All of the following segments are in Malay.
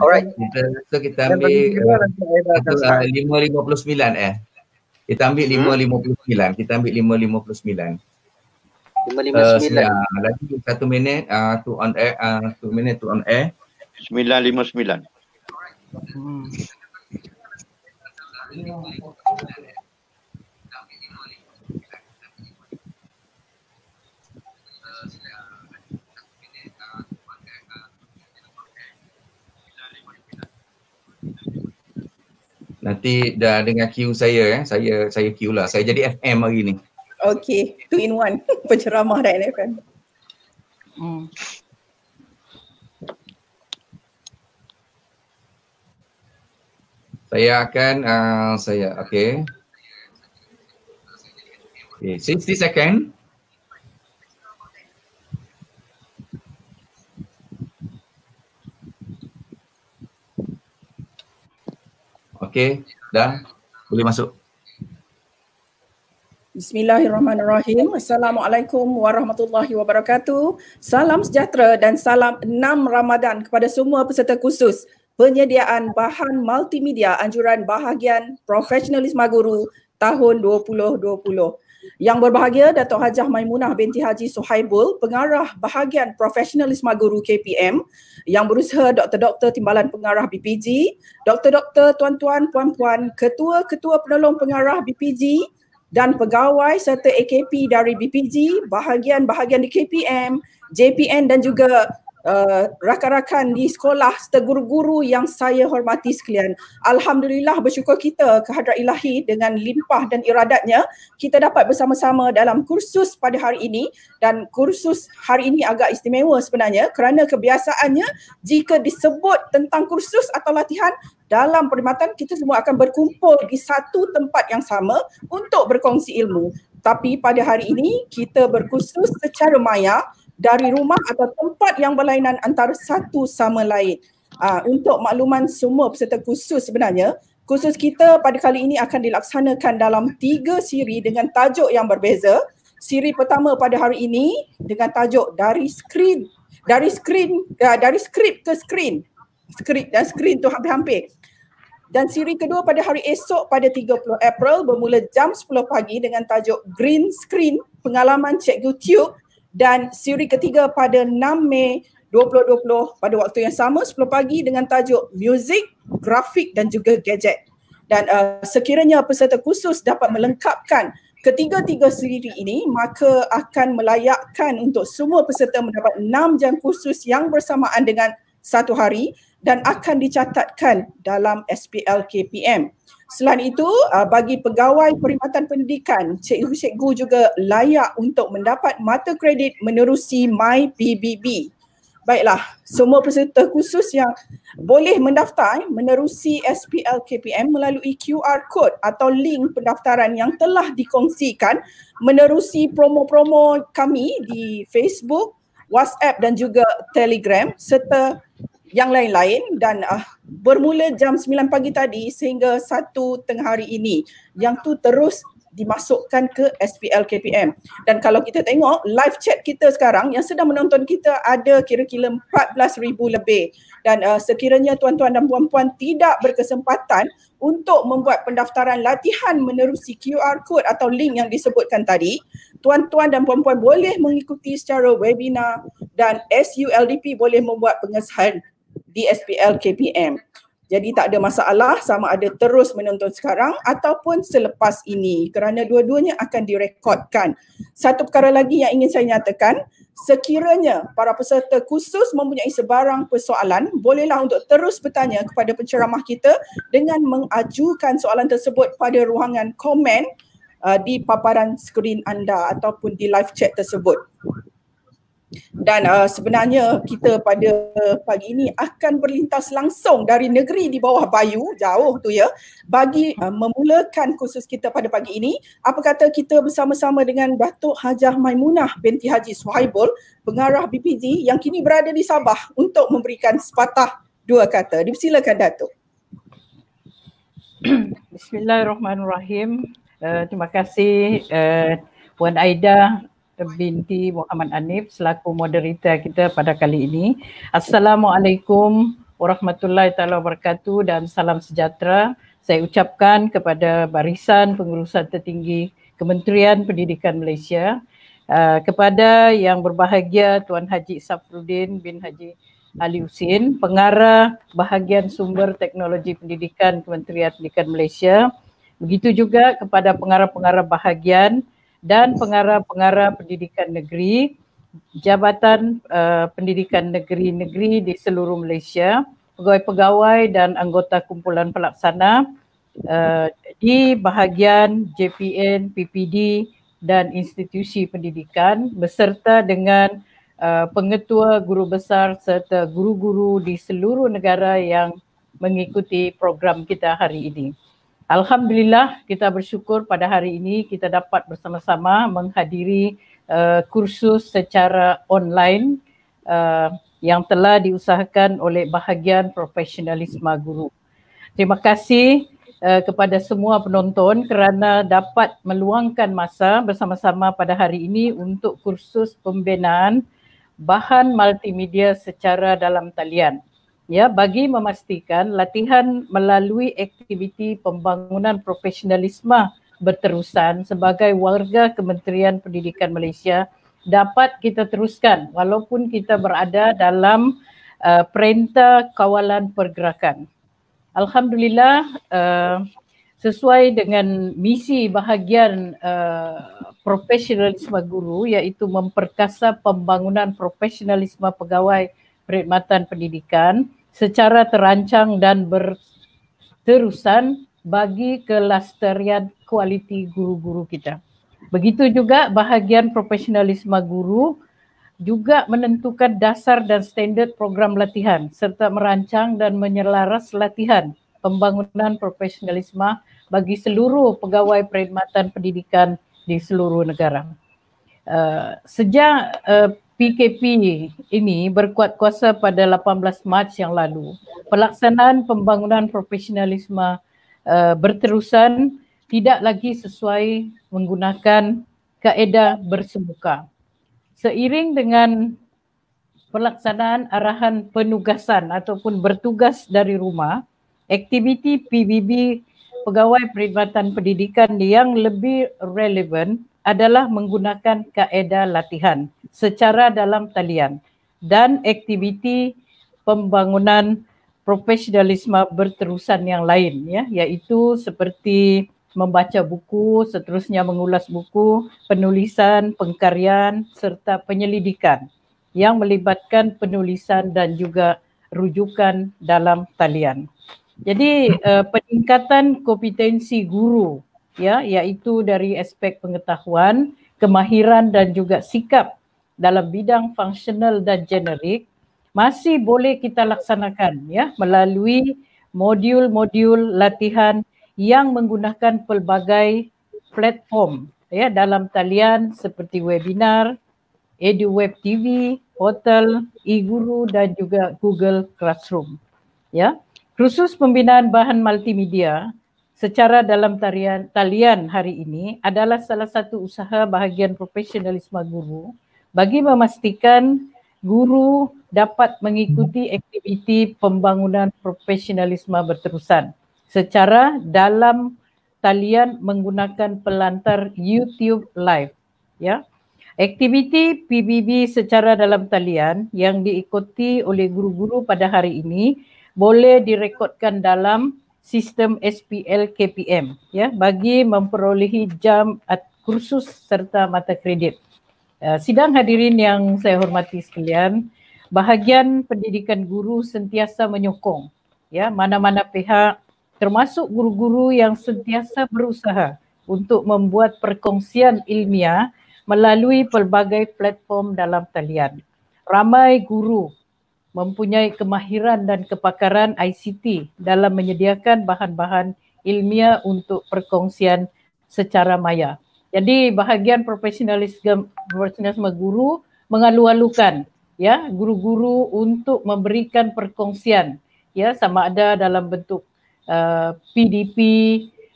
Alright. So kita ambil kita uh, 559 eh. Kita ambil hmm. 559. Kita ambil 559. 559. Uh, lagi satu minit uh, ah, to on air. Uh, ah, two minit to on air. 959. Hmm. Nanti dah dengar cue saya eh. Saya saya cue lah. Saya jadi FM hari ni. Okay. Two in one. Penceramah dah ni kan. Hmm. Saya akan uh, saya okay. Okay, 60 second. Okey, dah boleh masuk. Bismillahirrahmanirrahim. Assalamualaikum warahmatullahi wabarakatuh. Salam sejahtera dan salam enam Ramadan kepada semua peserta khusus penyediaan bahan multimedia anjuran bahagian Profesionalisme Guru tahun 2020. Yang berbahagia Datuk Hajah Maimunah binti Haji Suhaibul, pengarah bahagian Profesionalisme Guru KPM, yang berusaha Doktor-Doktor Timbalan Pengarah BPG, Doktor-Doktor Tuan-Tuan, Puan-Puan, Ketua-Ketua Penolong Pengarah BPG dan pegawai serta AKP dari BPG, bahagian-bahagian di KPM, JPN dan juga Eh, rakan-rakan di sekolah serta guru-guru yang saya hormati sekalian. Alhamdulillah bersyukur kita kehadrat ilahi dengan limpah dan iradatnya kita dapat bersama-sama dalam kursus pada hari ini dan kursus hari ini agak istimewa sebenarnya kerana kebiasaannya jika disebut tentang kursus atau latihan dalam perkhidmatan kita semua akan berkumpul di satu tempat yang sama untuk berkongsi ilmu. Tapi pada hari ini kita berkursus secara maya dari rumah atau tempat yang berlainan antara satu sama lain. Uh, untuk makluman semua peserta khusus sebenarnya, khusus kita pada kali ini akan dilaksanakan dalam tiga siri dengan tajuk yang berbeza. Siri pertama pada hari ini dengan tajuk dari skrin dari skrin ah, dari skrip ke skrin. Skrip dan skrin tu hampir-hampir. Dan siri kedua pada hari esok pada 30 April bermula jam 10 pagi dengan tajuk Green Screen Pengalaman Cikgu Tube dan siri ketiga pada 6 Mei 2020 pada waktu yang sama 10 pagi dengan tajuk Music, Grafik dan juga Gadget. Dan uh, sekiranya peserta khusus dapat melengkapkan ketiga-tiga siri ini maka akan melayakkan untuk semua peserta mendapat 6 jam khusus yang bersamaan dengan satu hari dan akan dicatatkan dalam SPL KPM. Selain itu, uh, bagi pegawai perkhidmatan pendidikan, cikgu-cikgu juga layak untuk mendapat mata kredit menerusi MyPBB. Baiklah, semua peserta khusus yang boleh mendaftar eh, menerusi SPL KPM melalui QR code atau link pendaftaran yang telah dikongsikan menerusi promo-promo kami di Facebook, WhatsApp dan juga Telegram serta yang lain-lain dan uh, bermula jam 9 pagi tadi sehingga 1 tengah hari ini yang tu terus dimasukkan ke SPL KPM. Dan kalau kita tengok live chat kita sekarang yang sedang menonton kita ada kira-kira 14,000 lebih. Dan uh, sekiranya tuan-tuan dan puan-puan tidak berkesempatan untuk membuat pendaftaran latihan menerusi QR code atau link yang disebutkan tadi, tuan-tuan dan puan-puan boleh mengikuti secara webinar dan SULDP boleh membuat pengesahan DSPL KPM. Jadi tak ada masalah sama ada terus menonton sekarang ataupun selepas ini kerana dua-duanya akan direkodkan. Satu perkara lagi yang ingin saya nyatakan, sekiranya para peserta khusus mempunyai sebarang persoalan, bolehlah untuk terus bertanya kepada penceramah kita dengan mengajukan soalan tersebut pada ruangan komen uh, di paparan skrin anda ataupun di live chat tersebut. Dan uh, sebenarnya kita pada pagi ini akan berlintas langsung dari negeri di bawah bayu, jauh tu ya, bagi uh, memulakan kursus kita pada pagi ini. Apa kata kita bersama-sama dengan Datuk Hajah Maimunah binti Haji Suhaibul, pengarah BPD yang kini berada di Sabah untuk memberikan sepatah dua kata. Dipersilakan Datuk. Bismillahirrahmanirrahim. Uh, terima kasih uh, Puan Aida binti Muhammad Anif selaku moderator kita pada kali ini. Assalamualaikum warahmatullahi taala wabarakatuh dan salam sejahtera saya ucapkan kepada barisan pengurusan tertinggi Kementerian Pendidikan Malaysia uh, kepada yang berbahagia Tuan Haji Safruddin bin Haji Ali Husin, pengarah bahagian sumber teknologi pendidikan Kementerian Pendidikan Malaysia. Begitu juga kepada pengarah-pengarah bahagian dan pengarah-pengarah pendidikan negeri Jabatan uh, Pendidikan Negeri-Negeri di seluruh Malaysia, pegawai-pegawai dan anggota kumpulan pelaksana uh, di bahagian JPN, PPD dan institusi pendidikan beserta dengan uh, pengetua guru besar serta guru-guru di seluruh negara yang mengikuti program kita hari ini. Alhamdulillah kita bersyukur pada hari ini kita dapat bersama-sama menghadiri uh, kursus secara online uh, yang telah diusahakan oleh bahagian profesionalisme guru. Terima kasih uh, kepada semua penonton kerana dapat meluangkan masa bersama-sama pada hari ini untuk kursus pembinaan bahan multimedia secara dalam talian ya bagi memastikan latihan melalui aktiviti pembangunan profesionalisme berterusan sebagai warga Kementerian Pendidikan Malaysia dapat kita teruskan walaupun kita berada dalam uh, perintah kawalan pergerakan. Alhamdulillah uh, sesuai dengan misi bahagian uh, profesionalisme guru iaitu memperkasa pembangunan profesionalisme pegawai perkhidmatan pendidikan secara terancang dan berterusan bagi kelastarian kualiti guru-guru kita. Begitu juga bahagian profesionalisme guru juga menentukan dasar dan standard program latihan serta merancang dan menyelaras latihan pembangunan profesionalisme bagi seluruh pegawai perkhidmatan pendidikan di seluruh negara. Uh, sejak uh, PKP ini berkuat kuasa pada 18 Mac yang lalu. Pelaksanaan pembangunan profesionalisme uh, berterusan tidak lagi sesuai menggunakan kaedah bersemuka. Seiring dengan pelaksanaan arahan penugasan ataupun bertugas dari rumah, aktiviti PBB pegawai perkhidmatan pendidikan yang lebih relevan adalah menggunakan kaedah latihan secara dalam talian dan aktiviti pembangunan profesionalisme berterusan yang lain ya iaitu seperti membaca buku, seterusnya mengulas buku, penulisan, pengkaryan serta penyelidikan yang melibatkan penulisan dan juga rujukan dalam talian. Jadi uh, peningkatan kompetensi guru ya iaitu dari aspek pengetahuan, kemahiran dan juga sikap dalam bidang fungsional dan generik masih boleh kita laksanakan ya melalui modul-modul latihan yang menggunakan pelbagai platform ya dalam talian seperti webinar, EduWeb TV, portal e dan juga Google Classroom. Ya, khusus pembinaan bahan multimedia, secara dalam tarian, talian hari ini adalah salah satu usaha bahagian profesionalisme guru bagi memastikan guru dapat mengikuti aktiviti pembangunan profesionalisme berterusan secara dalam talian menggunakan pelantar YouTube Live. Ya, Aktiviti PBB secara dalam talian yang diikuti oleh guru-guru pada hari ini boleh direkodkan dalam sistem SPL KPM ya bagi memperolehi jam kursus serta mata kredit. Eh, sidang hadirin yang saya hormati sekalian, bahagian pendidikan guru sentiasa menyokong ya mana-mana pihak termasuk guru-guru yang sentiasa berusaha untuk membuat perkongsian ilmiah melalui pelbagai platform dalam talian. Ramai guru mempunyai kemahiran dan kepakaran ICT dalam menyediakan bahan-bahan ilmiah untuk perkongsian secara maya. Jadi bahagian profesionalisme guru mengalu-alukan ya guru-guru untuk memberikan perkongsian ya sama ada dalam bentuk uh, PDP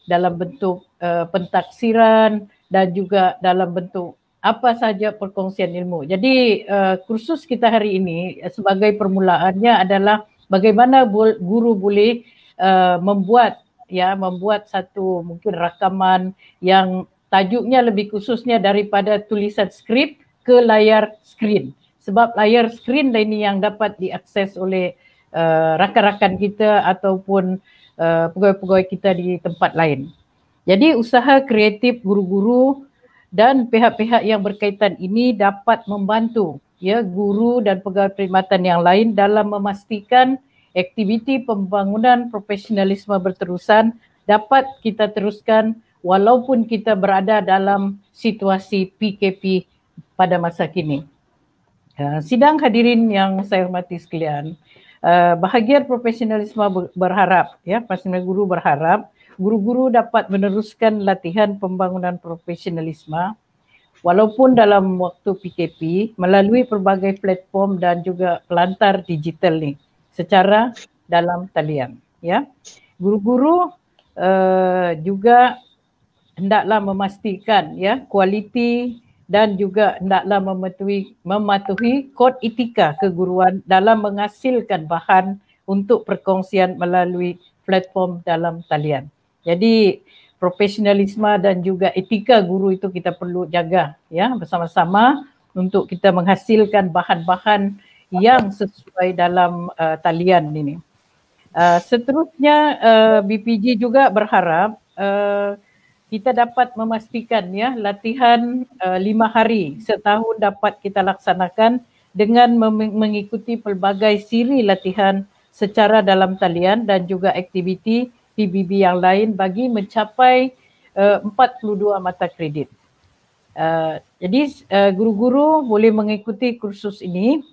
dalam bentuk uh, pentaksiran dan juga dalam bentuk apa saja perkongsian ilmu. Jadi uh, kursus kita hari ini eh, sebagai permulaannya adalah bagaimana guru boleh uh, membuat ya membuat satu mungkin rakaman yang tajuknya lebih khususnya daripada tulisan skrip ke layar skrin. Sebab layar skrin lah ini yang dapat diakses oleh uh, rakan-rakan kita ataupun uh, pegawai-pegawai kita di tempat lain. Jadi usaha kreatif guru-guru dan pihak-pihak yang berkaitan ini dapat membantu ya guru dan pegawai perkhidmatan yang lain dalam memastikan aktiviti pembangunan profesionalisme berterusan dapat kita teruskan walaupun kita berada dalam situasi PKP pada masa kini. Uh, sidang hadirin yang saya hormati sekalian, uh, bahagian profesionalisme berharap ya pasti guru berharap guru-guru dapat meneruskan latihan pembangunan profesionalisme walaupun dalam waktu PKP melalui pelbagai platform dan juga pelantar digital ni secara dalam talian ya guru-guru uh, juga hendaklah memastikan ya kualiti dan juga hendaklah mematuhi mematuhi kod etika keguruan dalam menghasilkan bahan untuk perkongsian melalui platform dalam talian. Jadi profesionalisme dan juga etika guru itu kita perlu jaga ya bersama-sama untuk kita menghasilkan bahan-bahan yang sesuai dalam uh, talian ini. Uh, seterusnya uh, eh, BPG juga berharap uh, kita dapat memastikan ya latihan uh, lima hari setahun dapat kita laksanakan dengan mengikuti pelbagai siri latihan secara dalam talian dan juga aktiviti PBB yang lain bagi mencapai eh, uh, 42 mata kredit. Uh, jadi uh, guru-guru boleh mengikuti kursus ini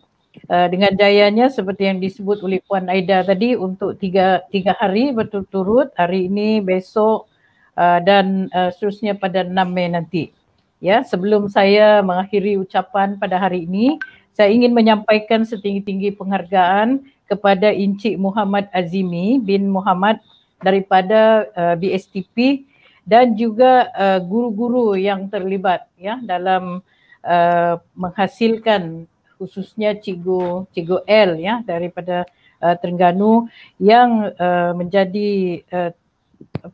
uh, dengan dayanya seperti yang disebut oleh Puan Aida tadi untuk tiga, tiga hari berturut-turut hari ini, besok uh, dan uh, seterusnya pada 6 Mei nanti. Ya, sebelum saya mengakhiri ucapan pada hari ini, saya ingin menyampaikan setinggi-tinggi penghargaan kepada Encik Muhammad Azimi bin Muhammad daripada uh, BSTP dan juga uh, guru-guru yang terlibat ya dalam uh, menghasilkan khususnya cikgu cikgu L ya daripada uh, Terengganu yang uh, menjadi uh,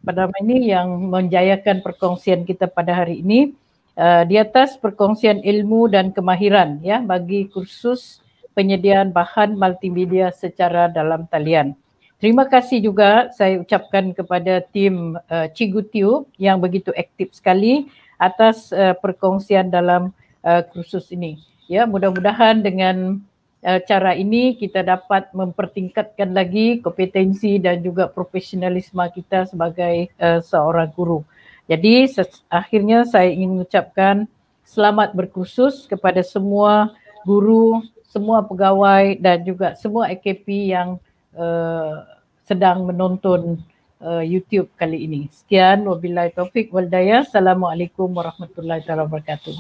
pada ini yang menjayakan perkongsian kita pada hari ini uh, di atas perkongsian ilmu dan kemahiran ya bagi kursus penyediaan bahan multimedia secara dalam talian. Terima kasih juga saya ucapkan kepada tim uh, Cikgu Tube yang begitu aktif sekali atas uh, perkongsian dalam uh, kursus ini. Ya, mudah-mudahan dengan uh, cara ini kita dapat mempertingkatkan lagi kompetensi dan juga profesionalisme kita sebagai uh, seorang guru. Jadi akhirnya saya ingin mengucapkan selamat berkursus kepada semua guru, semua pegawai dan juga semua AKP yang uh, sedang menonton uh, YouTube kali ini. Sekian wabillahi taufik waldaya. Assalamualaikum warahmatullahi wabarakatuh.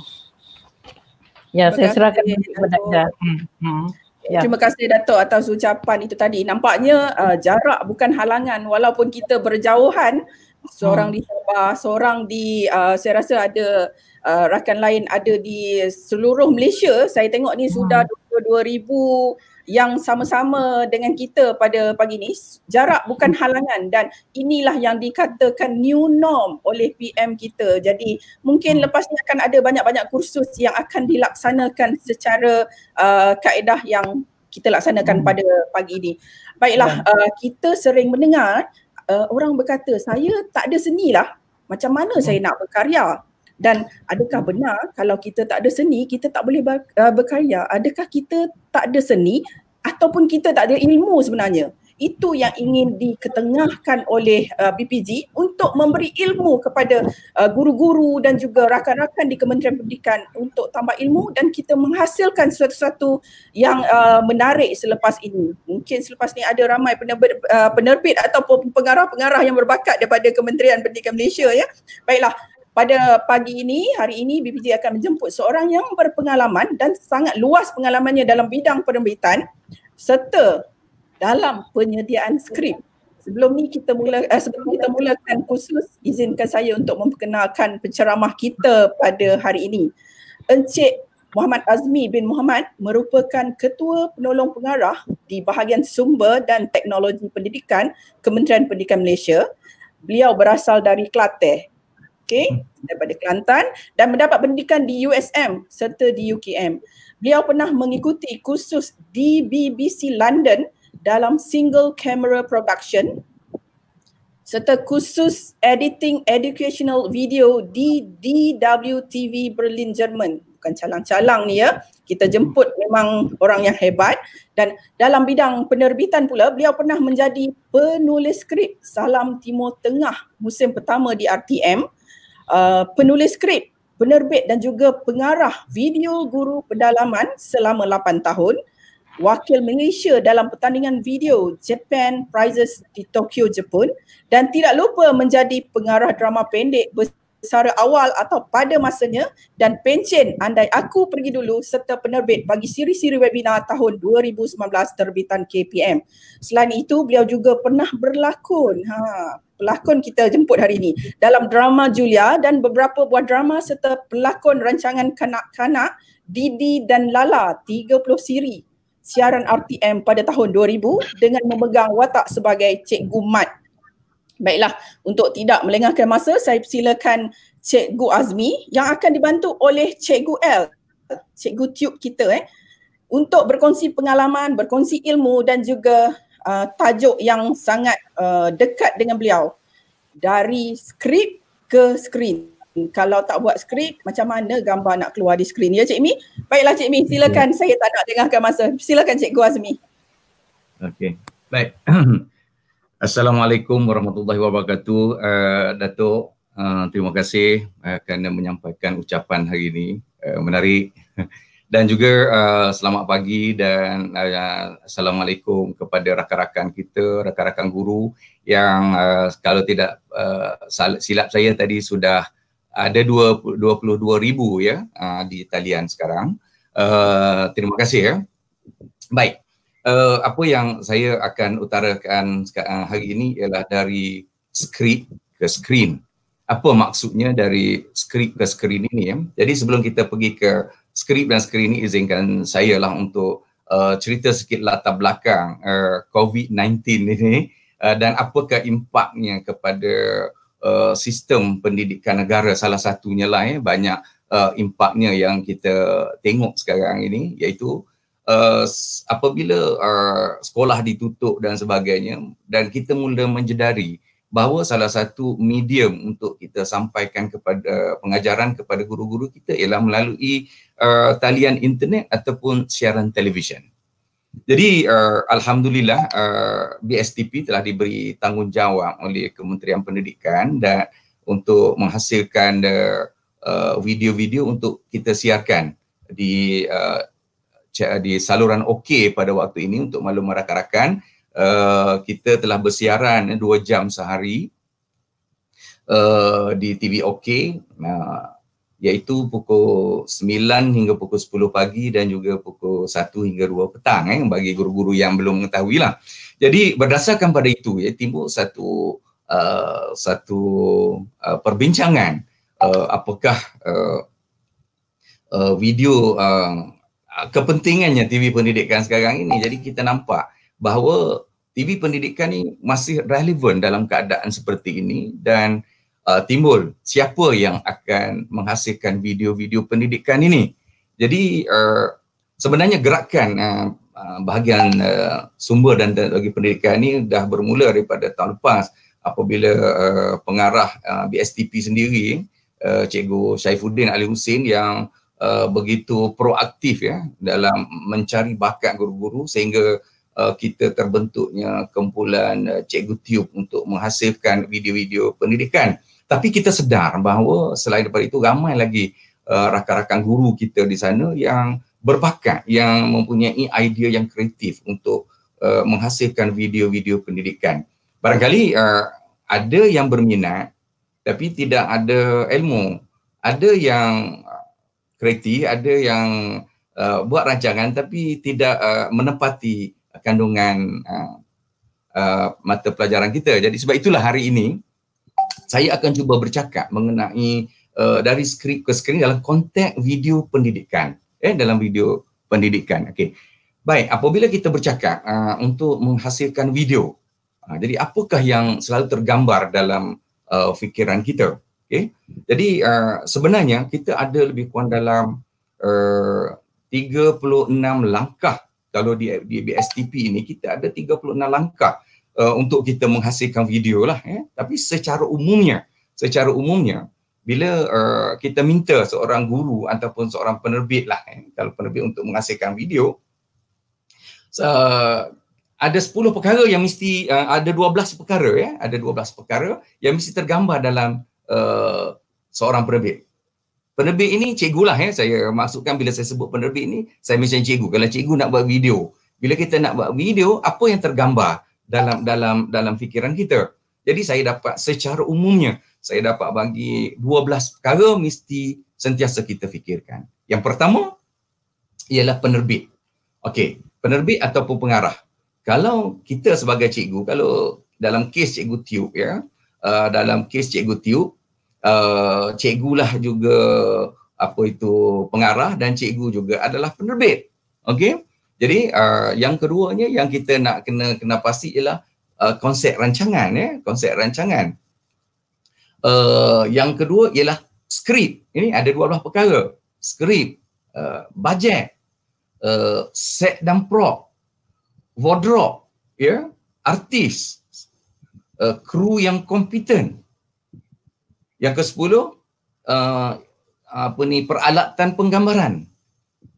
Ya, saya serahkan kepada anda. Hmm, hmm. Ya. Terima kasih Datuk atas ucapan itu tadi. Nampaknya uh, jarak bukan halangan walaupun kita berjauhan seorang hmm. di Sabah, seorang di uh, saya rasa ada uh, rakan lain ada di seluruh Malaysia. Saya tengok ni hmm. sudah 22,000 yang sama-sama dengan kita pada pagi ini jarak bukan hmm. halangan dan inilah yang dikatakan new norm oleh PM kita jadi mungkin hmm. lepas ni akan ada banyak-banyak kursus yang akan dilaksanakan secara uh, kaedah yang kita laksanakan hmm. pada pagi ini. Baiklah ya. uh, kita sering mendengar uh, orang berkata saya tak ada seni lah macam mana saya nak berkarya dan adakah hmm. benar kalau kita tak ada seni kita tak boleh uh, berkarya adakah kita tak ada seni ataupun kita tak ada ilmu sebenarnya itu yang ingin diketengahkan oleh uh, BPG untuk memberi ilmu kepada uh, guru-guru dan juga rakan-rakan di Kementerian Pendidikan untuk tambah ilmu dan kita menghasilkan sesuatu yang menarik selepas ini. Mungkin selepas ini ada ramai penerbit, uh, penerbit ataupun pengarah-pengarah yang berbakat daripada Kementerian Pendidikan Malaysia ya. Baiklah, pada pagi ini, hari ini BPJ akan menjemput seorang yang berpengalaman dan sangat luas pengalamannya dalam bidang penerbitan serta dalam penyediaan skrip. Sebelum ni kita mula eh, sebelum kita mulakan khusus izinkan saya untuk memperkenalkan penceramah kita pada hari ini. Encik Muhammad Azmi bin Muhammad merupakan ketua penolong pengarah di bahagian sumber dan teknologi pendidikan Kementerian Pendidikan Malaysia. Beliau berasal dari Kelantan okay, hmm. daripada Kelantan dan mendapat pendidikan di USM serta di UKM. Beliau pernah mengikuti kursus di BBC London dalam single camera production serta kursus editing educational video di DWTV Berlin Jerman. Bukan calang-calang ni ya. Kita jemput memang orang yang hebat dan dalam bidang penerbitan pula beliau pernah menjadi penulis skrip Salam Timur Tengah musim pertama di RTM. Uh, penulis skrip, penerbit dan juga pengarah video guru pedalaman selama 8 tahun, wakil Malaysia dalam pertandingan video Japan Prizes di Tokyo, Jepun dan tidak lupa menjadi pengarah drama pendek secara awal atau pada masanya dan pencen andai aku pergi dulu serta penerbit bagi siri-siri webinar tahun 2019 terbitan KPM. Selain itu beliau juga pernah berlakon. Ha, pelakon kita jemput hari ini dalam drama Julia dan beberapa buah drama serta pelakon rancangan kanak-kanak Didi dan Lala 30 siri siaran RTM pada tahun 2000 dengan memegang watak sebagai Cikgu Mat. Baiklah, untuk tidak melengahkan masa, saya persilakan Cikgu Azmi yang akan dibantu oleh Cikgu L, Cikgu Tube kita eh, untuk berkongsi pengalaman, berkongsi ilmu dan juga uh, tajuk yang sangat uh, dekat dengan beliau dari skrip ke skrin kalau tak buat skrip macam mana gambar nak keluar di skrin ya cik mi baiklah cik mi silakan okay. Ya. saya tak nak dengarkan masa silakan cikgu azmi okey baik assalamualaikum warahmatullahi wabarakatuh uh, datuk uh, terima kasih uh, kerana menyampaikan ucapan hari ini uh, menarik dan juga uh, selamat pagi dan uh, assalamualaikum kepada rakan-rakan kita, rakan-rakan guru yang uh, kalau tidak uh, silap saya tadi sudah ada 22 ribu ya uh, di talian sekarang. Uh, terima kasih ya. Baik, uh, apa yang saya akan utarakan sekarang uh, hari ini ialah dari skrip ke skrin. Apa maksudnya dari skrip ke skrin ini ya? Jadi sebelum kita pergi ke skrip dan skrin ini izinkan saya lah untuk uh, cerita sikit latar belakang uh, COVID-19 ini uh, dan apakah impaknya kepada uh, sistem pendidikan negara salah satunya lah eh, banyak uh, impaknya yang kita tengok sekarang ini iaitu uh, apabila uh, sekolah ditutup dan sebagainya dan kita mula menjedari bahawa salah satu medium untuk kita sampaikan kepada pengajaran kepada guru-guru kita ialah melalui uh, talian internet ataupun siaran televisyen. Jadi uh, alhamdulillah uh, BSTP telah diberi tanggungjawab oleh Kementerian Pendidikan dan untuk menghasilkan uh, uh, video-video untuk kita siarkan di uh, di saluran OK pada waktu ini untuk maklumat rakan-rakan uh, uh, kita telah bersiaran eh, dua jam sehari uh, di TV OK uh, iaitu pukul sembilan hingga pukul sepuluh pagi dan juga pukul satu hingga dua petang eh, bagi guru-guru yang belum mengetahui lah. Jadi berdasarkan pada itu ya timbul satu uh, satu uh, perbincangan uh, apakah uh, uh, video uh, kepentingannya TV pendidikan sekarang ini. Jadi kita nampak bahawa TV pendidikan ni masih relevan dalam keadaan seperti ini dan uh, timbul siapa yang akan menghasilkan video-video pendidikan ini. Jadi uh, sebenarnya gerakan uh, uh bahagian uh, sumber dan teknologi pendidikan ini dah bermula daripada tahun lepas apabila uh, pengarah uh, BSTP sendiri uh, Cikgu Syaifuddin Ali Husin yang uh, begitu proaktif ya dalam mencari bakat guru-guru sehingga Uh, kita terbentuknya kumpulan uh, Cikgu Tube untuk menghasilkan video-video pendidikan. Tapi kita sedar bahawa selain daripada itu ramai lagi uh, rakan-rakan guru kita di sana yang berbakat, yang mempunyai idea yang kreatif untuk uh, menghasilkan video-video pendidikan. Barangkali uh, ada yang berminat tapi tidak ada ilmu. Ada yang kreatif, ada yang uh, buat rancangan tapi tidak uh, menepati kandungan uh, uh, mata pelajaran kita. Jadi sebab itulah hari ini saya akan cuba bercakap mengenai uh, dari skrip ke skrip dalam konteks video pendidikan. Eh dalam video pendidikan. Okey. Baik, apabila kita bercakap uh, untuk menghasilkan video. Uh, jadi apakah yang selalu tergambar dalam uh, fikiran kita? Okey. Jadi uh, sebenarnya kita ada lebih kurang dalam eh, uh, 36 langkah kalau di di BSTP ini kita ada 36 langkah uh, untuk kita menghasilkan video lah eh. tapi secara umumnya secara umumnya bila uh, kita minta seorang guru ataupun seorang penerbit lah eh, kalau penerbit untuk menghasilkan video so, uh, ada 10 perkara yang mesti uh, ada 12 perkara ya eh, ada 12 perkara yang mesti tergambar dalam uh, seorang penerbit penerbit ini cikgu lah ya. Eh, saya masukkan bila saya sebut penerbit ini, saya mention cikgu. Kalau cikgu nak buat video, bila kita nak buat video, apa yang tergambar dalam dalam dalam fikiran kita? Jadi saya dapat secara umumnya, saya dapat bagi 12 perkara mesti sentiasa kita fikirkan. Yang pertama, ialah penerbit. Okey, penerbit ataupun pengarah. Kalau kita sebagai cikgu, kalau dalam kes cikgu tiup ya, uh, dalam kes cikgu tiup, uh, cikgu lah juga apa itu pengarah dan cikgu juga adalah penerbit. Okey. Jadi uh, yang keduanya yang kita nak kena kena pasti ialah uh, konsep rancangan ya, eh? konsep rancangan. Uh, yang kedua ialah skrip. Ini ada dua belah perkara. Skrip, uh, bajet, uh, set dan prop, wardrobe, ya, yeah? artis, uh, kru yang kompeten. Yang ke sepuluh, uh, apa ni, peralatan penggambaran.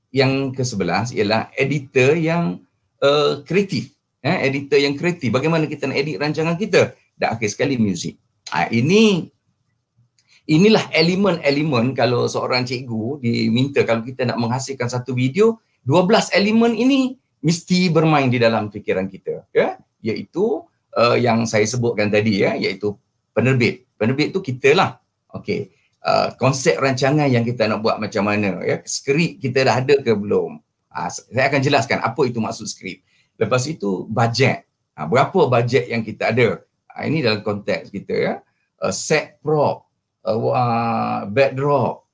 Yang ke sebelas ialah editor yang uh, kreatif. Eh, editor yang kreatif. Bagaimana kita nak edit rancangan kita? Dan akhir sekali, muzik. Ha, ini Inilah elemen-elemen kalau seorang cikgu diminta kalau kita nak menghasilkan satu video, 12 elemen ini mesti bermain di dalam fikiran kita, ya, iaitu uh, yang saya sebutkan tadi ya, iaitu penerbit, penerbit tu kita lah. Okay. Uh, konsep rancangan yang kita nak buat macam mana ya skrip kita dah ada ke belum uh, saya akan jelaskan apa itu maksud skrip lepas itu bajet uh, berapa bajet yang kita ada uh, ini dalam konteks kita ya uh, set prop uh, uh, backdrop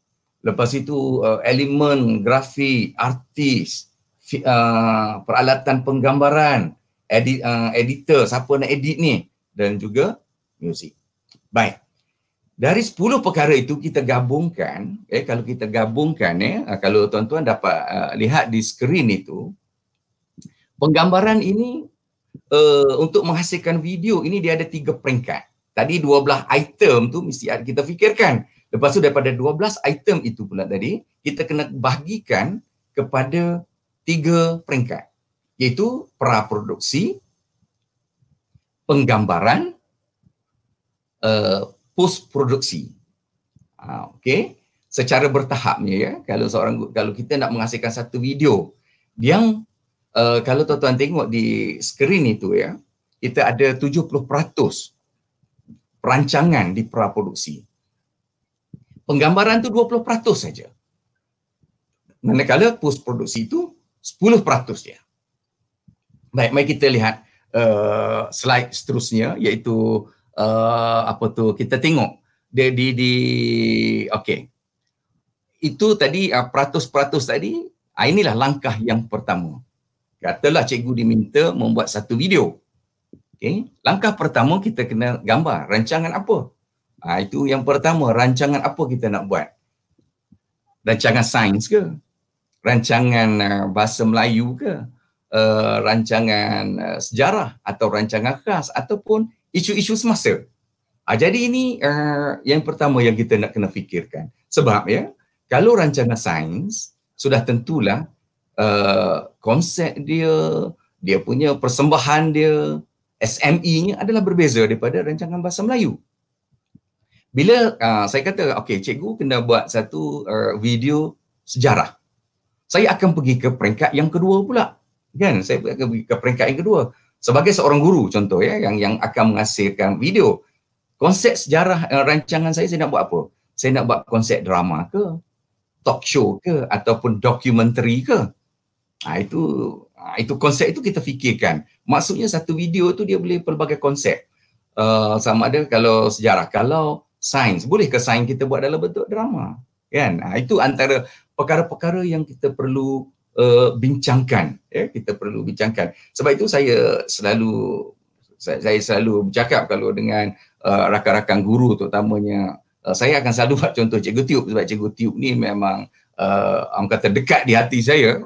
lepas itu uh, elemen grafik artis fi, uh, peralatan penggambaran edit, uh, editor siapa nak edit ni dan juga music Baik. Dari 10 perkara itu kita gabungkan, eh kalau kita gabungkan eh, kalau tuan-tuan dapat uh, lihat di skrin itu, penggambaran ini uh, untuk menghasilkan video ini dia ada tiga peringkat. Tadi 12 item tu mesti kita fikirkan. Lepas tu daripada 12 item itu pula tadi, kita kena bahagikan kepada tiga peringkat. Iaitu praproduksi, penggambaran uh, eh, post produksi. Uh, ah, okay, secara bertahapnya ya. Kalau seorang kalau kita nak menghasilkan satu video yang uh, kalau tuan-tuan tengok di skrin itu ya, kita ada 70% perancangan di praproduksi. Penggambaran tu 20% saja. Manakala post produksi itu 10% ya. Baik, mari kita lihat uh, slide seterusnya iaitu uh, apa tu kita tengok di di, di okey itu tadi uh, peratus-peratus tadi uh, inilah langkah yang pertama katalah cikgu diminta membuat satu video okey langkah pertama kita kena gambar rancangan apa uh, itu yang pertama rancangan apa kita nak buat rancangan sains ke rancangan uh, bahasa Melayu ke Uh, rancangan uh, sejarah atau rancangan khas ataupun isu-isu semasa. Ha, jadi ini uh, yang pertama yang kita nak kena fikirkan. Sebab ya, kalau rancangan sains sudah tentulah uh, konsep dia, dia punya persembahan dia, SME-nya adalah berbeza daripada rancangan bahasa Melayu. Bila uh, saya kata, okay cikgu kena buat satu uh, video sejarah. Saya akan pergi ke peringkat yang kedua pula. Kan? Saya akan pergi ke peringkat yang kedua sebagai seorang guru contoh ya yang yang akan menghasilkan video konsep sejarah uh, rancangan saya saya nak buat apa saya nak buat konsep drama ke talk show ke ataupun dokumentari ke ha, itu ha, itu konsep itu kita fikirkan maksudnya satu video tu dia boleh pelbagai konsep uh, sama ada kalau sejarah kalau sains boleh ke sains kita buat dalam bentuk drama kan ha, itu antara perkara-perkara yang kita perlu uh, bincangkan ya yeah? kita perlu bincangkan sebab itu saya selalu saya, saya selalu bercakap kalau dengan uh, rakan-rakan guru terutamanya uh, saya akan selalu buat contoh cikgu tiup sebab cikgu tiup ni memang uh, orang kata dekat di hati saya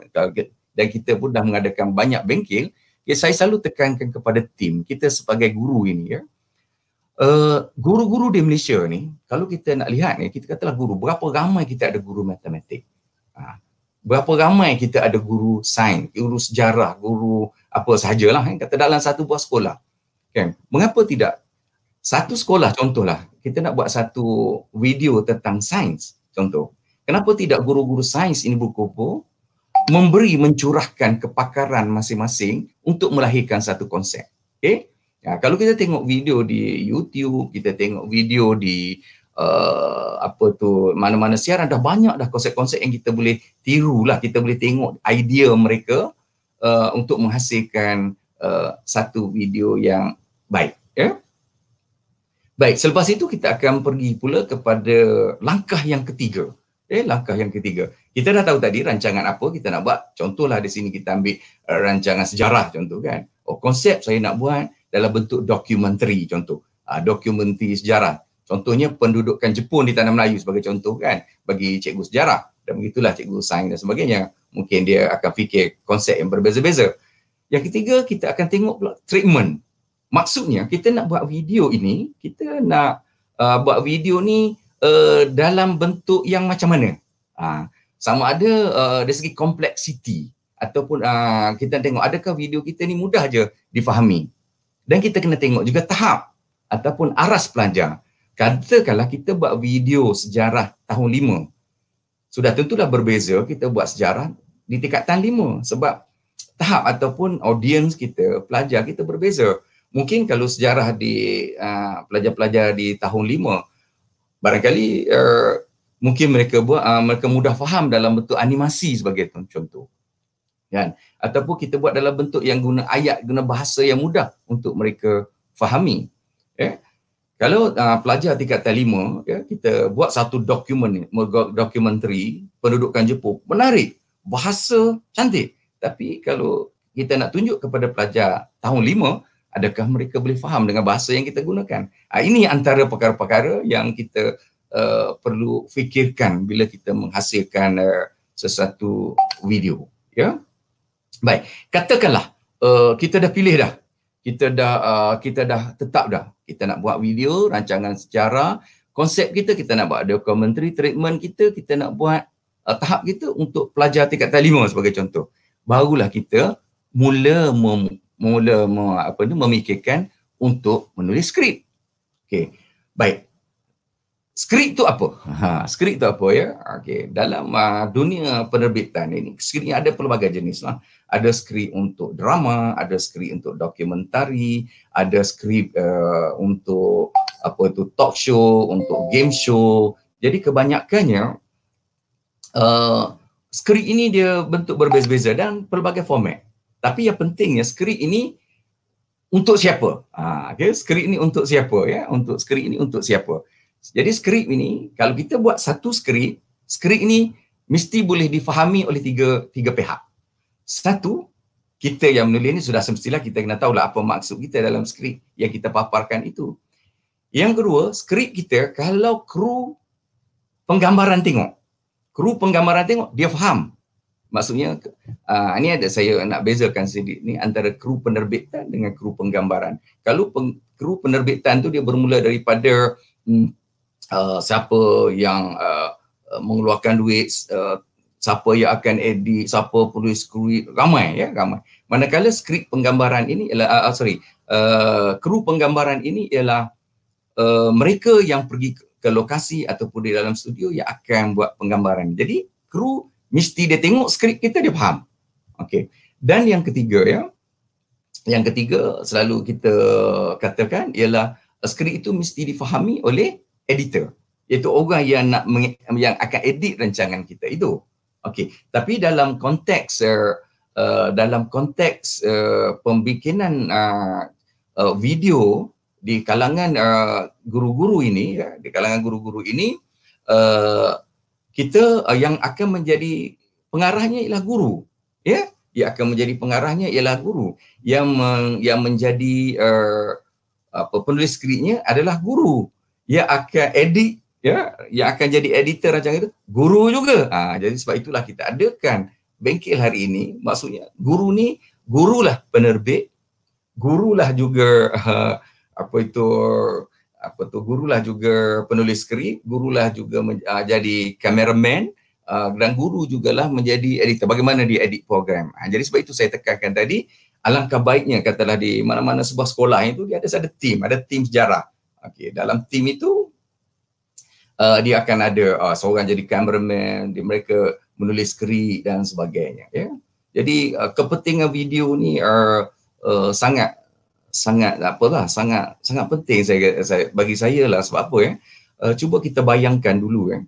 dan kita pun dah mengadakan banyak bengkel ya saya selalu tekankan kepada tim kita sebagai guru ini ya Uh, guru-guru di Malaysia ni kalau kita nak lihat ni kita katalah guru berapa ramai kita ada guru matematik uh, berapa ramai kita ada guru sains, guru sejarah, guru apa sahajalah kan, kata dalam satu buah sekolah. Kan? Mengapa tidak? Satu sekolah contohlah, kita nak buat satu video tentang sains, contoh. Kenapa tidak guru-guru sains ini berkumpul memberi mencurahkan kepakaran masing-masing untuk melahirkan satu konsep. Okay? Ya, kalau kita tengok video di YouTube, kita tengok video di Eh, apa tu mana-mana siaran dah banyak dah konsep-konsep yang kita boleh tirulah kita boleh tengok idea mereka uh, untuk menghasilkan uh, satu video yang baik ya yeah? baik selepas itu kita akan pergi pula kepada langkah yang ketiga eh langkah yang ketiga kita dah tahu tadi rancangan apa kita nak buat contohlah di sini kita ambil uh, rancangan sejarah contoh kan oh konsep saya nak buat dalam bentuk dokumentari contoh uh, dokumentari sejarah Contohnya pendudukan Jepun di Tanah Melayu sebagai contoh kan bagi cikgu sejarah dan begitulah cikgu sains dan sebagainya. Mungkin dia akan fikir konsep yang berbeza-beza. Yang ketiga kita akan tengok pula treatment. Maksudnya kita nak buat video ini, kita nak uh, buat video ni uh, dalam bentuk yang macam mana? Uh, sama ada uh, dari segi kompleksiti ataupun uh, kita tengok adakah video kita ni mudah je difahami. Dan kita kena tengok juga tahap ataupun aras pelajar katakanlah kita buat video sejarah tahun lima sudah tentulah berbeza kita buat sejarah di tingkatan lima sebab tahap ataupun audiens kita pelajar kita berbeza mungkin kalau sejarah di uh, pelajar-pelajar di tahun lima barangkali uh, mungkin mereka buat uh, mereka mudah faham dalam bentuk animasi sebagai contoh kan ataupun kita buat dalam bentuk yang guna ayat guna bahasa yang mudah untuk mereka fahami eh kalau uh, pelajar tingkat talima ya kita buat satu dokumen dokumentari pendudukan Jepun menarik bahasa cantik tapi kalau kita nak tunjuk kepada pelajar tahun 5 adakah mereka boleh faham dengan bahasa yang kita gunakan uh, ini antara perkara-perkara yang kita uh, perlu fikirkan bila kita menghasilkan uh, sesuatu video ya baik katakanlah uh, kita dah pilih dah kita dah uh, kita dah tetap dah kita nak buat video rancangan secara konsep kita kita nak buat dokumentari treatment kita kita nak buat uh, tahap kita untuk pelajar tingkat talima sebagai contoh barulah kita mula mem, mula mem, apa ni memikirkan untuk menulis skrip okey baik skrip tu apa ha skrip tu apa ya okey dalam uh, dunia penerbitan ini skrip ada pelbagai jenis lah ada skrip untuk drama, ada skrip untuk dokumentari, ada skrip uh, untuk apa itu talk show, untuk game show. Jadi kebanyakannya uh, skrip ini dia bentuk berbeza-beza dan pelbagai format. Tapi yang pentingnya skrip ini untuk siapa? Ah, ha, okay. skrip ini untuk siapa? Ya, untuk skrip ini untuk siapa? Jadi skrip ini kalau kita buat satu skrip, skrip ini mesti boleh difahami oleh tiga tiga pihak satu kita yang menulis ni sudah semestilah kita kena tahulah apa maksud kita dalam skrip yang kita paparkan itu. Yang kedua, skrip kita kalau kru penggambaran tengok. Kru penggambaran tengok, dia faham. Maksudnya, uh, ini ada saya nak bezakan sedikit ni antara kru penerbitan dengan kru penggambaran. Kalau peng, kru penerbitan tu dia bermula daripada hmm, uh, siapa yang uh, mengeluarkan duit uh, siapa yang akan edit, siapa perlu skrip, ramai ya, ramai. Manakala skrip penggambaran ini ialah, uh, sorry, uh, kru penggambaran ini ialah uh, mereka yang pergi ke lokasi ataupun di dalam studio yang akan buat penggambaran. Jadi, kru mesti dia tengok skrip kita, dia faham. Okay. Dan yang ketiga, ya, yang ketiga selalu kita katakan ialah eh, skrip itu mesti difahami oleh editor iaitu orang yang nak yang akan edit rancangan kita itu Okey, tapi dalam konteks uh, uh, dalam konteks uh, pembikinan uh, uh, video di kalangan uh, guru-guru ini ya, di kalangan guru-guru ini uh, kita uh, yang akan menjadi pengarahnya ialah guru. Ya, yeah? dia akan menjadi pengarahnya ialah guru yang men- yang menjadi uh, apa penulis skripnya adalah guru. Ia akan edit ya yang akan jadi editor rancangan itu guru juga ha, jadi sebab itulah kita adakan bengkel hari ini maksudnya guru ni gurulah penerbit gurulah juga uh, apa itu apa tu gurulah juga penulis skrip gurulah juga men, uh, jadi kameraman uh, dan guru juga lah menjadi editor bagaimana dia edit program ha, jadi sebab itu saya tekankan tadi alangkah baiknya katalah di mana-mana sebuah sekolah itu dia ada satu tim ada tim sejarah okey dalam tim itu uh, dia akan ada uh, seorang jadi cameraman, mereka menulis skrip dan sebagainya. Ya. Jadi uh, kepentingan video ni uh, uh, sangat sangat lah sangat sangat penting saya, saya bagi saya lah sebab apa ya? Uh, cuba kita bayangkan dulu ya.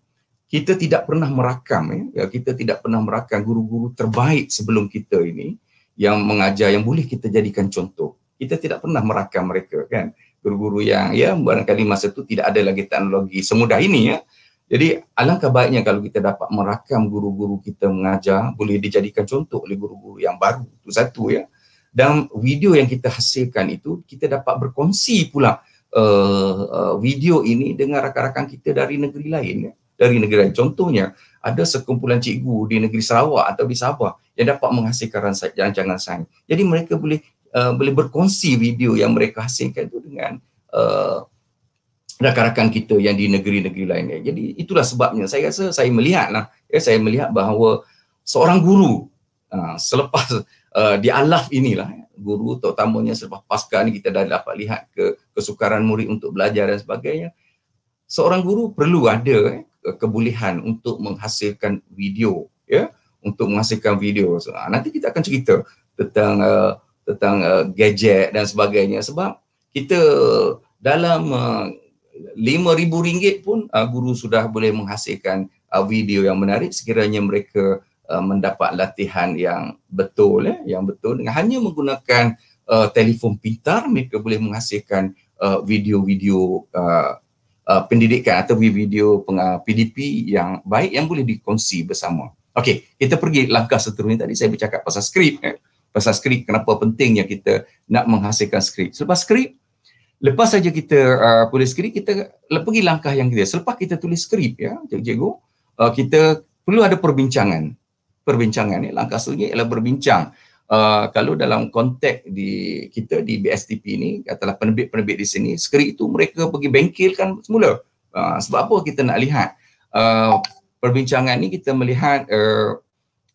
Kita tidak pernah merakam ya. ya kita tidak pernah merakam guru-guru terbaik sebelum kita ini yang mengajar yang boleh kita jadikan contoh. Kita tidak pernah merakam mereka kan guru-guru yang ya barangkali masa itu tidak ada lagi teknologi semudah ini ya. Jadi alangkah baiknya kalau kita dapat merakam guru-guru kita mengajar boleh dijadikan contoh oleh guru-guru yang baru itu satu ya. Dan video yang kita hasilkan itu kita dapat berkongsi pula uh, uh, video ini dengan rakan-rakan kita dari negeri lain ya. Dari negeri lain contohnya ada sekumpulan cikgu di negeri Sarawak atau di Sabah yang dapat menghasilkan rancangan sains. Jadi mereka boleh Uh, boleh berkongsi video yang mereka hasilkan itu dengan uh, rakan-rakan kita yang di negeri-negeri lainnya. Jadi itulah sebabnya saya rasa saya melihatlah ya saya melihat bahawa seorang guru uh, selepas uh, di alaf inilah guru terutamanya selepas pasca ini kita dah dapat lihat ke kesukaran murid untuk belajar dan sebagainya. Seorang guru perlu ada eh, kebolehan untuk menghasilkan video ya untuk menghasilkan video. So, nanti kita akan cerita tentang uh, tentang uh, gadget dan sebagainya sebab kita dalam uh, ribu ringgit pun uh, guru sudah boleh menghasilkan uh, video yang menarik sekiranya mereka uh, mendapat latihan yang betul eh, yang betul dengan hanya menggunakan uh, telefon pintar mereka boleh menghasilkan uh, video-video uh, Uh, pendidikan atau video pengah uh, PDP yang baik yang boleh dikongsi bersama. Okey, kita pergi langkah seterusnya tadi saya bercakap pasal skrip eh pasal skrip kenapa pentingnya kita nak menghasilkan skrip selepas skrip lepas saja kita uh, tulis skrip kita pergi langkah yang kedua selepas kita tulis skrip ya cikgu uh, kita perlu ada perbincangan perbincangan ni langkah selanjutnya ialah berbincang uh, kalau dalam konteks di kita di BSTP ni katalah penerbit-penerbit di sini skrip itu mereka pergi bengkelkan semula uh, sebab apa kita nak lihat uh, perbincangan ni kita melihat uh,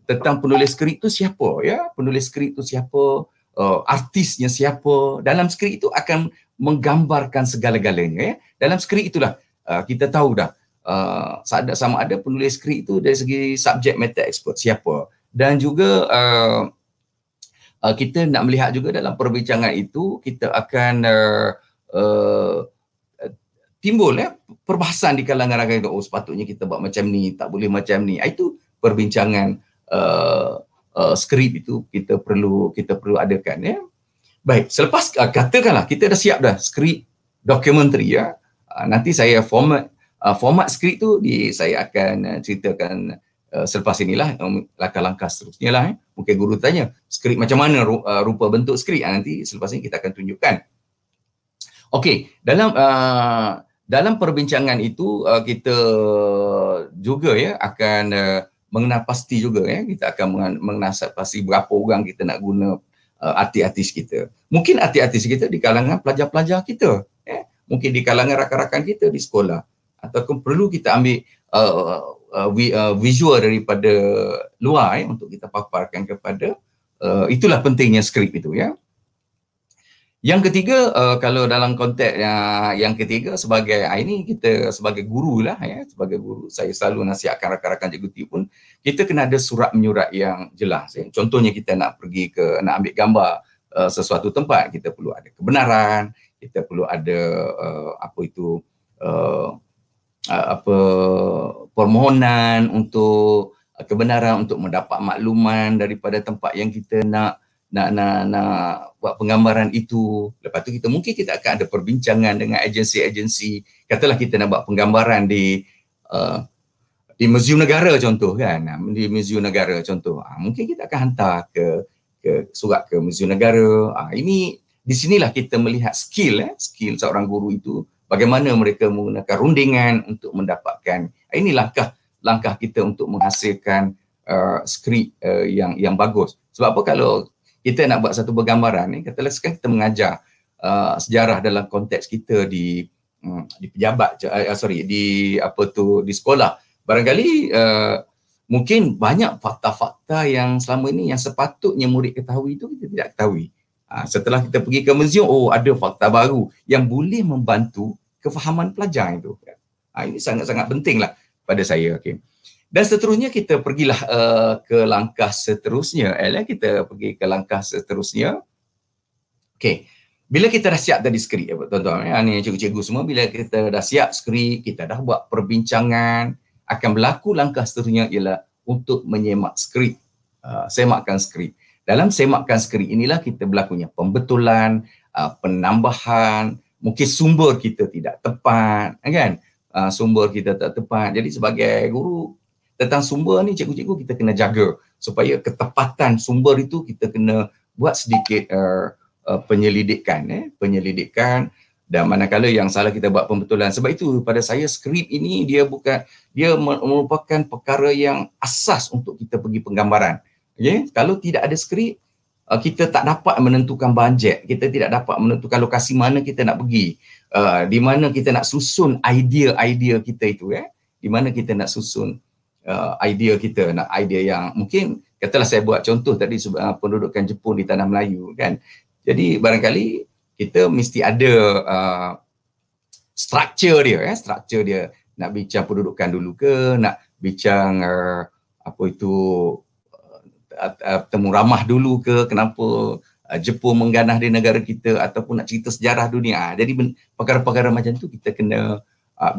tentang penulis skrip tu siapa ya penulis skrip tu siapa uh, artisnya siapa dalam skrip itu akan menggambarkan segala-galanya ya dalam skrip itulah uh, kita tahu dah uh, sama ada penulis skrip itu dari segi subjek matter expert siapa dan juga uh, uh, kita nak melihat juga dalam perbincangan itu kita akan uh, uh, timbul ya perbahasan di kalangan rakan itu oh sepatutnya kita buat macam ni tak boleh macam ni ah, itu perbincangan uh, uh, skrip itu kita perlu kita perlu adakan ya. Baik, selepas uh, katakanlah kita dah siap dah skrip dokumentari ya. Uh, nanti saya format uh, format skrip tu di saya akan uh, ceritakan uh, selepas inilah um, langkah-langkah seterusnya lah eh. Mungkin guru tanya, skrip macam mana ru, uh, rupa bentuk skrip? Uh, nanti selepas ini kita akan tunjukkan. Okey, dalam uh, dalam perbincangan itu uh, kita juga ya akan uh, mengenal pasti juga ya kita akan mengenal pasti berapa orang kita nak guna uh, artis-artis kita mungkin artis-artis kita di kalangan pelajar-pelajar kita ya mungkin di kalangan rakan-rakan kita di sekolah ataupun perlu kita ambil uh, uh, uh visual daripada luar ya untuk kita paparkan kepada uh, itulah pentingnya skrip itu ya yang ketiga, uh, kalau dalam konteks uh, yang ketiga sebagai uh, ini kita sebagai guru lah ya sebagai guru saya selalu nasihatkan rakan-rakan cikgu T pun kita kena ada surat menyurat yang jelas. Ya. Contohnya kita nak pergi ke nak ambil gambar uh, sesuatu tempat kita perlu ada kebenaran, kita perlu ada uh, apa itu uh, uh, apa permohonan untuk kebenaran untuk mendapat makluman daripada tempat yang kita nak nak nak nak buat penggambaran itu lepas tu kita mungkin kita akan ada perbincangan dengan agensi-agensi katalah kita nak buat penggambaran di uh, di museum negara contoh kan di museum negara contoh uh, mungkin kita akan hantar ke ke surat ke museum negara uh, ini di sinilah kita melihat skill eh skill seorang guru itu bagaimana mereka menggunakan rundingan untuk mendapatkan ah, ini langkah langkah kita untuk menghasilkan uh, skrip uh, yang yang bagus sebab apa kalau kita nak buat satu pergambaran ni katalah sekarang kita mengajar uh, sejarah dalam konteks kita di um, di pejabat eh, uh, sorry di apa tu di sekolah barangkali uh, mungkin banyak fakta-fakta yang selama ini yang sepatutnya murid ketahui itu kita tidak ketahui Ha, setelah kita pergi ke museum, oh ada fakta baru yang boleh membantu kefahaman pelajar itu. Ha, ini sangat-sangat penting lah pada saya. Okay dan seterusnya kita pergilah uh, ke langkah seterusnya El, eh? Lah, kita pergi ke langkah seterusnya okey bila kita dah siap tadi skrip ya eh, tuan-tuan ya ni cikgu-cikgu semua bila kita dah siap skrip kita dah buat perbincangan akan berlaku langkah seterusnya ialah untuk menyemak skrip uh, ah, semakkan skrip dalam semakkan skrip inilah kita berlakunya pembetulan uh, penambahan mungkin sumber kita tidak tepat kan uh, sumber kita tak tepat jadi sebagai guru tentang sumber ni cikgu-cikgu kita kena jaga supaya ketepatan sumber itu kita kena buat sedikit uh, uh, penyelidikan eh penyelidikan dan manakala yang salah kita buat pembetulan sebab itu pada saya skrip ini dia bukan dia merupakan perkara yang asas untuk kita pergi penggambaran okey kalau tidak ada skrip uh, kita tak dapat menentukan bajet kita tidak dapat menentukan lokasi mana kita nak pergi uh, di mana kita nak susun idea-idea kita itu eh di mana kita nak susun uh, idea kita nak idea yang mungkin katalah saya buat contoh tadi uh, pendudukan Jepun di tanah Melayu kan jadi barangkali kita mesti ada uh, structure dia eh, structure dia nak bincang pendudukan dulu ke nak bincang uh, apa itu uh, uh, temu ramah dulu ke kenapa uh, Jepun mengganah di negara kita ataupun nak cerita sejarah dunia ah, jadi perkara-perkara macam tu kita kena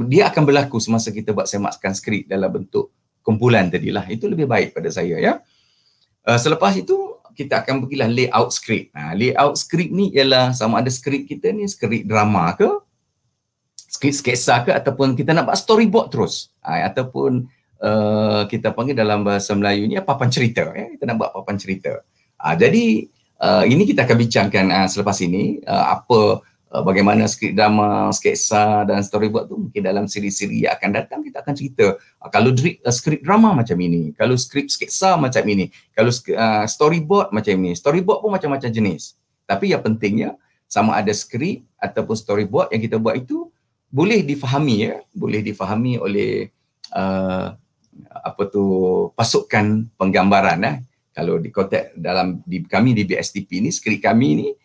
dia akan berlaku semasa kita buat semakkan skrip dalam bentuk kumpulan tadi lah itu lebih baik pada saya ya uh, selepas itu kita akan pergilah layout script nah, ha, layout script ni ialah sama ada script kita ni script drama ke script sketsa ke ataupun kita nak buat storyboard terus uh, ataupun uh, kita panggil dalam bahasa Melayu ni papan cerita ya kita nak buat papan cerita uh, jadi uh, ini kita akan bincangkan uh, selepas ini uh, apa Eh, bagaimana skrip drama, sketsa dan storyboard tu mungkin dalam siri-siri yang akan datang kita akan cerita uh, kalau drip, uh, eh, skrip drama macam ini, kalau skrip sketsa macam ini, kalau uh, storyboard macam ini, storyboard pun macam-macam jenis. Tapi yang pentingnya sama ada skrip ataupun storyboard yang kita buat itu boleh difahami ya, boleh difahami oleh uh, apa tu pasukan penggambaran eh. Kalau di kotak dalam di kami di BSTP ni skrip kami ni hmm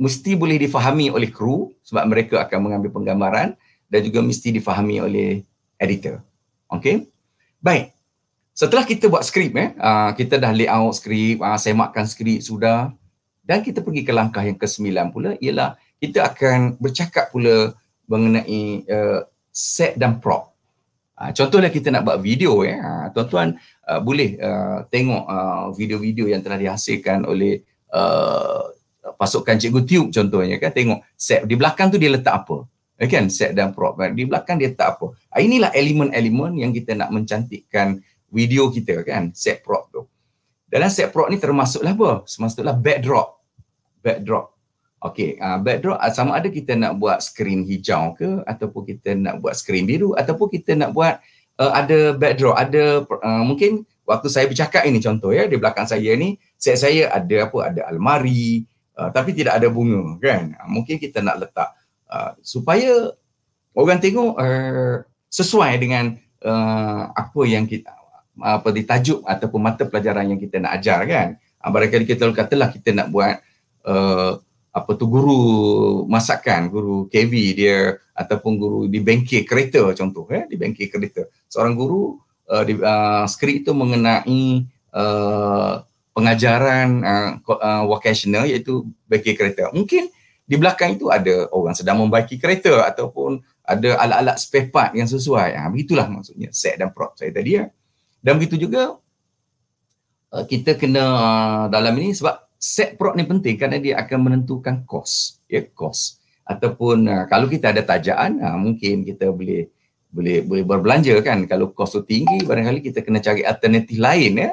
mesti boleh difahami oleh kru sebab mereka akan mengambil penggambaran dan juga mesti difahami oleh editor. Okey. Baik. Setelah kita buat skrip eh, ah, kita dah layout skrip, ah, semakkan skrip sudah dan kita pergi ke langkah yang kesembilan pula ialah kita akan bercakap pula mengenai uh, set dan prop. Ah, contohnya kita nak buat video ya. Eh. tuan-tuan uh, boleh uh, tengok uh, video-video yang telah dihasilkan oleh Masukkan cikgu tiup contohnya kan tengok set di belakang tu dia letak apa eh, kan set dan prop kan? di belakang dia letak apa ah, inilah elemen-elemen yang kita nak mencantikkan video kita kan set prop tu dalam set prop ni termasuklah apa termasuklah backdrop backdrop Okey, uh, backdrop ah, sama ada kita nak buat skrin hijau ke ataupun kita nak buat skrin biru ataupun kita nak buat uh, ada backdrop, ada uh, mungkin waktu saya bercakap ini contoh ya di belakang saya ni set saya ada apa ada almari, Ah, tapi tidak ada bunga kan ah, mungkin kita nak letak uh, supaya orang tengok uh, sesuai dengan uh, apa yang kita apa ditajuk tajuk ataupun mata pelajaran yang kita nak ajar kan uh, barangkali kita katalah kita nak buat uh, apa tu guru masakan guru KV dia ataupun guru di bengkel kereta contoh ya eh, di bengkel kereta seorang guru uh, di uh, skrip itu mengenai uh, pengajaran uh, uh, vocational iaitu baiki kereta. Mungkin di belakang itu ada orang sedang membaiki kereta ataupun ada alat-alat spare part yang sesuai. Ha, begitulah maksudnya set dan prop saya tadi. Ya. Dan begitu juga uh, kita kena uh, dalam ini sebab set prop ni penting kerana dia akan menentukan kos. Ya, kos. Ataupun uh, kalau kita ada tajaan, uh, mungkin kita boleh boleh boleh berbelanja kan kalau kos tu tinggi barangkali kita kena cari alternatif lain ya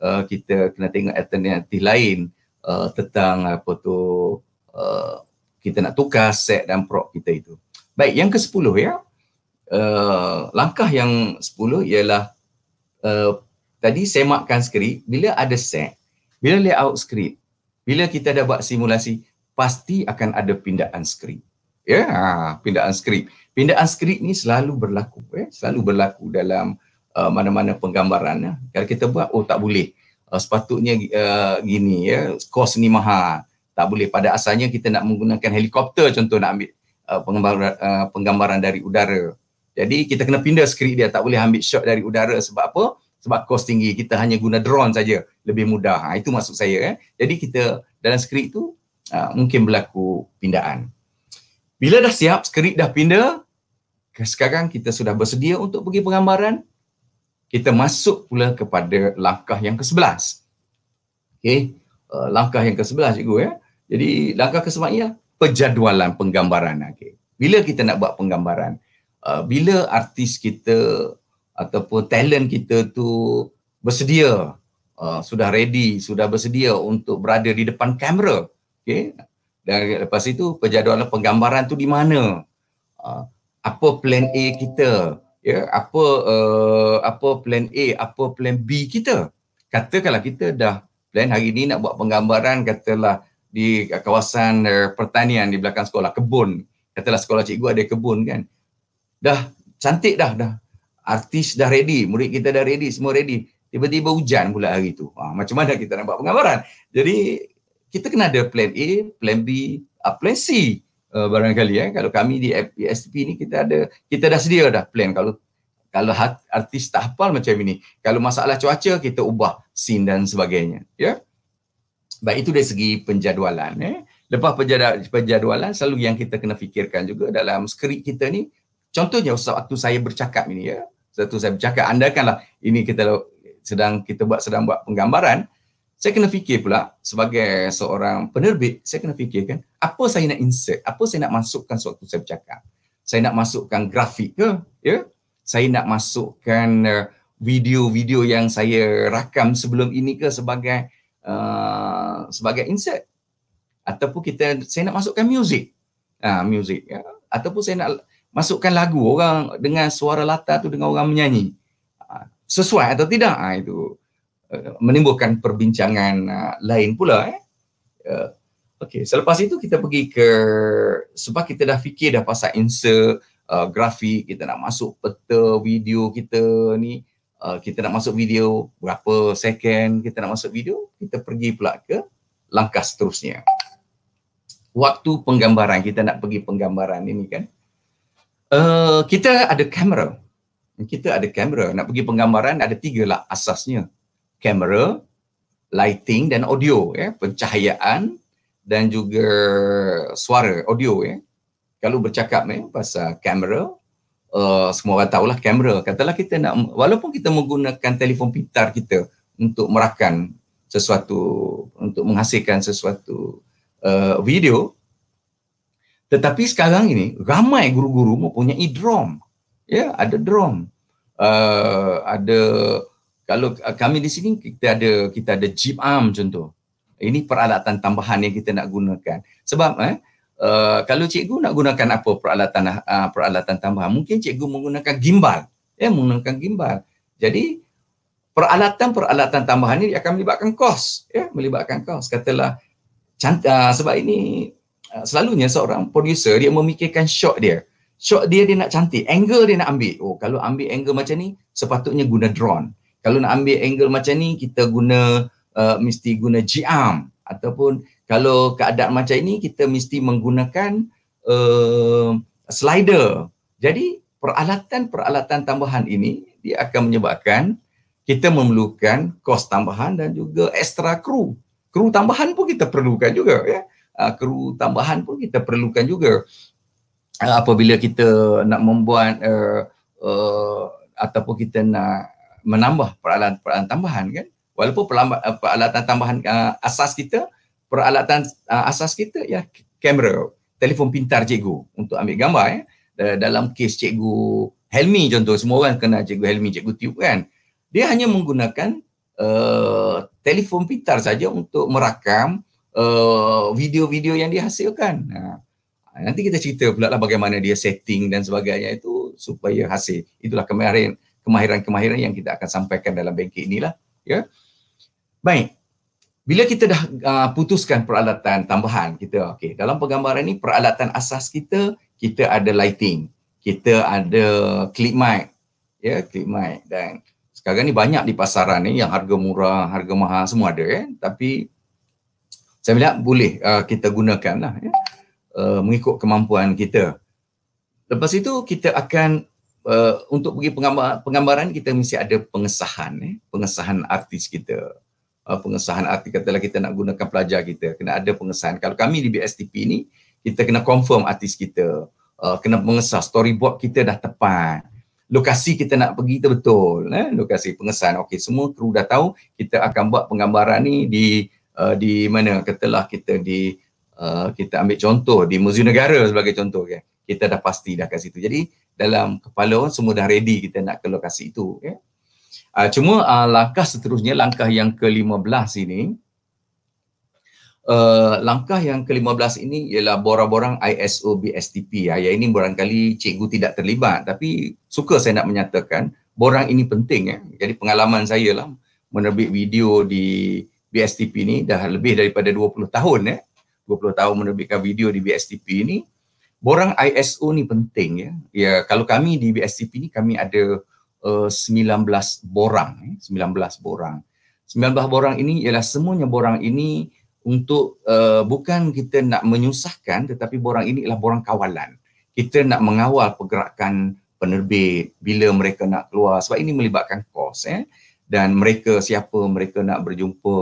Uh, kita kena tengok alternatif lain uh, tentang apa tu uh, kita nak tukar set dan prop kita itu. Baik, yang ke sepuluh ya. Uh, langkah yang sepuluh ialah uh, tadi semakkan skrip bila ada set, bila layout skrip, bila kita dah buat simulasi pasti akan ada pindaan skrip. Ya, yeah, ha, pindaan skrip. Pindaan skrip ni selalu berlaku, eh? selalu berlaku dalam uh, mana-mana penggambaran. Uh. Kalau kita buat, oh tak boleh. Uh, sepatutnya uh, gini, ya, kos ni mahal. Tak boleh. Pada asalnya kita nak menggunakan helikopter contoh nak ambil uh, penggambaran, uh, penggambaran dari udara. Jadi kita kena pindah skrip dia. Tak boleh ambil shot dari udara sebab apa? Sebab kos tinggi. Kita hanya guna drone saja. Lebih mudah. Ha, itu maksud saya. Eh. Jadi kita dalam skrip tu uh, mungkin berlaku pindaan. Bila dah siap, skrip dah pindah. Sekarang kita sudah bersedia untuk pergi penggambaran kita masuk pula kepada langkah yang ke-11. okay? uh, langkah yang ke-11 cikgu ya. Jadi langkah ke-11 ialah perjadualan penggambaran. Okay. Bila kita nak buat penggambaran, uh, bila artis kita ataupun talent kita tu bersedia, uh, sudah ready, sudah bersedia untuk berada di depan kamera. Okay. Dan lepas itu perjadualan penggambaran tu di mana? Uh, apa plan A kita? ya apa uh, apa plan A apa plan B kita katakanlah kita dah plan hari ini nak buat penggambaran katalah di kawasan uh, pertanian di belakang sekolah kebun katalah sekolah cikgu ada kebun kan dah cantik dah dah artis dah ready murid kita dah ready semua ready tiba-tiba hujan pula hari tu ha, macam mana kita nak buat penggambaran jadi kita kena ada plan A plan B uh, plan C uh, barangkali eh kalau kami di SP ni kita ada kita dah sedia dah plan kalau kalau hat, artis tak hafal macam ini kalau masalah cuaca kita ubah scene dan sebagainya ya yeah? baik itu dari segi penjadualan eh lepas penjadualan selalu yang kita kena fikirkan juga dalam skrip kita ni contohnya waktu saya bercakap ini ya satu saya bercakap andakanlah ini kita sedang kita buat sedang buat penggambaran saya kena fikir pula sebagai seorang penerbit, saya kena fikirkan apa saya nak insert, apa saya nak masukkan sewaktu saya bercakap. Saya nak masukkan grafik ke? Ya? Saya nak masukkan uh, video-video yang saya rakam sebelum ini ke sebagai uh, sebagai insert? Ataupun kita saya nak masukkan muzik. Ah, uh, muzik ya. Ataupun saya nak masukkan lagu orang dengan suara latar tu dengan orang menyanyi. Uh, sesuai atau tidak? Ah, itu Eh, menimbulkan perbincangan uh, lain pula eh. Uh, Okey, selepas itu kita pergi ke sebab kita dah fikir dah pasal insert uh, grafik, kita nak masuk peta video kita ni, uh, kita nak masuk video berapa second kita nak masuk video, kita pergi pula ke langkah seterusnya. Waktu penggambaran, kita nak pergi penggambaran ini kan. Uh, kita ada kamera. Kita ada kamera. Nak pergi penggambaran ada tiga lah asasnya kamera, lighting dan audio ya, pencahayaan dan juga suara audio ya. Kalau bercakap ya pasal kamera, uh, semua orang tahulah kamera. Katalah kita nak walaupun kita menggunakan telefon pintar kita untuk merakam sesuatu untuk menghasilkan sesuatu uh, video tetapi sekarang ini ramai guru-guru mempunyai drum ya ada drum uh, ada kalau ah, kami di sini kita ada kita ada jeep arm contoh ini peralatan tambahan yang kita nak gunakan sebab eh Uh, kalau cikgu nak gunakan apa peralatan uh, peralatan tambahan mungkin cikgu menggunakan gimbal ya eh, menggunakan gimbal jadi peralatan peralatan tambahan ini akan melibatkan kos ya eh, melibatkan kos katalah cant- uh, sebab ini uh, selalunya seorang producer dia memikirkan shot dia shot dia dia nak cantik angle dia nak ambil oh kalau ambil angle macam ni sepatutnya guna drone kalau nak ambil angle macam ni kita guna uh, mesti guna jiam ataupun kalau keadaan macam ini kita mesti menggunakan uh, slider jadi peralatan-peralatan tambahan ini dia akan menyebabkan kita memerlukan kos tambahan dan juga extra kru kru tambahan pun kita perlukan juga ya uh, kru tambahan pun kita perlukan juga uh, apabila kita nak membuat uh, uh, ataupun kita nak menambah peralatan-peralatan tambahan kan walaupun peralatan eh, tambahan uh, asas kita peralatan uh, asas kita ya kamera telefon pintar cikgu untuk ambil gambar ya dalam kes cikgu Helmi contoh semua orang kena cikgu Helmi cikgu Tiup kan dia hanya menggunakan uh, telefon pintar saja untuk merakam uh, video-video yang dihasilkan nah, nanti kita cerita pula lah bagaimana dia setting dan sebagainya itu supaya hasil itulah kemarin kemahiran-kemahiran yang kita akan sampaikan dalam bengkel inilah ya baik bila kita dah uh, putuskan peralatan tambahan kita okay. dalam penggambaran ini peralatan asas kita kita ada lighting kita ada clip mic ya clip mic dan sekarang ni banyak di pasaran ni yang harga murah harga mahal semua ada ya tapi saya melihat boleh uh, kita gunakanlah ya uh, mengikut kemampuan kita lepas itu kita akan uh, untuk pergi penggambar, penggambaran kita mesti ada pengesahan eh? pengesahan artis kita uh, pengesahan artis katalah kita nak gunakan pelajar kita kena ada pengesahan kalau kami di BSTP ni kita kena confirm artis kita uh, kena mengesah storyboard kita dah tepat lokasi kita nak pergi tu betul eh? lokasi pengesahan okey semua kru dah tahu kita akan buat penggambaran ni di uh, di mana katalah kita di uh, kita ambil contoh di muzium negara sebagai contoh okay? Ya. kita dah pasti dah kat situ jadi dalam kepala orang semua dah ready kita nak ke lokasi itu okay? Ya. uh, ah, cuma uh, langkah seterusnya langkah yang ke-15 ini uh, langkah yang ke-15 ini ialah borang-borang ISO BSTP ah, ya ini barangkali cikgu tidak terlibat tapi suka saya nak menyatakan borang ini penting ya jadi pengalaman saya lah menerbit video di BSTP ni dah lebih daripada 20 tahun ya 20 tahun menerbitkan video di BSTP ni borang ISO ni penting ya. Ya kalau kami di BSCP ni kami ada uh, eh, 19 borang, eh, 19 borang. 19 borang ini ialah semuanya borang ini untuk uh, bukan kita nak menyusahkan tetapi borang ini ialah borang kawalan. Kita nak mengawal pergerakan penerbit bila mereka nak keluar sebab ini melibatkan kos ya dan mereka siapa mereka nak berjumpa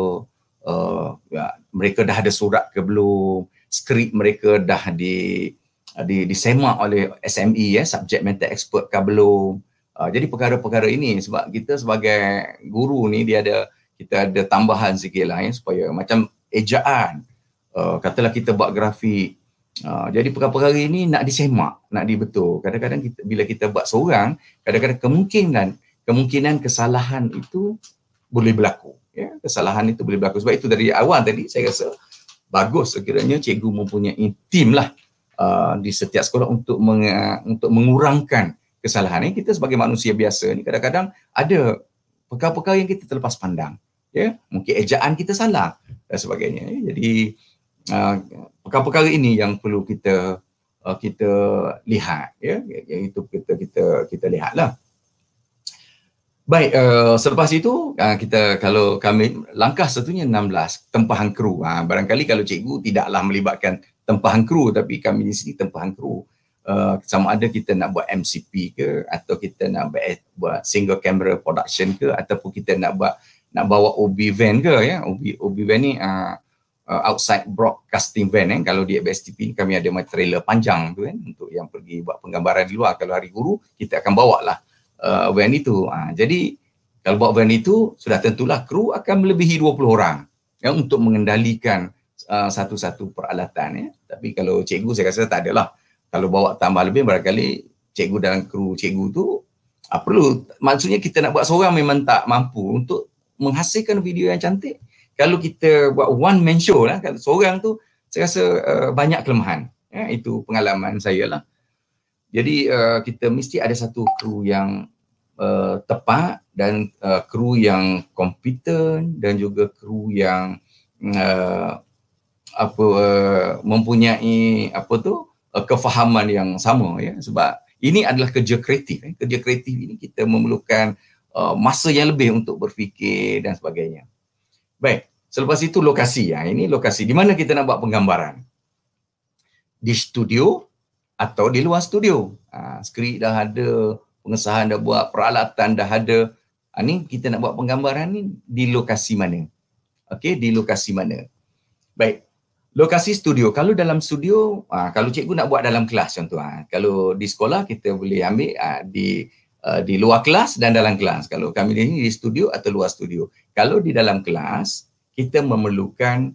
uh, ya, mereka dah ada surat ke belum skrip mereka dah di Ah, di disemak oleh SME ya eh, subject matter expert ke kan belum uh, jadi perkara-perkara ini sebab kita sebagai guru ni dia ada kita ada tambahan sikit lah ya supaya macam ejaan uh, katalah kita buat grafik uh, jadi perkara-perkara ini nak disemak nak dibetul kadang-kadang kita, bila kita buat seorang kadang-kadang kemungkinan kemungkinan kesalahan itu boleh berlaku ya kesalahan itu boleh berlaku sebab itu dari awal tadi saya rasa bagus sekiranya cikgu mempunyai tim lah Uh, di setiap sekolah untuk meng, uh, untuk mengurangkan kesalahan ini kita sebagai manusia biasa ni kadang-kadang ada perkara-perkara yang kita terlepas pandang ya mungkin ejaan kita salah dan sebagainya ya? jadi uh, perkara-perkara ini yang perlu kita uh, kita lihat ya yang itu kita kita kita lihatlah baik uh, selepas itu uh, kita kalau kami langkah satunya 16 tempahan kru uh, barangkali kalau cikgu tidaklah melibatkan tempahan kru tapi kami di sini tempahan kru uh, sama ada kita nak buat MCP ke atau kita nak buat, eh, buat single camera production ke ataupun kita nak buat nak bawa OB van ke ya OB OB van ni uh, Uh, outside broadcasting van eh. kalau di ABS-TV ni kami ada trailer panjang tu kan untuk yang pergi buat penggambaran di luar kalau hari guru kita akan bawa lah uh, van itu uh, jadi kalau bawa van itu sudah tentulah kru akan melebihi 20 orang ya, untuk mengendalikan uh, satu-satu peralatan ya. Eh. Tapi kalau cikgu saya rasa tak adalah. Kalau bawa tambah lebih barangkali cikgu dalam kru cikgu tu uh, perlu. Maksudnya kita nak buat seorang memang tak mampu untuk menghasilkan video yang cantik. Kalau kita buat one man show lah, kalau seorang tu saya rasa uh, banyak kelemahan. Ya, itu pengalaman saya lah. Jadi uh, kita mesti ada satu kru yang uh, tepat dan uh, kru yang kompeten dan juga kru yang apa uh, mempunyai apa tu uh, kefahaman yang sama ya sebab ini adalah kerja kreatif eh. kerja kreatif ini kita memerlukan uh, masa yang lebih untuk berfikir dan sebagainya baik selepas itu lokasi ya ini lokasi di mana kita nak buat penggambaran di studio atau di luar studio ha, skrip dah ada pengesahan dah buat peralatan dah ada ha, ni kita nak buat penggambaran ni di lokasi mana okey di lokasi mana baik lokasi studio kalau dalam studio uh, kalau cikgu nak buat dalam kelas contoh uh, kalau di sekolah kita boleh ambil uh, di uh, di luar kelas dan dalam kelas kalau kami ini di studio atau luar studio kalau di dalam kelas kita memerlukan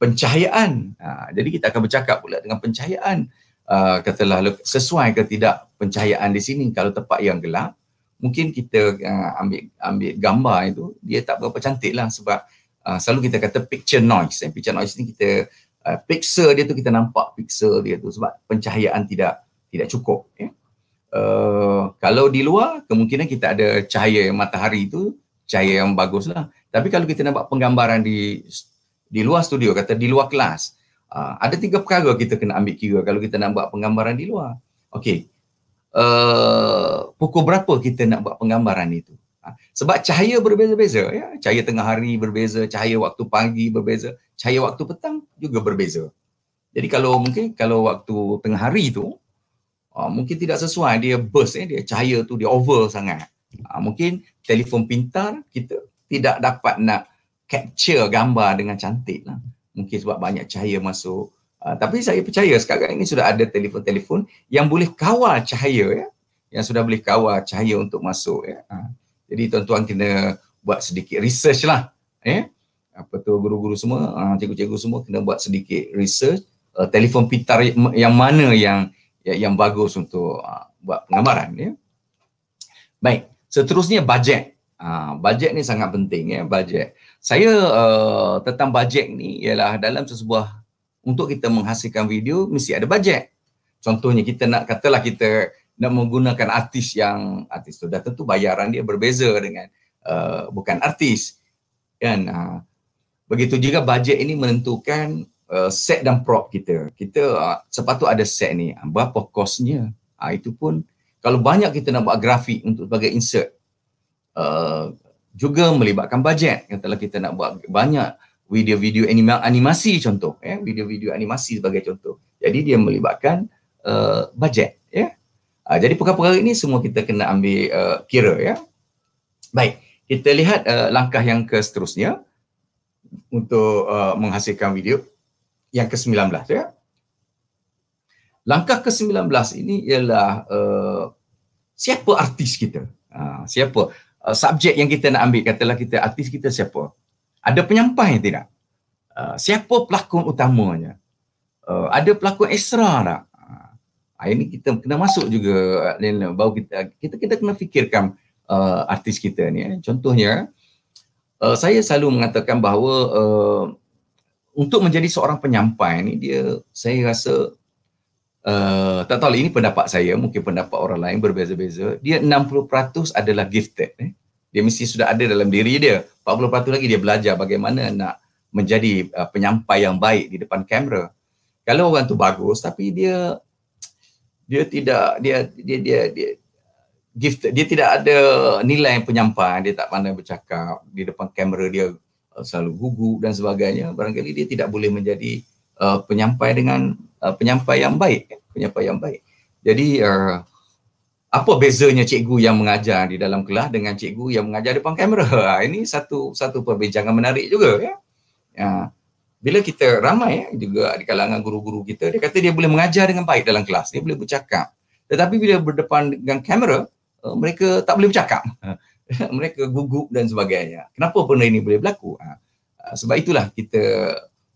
pencahayaan uh, jadi kita akan bercakap pula dengan pencahayaan uh, katalah sesuai ke tidak pencahayaan di sini kalau tempat yang gelap mungkin kita uh, ambil ambil gambar itu dia tak berapa cantik lah sebab uh, selalu kita kata picture noise. Eh. Picture noise ni kita uh, eh, pixel dia tu kita nampak pixel dia tu sebab pencahayaan tidak tidak cukup ya. Uh, kalau di luar kemungkinan kita ada cahaya matahari tu cahaya yang baguslah. Tapi kalau kita nampak penggambaran di di luar studio kata di luar kelas uh, ada tiga perkara kita kena ambil kira kalau kita nak buat penggambaran di luar. Okey. Uh, pukul berapa kita nak buat penggambaran itu? Ha, sebab cahaya berbeza-beza ya. Cahaya tengah hari berbeza, cahaya waktu pagi berbeza cahaya waktu petang juga berbeza. Jadi kalau mungkin kalau waktu tengah hari tu uh, mungkin tidak sesuai dia burst eh dia cahaya tu dia over sangat. Uh, mungkin telefon pintar kita tidak dapat nak capture gambar dengan cantik lah. Mungkin sebab banyak cahaya masuk. Uh, tapi saya percaya sekarang ini sudah ada telefon-telefon yang boleh kawal cahaya ya. Yang sudah boleh kawal cahaya untuk masuk ya. Uh, jadi tuan-tuan kena buat sedikit research lah. Eh? apa tu guru-guru semua, uh, cikgu-cikgu semua kena buat sedikit research uh, telefon pintar yang mana yang yang, yang bagus untuk uh, buat penggambaran ya. Baik, seterusnya bajet. Uh, bajet ni sangat penting ya, bajet. Saya uh, tentang bajet ni ialah dalam sesebuah untuk kita menghasilkan video mesti ada bajet. Contohnya kita nak katalah kita nak menggunakan artis yang artis tu dah tentu bayaran dia berbeza dengan uh, bukan artis kan uh, Begitu juga bajet ini menentukan uh, set dan prop kita. Kita uh, sepatut ada set ni. Berapa kosnya? Uh, itu pun kalau banyak kita nak buat grafik untuk sebagai insert. Uh, juga melibatkan bajet. Kalau kita nak buat banyak video-video anim- animasi contoh. Eh? Video-video animasi sebagai contoh. Jadi dia melibatkan uh, bajet. Yeah? Ha, uh, jadi perkara-perkara ini semua kita kena ambil uh, kira. ya. Yeah? Baik, kita lihat uh, langkah yang seterusnya untuk uh, menghasilkan video yang ke-19 ya. Langkah ke-19 ini ialah uh, siapa artis kita? Uh, siapa uh, subjek yang kita nak ambil? Katalah kita artis kita siapa? Ada penyampai yang tidak? Uh, siapa pelakon utamanya? Uh, ada pelakon ekstra tak? Uh, ini kita kena masuk juga uh, kita, kita kita kena fikirkan uh, artis kita ni eh. Contohnya uh, uh, saya selalu mengatakan bahawa uh, untuk menjadi seorang penyampai ni dia saya rasa uh, tak tahu lah, ini pendapat saya mungkin pendapat orang lain berbeza-beza dia 60% adalah gifted eh. dia mesti sudah ada dalam diri dia 40% lagi dia belajar bagaimana nak menjadi uh, penyampai yang baik di depan kamera kalau orang tu bagus tapi dia dia tidak dia dia dia, dia, dia gifted. Dia tidak ada nilai penyampaian, dia tak pandai bercakap, di depan kamera dia uh, selalu gugup dan sebagainya. Barangkali dia tidak boleh menjadi uh, penyampai dengan uh, penyampai yang baik, penyampai yang baik. Jadi uh, apa bezanya cikgu yang mengajar di dalam kelas dengan cikgu yang mengajar di depan kamera? Ha, ini satu satu perbincangan menarik juga ya. Ya. Bila kita ramai ya, juga di kalangan guru-guru kita, dia kata dia boleh mengajar dengan baik dalam kelas, dia boleh bercakap. Tetapi bila berdepan dengan kamera, Eh, mereka tak boleh bercakap. mereka gugup dan sebagainya. Kenapa benda ini boleh berlaku? Ha. Eh, sebab itulah kita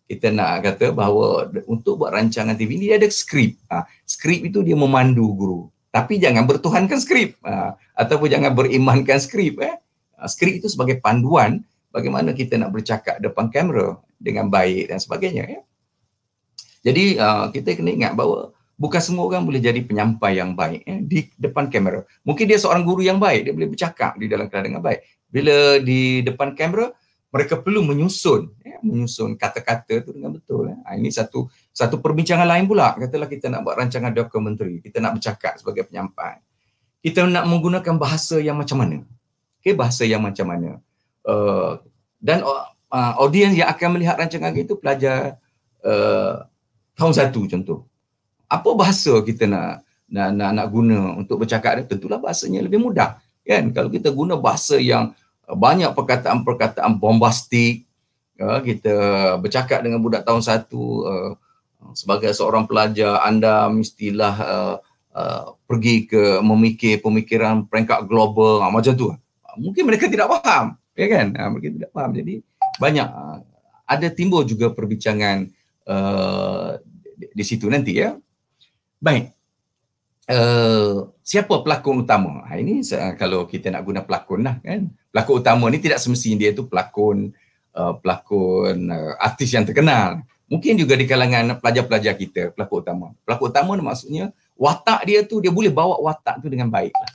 kita nak kata bahawa untuk buat rancangan TV ini dia ada skrip. Ha. Skrip itu dia memandu guru. Tapi jangan bertuhankan skrip. Ha. Ataupun jangan berimankan skrip. Eh. Ha. Skrip itu sebagai panduan bagaimana kita nak bercakap depan kamera dengan baik dan sebagainya. Ya. Eh. Jadi uh, kita kena ingat bahawa bukan semua orang boleh jadi penyampai yang baik eh, di depan kamera. Mungkin dia seorang guru yang baik, dia boleh bercakap di dalam kelas dengan baik. Bila di depan kamera, mereka perlu menyusun, eh, menyusun kata-kata itu dengan betul. Eh. Ha, ini satu satu perbincangan lain pula. Katalah kita nak buat rancangan dokumentari, kita nak bercakap sebagai penyampai. Kita nak menggunakan bahasa yang macam mana? Okay, bahasa yang macam mana? Uh, dan uh, audiens yang akan melihat rancangan itu pelajar uh, tahun satu contoh apa bahasa kita nak nak nak, nak guna untuk bercakap ni tentulah bahasanya lebih mudah kan kalau kita guna bahasa yang banyak perkataan-perkataan bombastik ya, kita bercakap dengan budak tahun satu eh, sebagai seorang pelajar anda mestilah eh, eh, pergi ke memikir pemikiran peringkat global ha, macam tu ha, mungkin mereka tidak faham ya kan ha, mereka tidak faham jadi banyak ada timbul juga perbincangan di situ nanti ya Baik. Uh, siapa pelakon utama? Ha, ini eh, kalau kita nak guna pelakon lah kan. Pelakon utama ni tidak semestinya dia tu pelakon uh, pelakon uh, artis yang terkenal. Mungkin juga di kalangan pelajar-pelajar kita pelakon utama. Pelakon utama ni maksudnya watak dia tu dia boleh bawa watak tu dengan baik lah.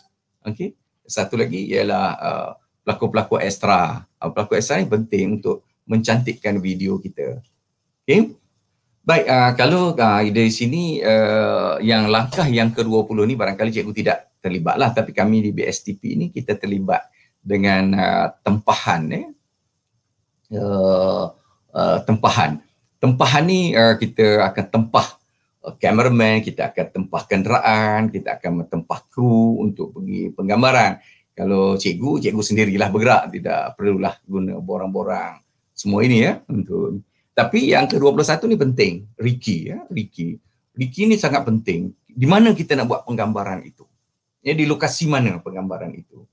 Okay. Satu lagi ialah uh, pelakon-pelakon ekstra. Uh, pelakon ekstra ni penting untuk mencantikkan video kita. Okay. Baik, uh, kalau uh, dari sini uh, yang langkah yang ke-20 ni barangkali cikgu tidak terlibat lah tapi kami di BSTP ini kita terlibat dengan uh, tempahan eh. uh, uh, tempahan tempahan ni uh, kita akan tempah kameraman, uh, kita akan tempah kenderaan, kita akan tempah kru untuk pergi penggambaran kalau cikgu, cikgu sendirilah bergerak tidak perlulah guna borang-borang semua ini ya untuk tapi yang ke-21 ni penting, Ricky ya, Ricky. Ricky ni sangat penting. Di mana kita nak buat penggambaran itu? Ya, di lokasi mana penggambaran itu?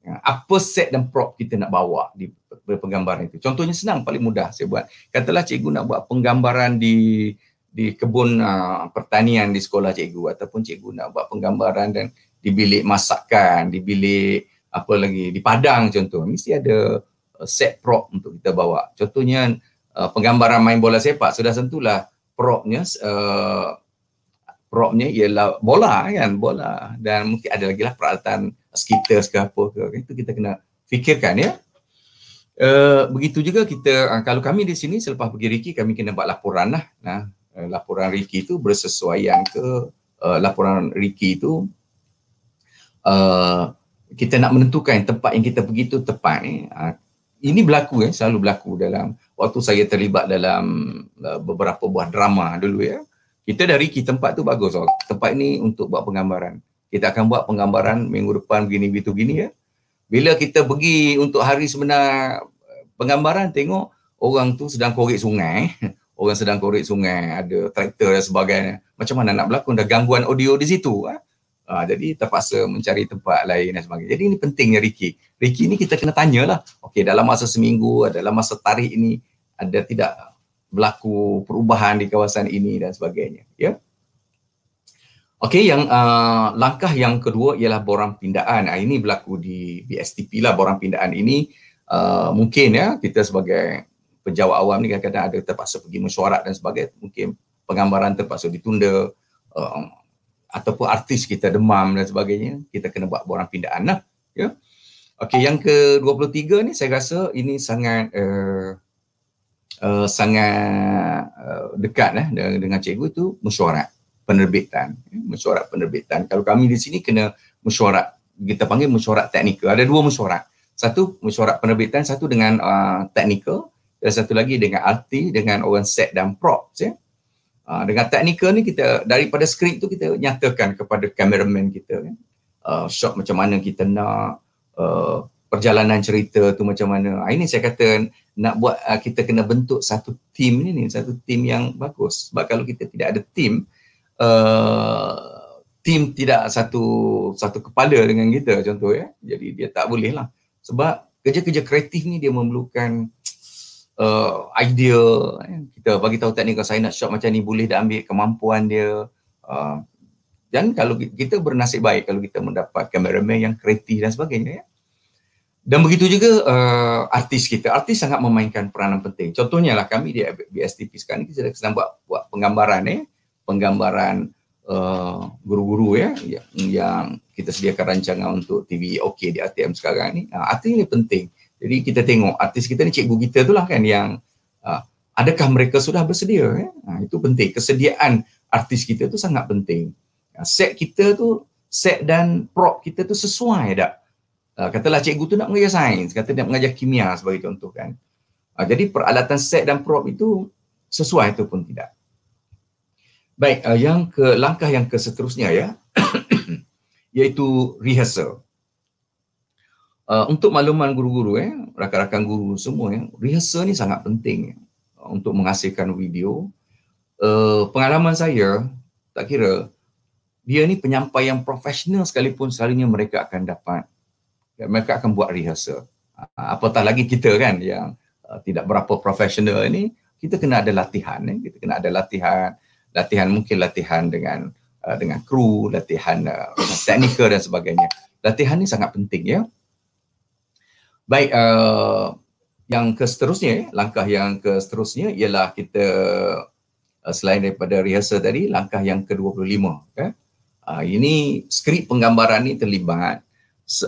Ya, apa set dan prop kita nak bawa di penggambaran itu? Contohnya senang, paling mudah saya buat. Katalah cikgu nak buat penggambaran di di kebun uh, pertanian di sekolah cikgu ataupun cikgu nak buat penggambaran dan di bilik masakan, di bilik apa lagi, di padang contoh. Mesti ada eh, set prop untuk kita bawa. Contohnya Uh, penggambaran main bola sepak sudah tentulah propnya uh, propnya ialah bola kan bola dan mungkin ada lagi lah peralatan skitter ke apa ke kan, itu kita kena fikirkan ya Uh, begitu juga kita uh, kalau kami di sini selepas pergi Ricky kami kena buat laporan lah nah, uh, laporan Riki itu bersesuaian ke uh, laporan Riki itu uh, kita nak menentukan tempat yang kita pergi itu tepat eh. uh, ini berlaku ya, eh, selalu berlaku dalam waktu saya terlibat dalam uh, beberapa buah drama dulu ya. Kita dari Ricky tempat tu bagus. Oh. Tempat ni untuk buat penggambaran. Kita akan buat penggambaran minggu depan begini begitu gini ya. Bila kita pergi untuk hari sebenar uh, penggambaran tengok orang tu sedang korek sungai, orang sedang korek sungai, ada traktor dan sebagainya. Macam mana nak berlakon Ada gangguan audio di situ Eh? Ha, jadi terpaksa mencari tempat lain dan sebagainya. Jadi ini pentingnya Ricky. Ricky ini kita kena tanyalah. Okey dalam masa seminggu, dalam masa tarikh ini ada tidak berlaku perubahan di kawasan ini dan sebagainya. Ya. Okey yang uh, langkah yang kedua ialah borang pindaan. Ha, ini berlaku di BSTP lah borang pindaan ini uh, mungkin ya kita sebagai pejabat awam ni kadang-kadang ada terpaksa pergi mesyuarat dan sebagainya. Mungkin penggambaran terpaksa ditunda. Uh, ataupun artis kita demam dan sebagainya kita kena buat borang pindaan lah ya okey yang ke-23 ni saya rasa ini sangat uh, uh, sangat uh, dekat eh, dengan, dengan cikgu tu mesyuarat penerbitan ya, mesyuarat penerbitan kalau kami di sini kena mesyuarat kita panggil mesyuarat teknikal ada dua mesyuarat satu mesyuarat penerbitan satu dengan uh, teknikal dan satu lagi dengan arti dengan orang set dan props ya Ha, dengan teknikal ni kita daripada skrip tu kita nyatakan kepada kameraman kita kan. Uh, shot macam mana kita nak uh, perjalanan cerita tu macam mana. Ha, ini saya kata nak buat uh, kita kena bentuk satu tim ni ni, satu tim yang bagus. Sebab kalau kita tidak ada tim, uh, team tidak satu satu kepala dengan kita contoh ya. Jadi dia tak boleh lah. Sebab kerja-kerja kreatif ni dia memerlukan uh, uh, idea eh, kita bagi tahu kalau saya nak shop macam ni boleh dah ambil kemampuan dia uh, dan kalau kita bernasib baik kalau kita mendapat kameraman yang kreatif dan sebagainya ya. Dan begitu juga uh, artis kita. Artis sangat memainkan peranan penting. Contohnya lah kami di BSTP sekarang kita sedang buat, buat penggambaran eh. Penggambaran uh, guru-guru ya yang, yang kita sediakan rancangan untuk TV OK di ATM sekarang ni. Uh, artis ini penting. Jadi kita tengok artis kita ni cikgu kita tu lah kan yang uh, adakah mereka sudah bersedia? Ya? Nah, itu penting. Kesediaan artis kita tu sangat penting. Uh, set kita tu, set dan prop kita tu sesuai tak? Uh, katalah cikgu tu nak mengajar sains, kata nak mengajar kimia sebagai contoh kan. Uh, jadi peralatan set dan prop itu sesuai pun tidak. Baik, uh, yang ke langkah yang ke seterusnya ya, iaitu rehearsal. Uh, untuk makluman guru-guru eh, rakan-rakan guru semua eh, rehearsal ni sangat penting eh, untuk menghasilkan video. Uh, pengalaman saya tak kira dia ni penyampai yang profesional sekalipun selalunya mereka akan dapat ya, mereka akan buat rehearsal. Uh, apatah lagi kita kan yang uh, tidak berapa profesional ni kita kena ada latihan eh. kita kena ada latihan latihan mungkin latihan dengan uh, dengan kru latihan uh, teknikal dan sebagainya latihan ni sangat penting ya yeah. Baik, uh, yang seterusnya, langkah yang seterusnya ialah kita uh, selain daripada rehearsal tadi, langkah yang ke-25. Okay? Ya. Uh, ini skrip penggambaran ini terlibat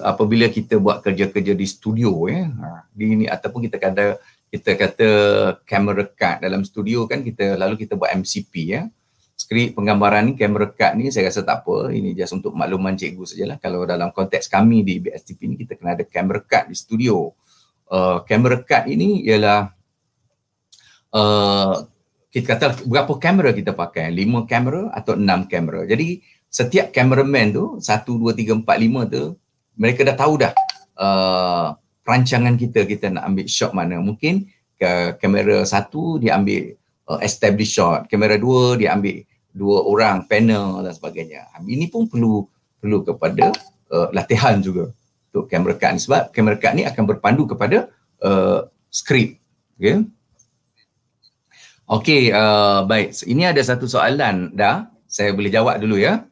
apabila kita buat kerja-kerja di studio ya ha, di ini ataupun kita kata kita kata kamera card dalam studio kan kita lalu kita buat MCP ya skrip penggambaran ni kamera card ni saya rasa tak apa ini just untuk makluman cikgu sajalah kalau dalam konteks kami di BSTP ni kita kena ada kamera card di studio eh, kamera uh, card ini ialah uh, kita kata berapa kamera kita pakai lima kamera atau enam kamera jadi setiap cameraman tu satu dua tiga empat lima tu mereka dah tahu dah uh, eh, rancangan kita kita nak ambil shot mana mungkin ke kamera satu dia ambil uh, established shot kamera dua dia ambil dua orang panel dan sebagainya ini pun perlu perlu kepada uh, latihan juga untuk kamera card ni sebab kamera card ni akan berpandu kepada uh, skrip Okay, okey uh, baik so, ini ada satu soalan dah saya boleh jawab dulu ya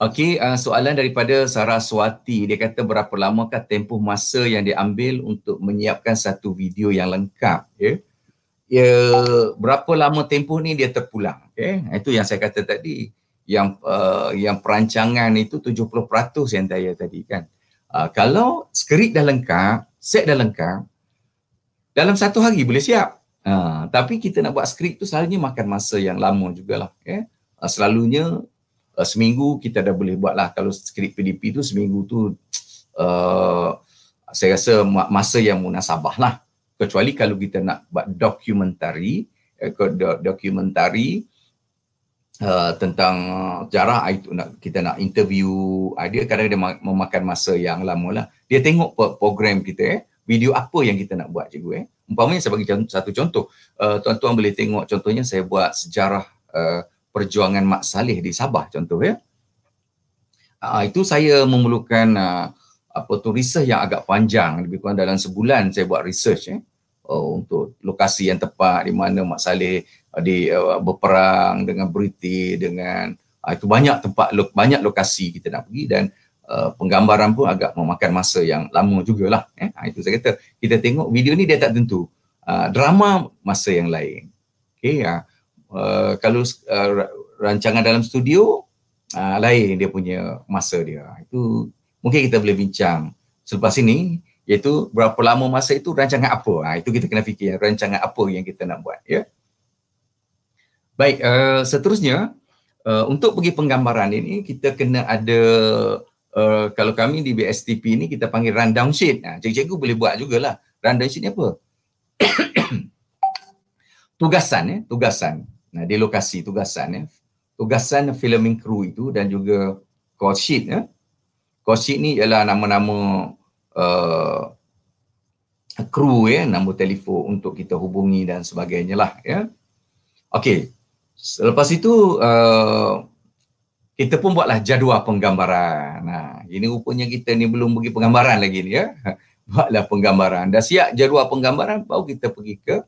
Okey, uh, soalan daripada Saraswati. Dia kata berapa lamakah tempoh masa yang diambil untuk menyiapkan satu video yang lengkap. Okay. Ya ya, berapa lama tempoh ni dia terpulang. Okay? Itu yang saya kata tadi. Yang uh, yang perancangan itu 70% yang saya tadi kan. Uh, kalau skrip dah lengkap, set dah lengkap, dalam satu hari boleh siap. Uh, tapi kita nak buat skrip tu selalunya makan masa yang lama jugalah. Okay? Uh, selalunya uh, seminggu kita dah boleh buat lah. Kalau skrip PDP tu seminggu tu uh, saya rasa masa yang munasabah lah kecuali kalau kita nak buat dokumentari eh, dokumentari uh, tentang eh, jarak itu nak kita nak interview uh, dia kadang dia memakan masa yang lama lah dia tengok program kita eh, video apa yang kita nak buat cikgu eh umpamanya saya bagi satu contoh uh, tuan-tuan boleh tengok contohnya saya buat sejarah uh, perjuangan Mak Saleh di Sabah contoh ya uh, itu saya memerlukan uh, apa tu research yang agak panjang lebih kurang dalam sebulan saya buat research eh uh, untuk lokasi yang tepat di mana Mak Saleh uh, di uh, berperang dengan Briti, dengan uh, itu banyak tempat lo, banyak lokasi kita nak pergi dan uh, penggambaran pun agak memakan masa yang lama jugalah eh uh, itu saya kata kita tengok video ni dia tak tentu uh, drama masa yang lain okey ha. uh, kalau uh, rancangan dalam studio uh, lain dia punya masa dia itu mungkin kita boleh bincang selepas ini iaitu berapa lama masa itu rancangan apa ha, itu kita kena fikir rancangan apa yang kita nak buat ya baik uh, seterusnya uh, untuk pergi penggambaran ini kita kena ada uh, kalau kami di BSTP ini kita panggil rundown sheet ha, cikgu-cikgu boleh buat jugalah rundown sheet ni apa tugasan ya tugasan nah di lokasi tugasan ya tugasan filming crew itu dan juga call sheet ya call sheet ni ialah nama-nama uh, kru ya nombor telefon untuk kita hubungi dan sebagainya lah ya okey selepas itu uh, kita pun buatlah jadual penggambaran. Nah, ini rupanya kita ni belum bagi penggambaran lagi ni ya. Buatlah penggambaran. Dah siap jadual penggambaran baru kita pergi ke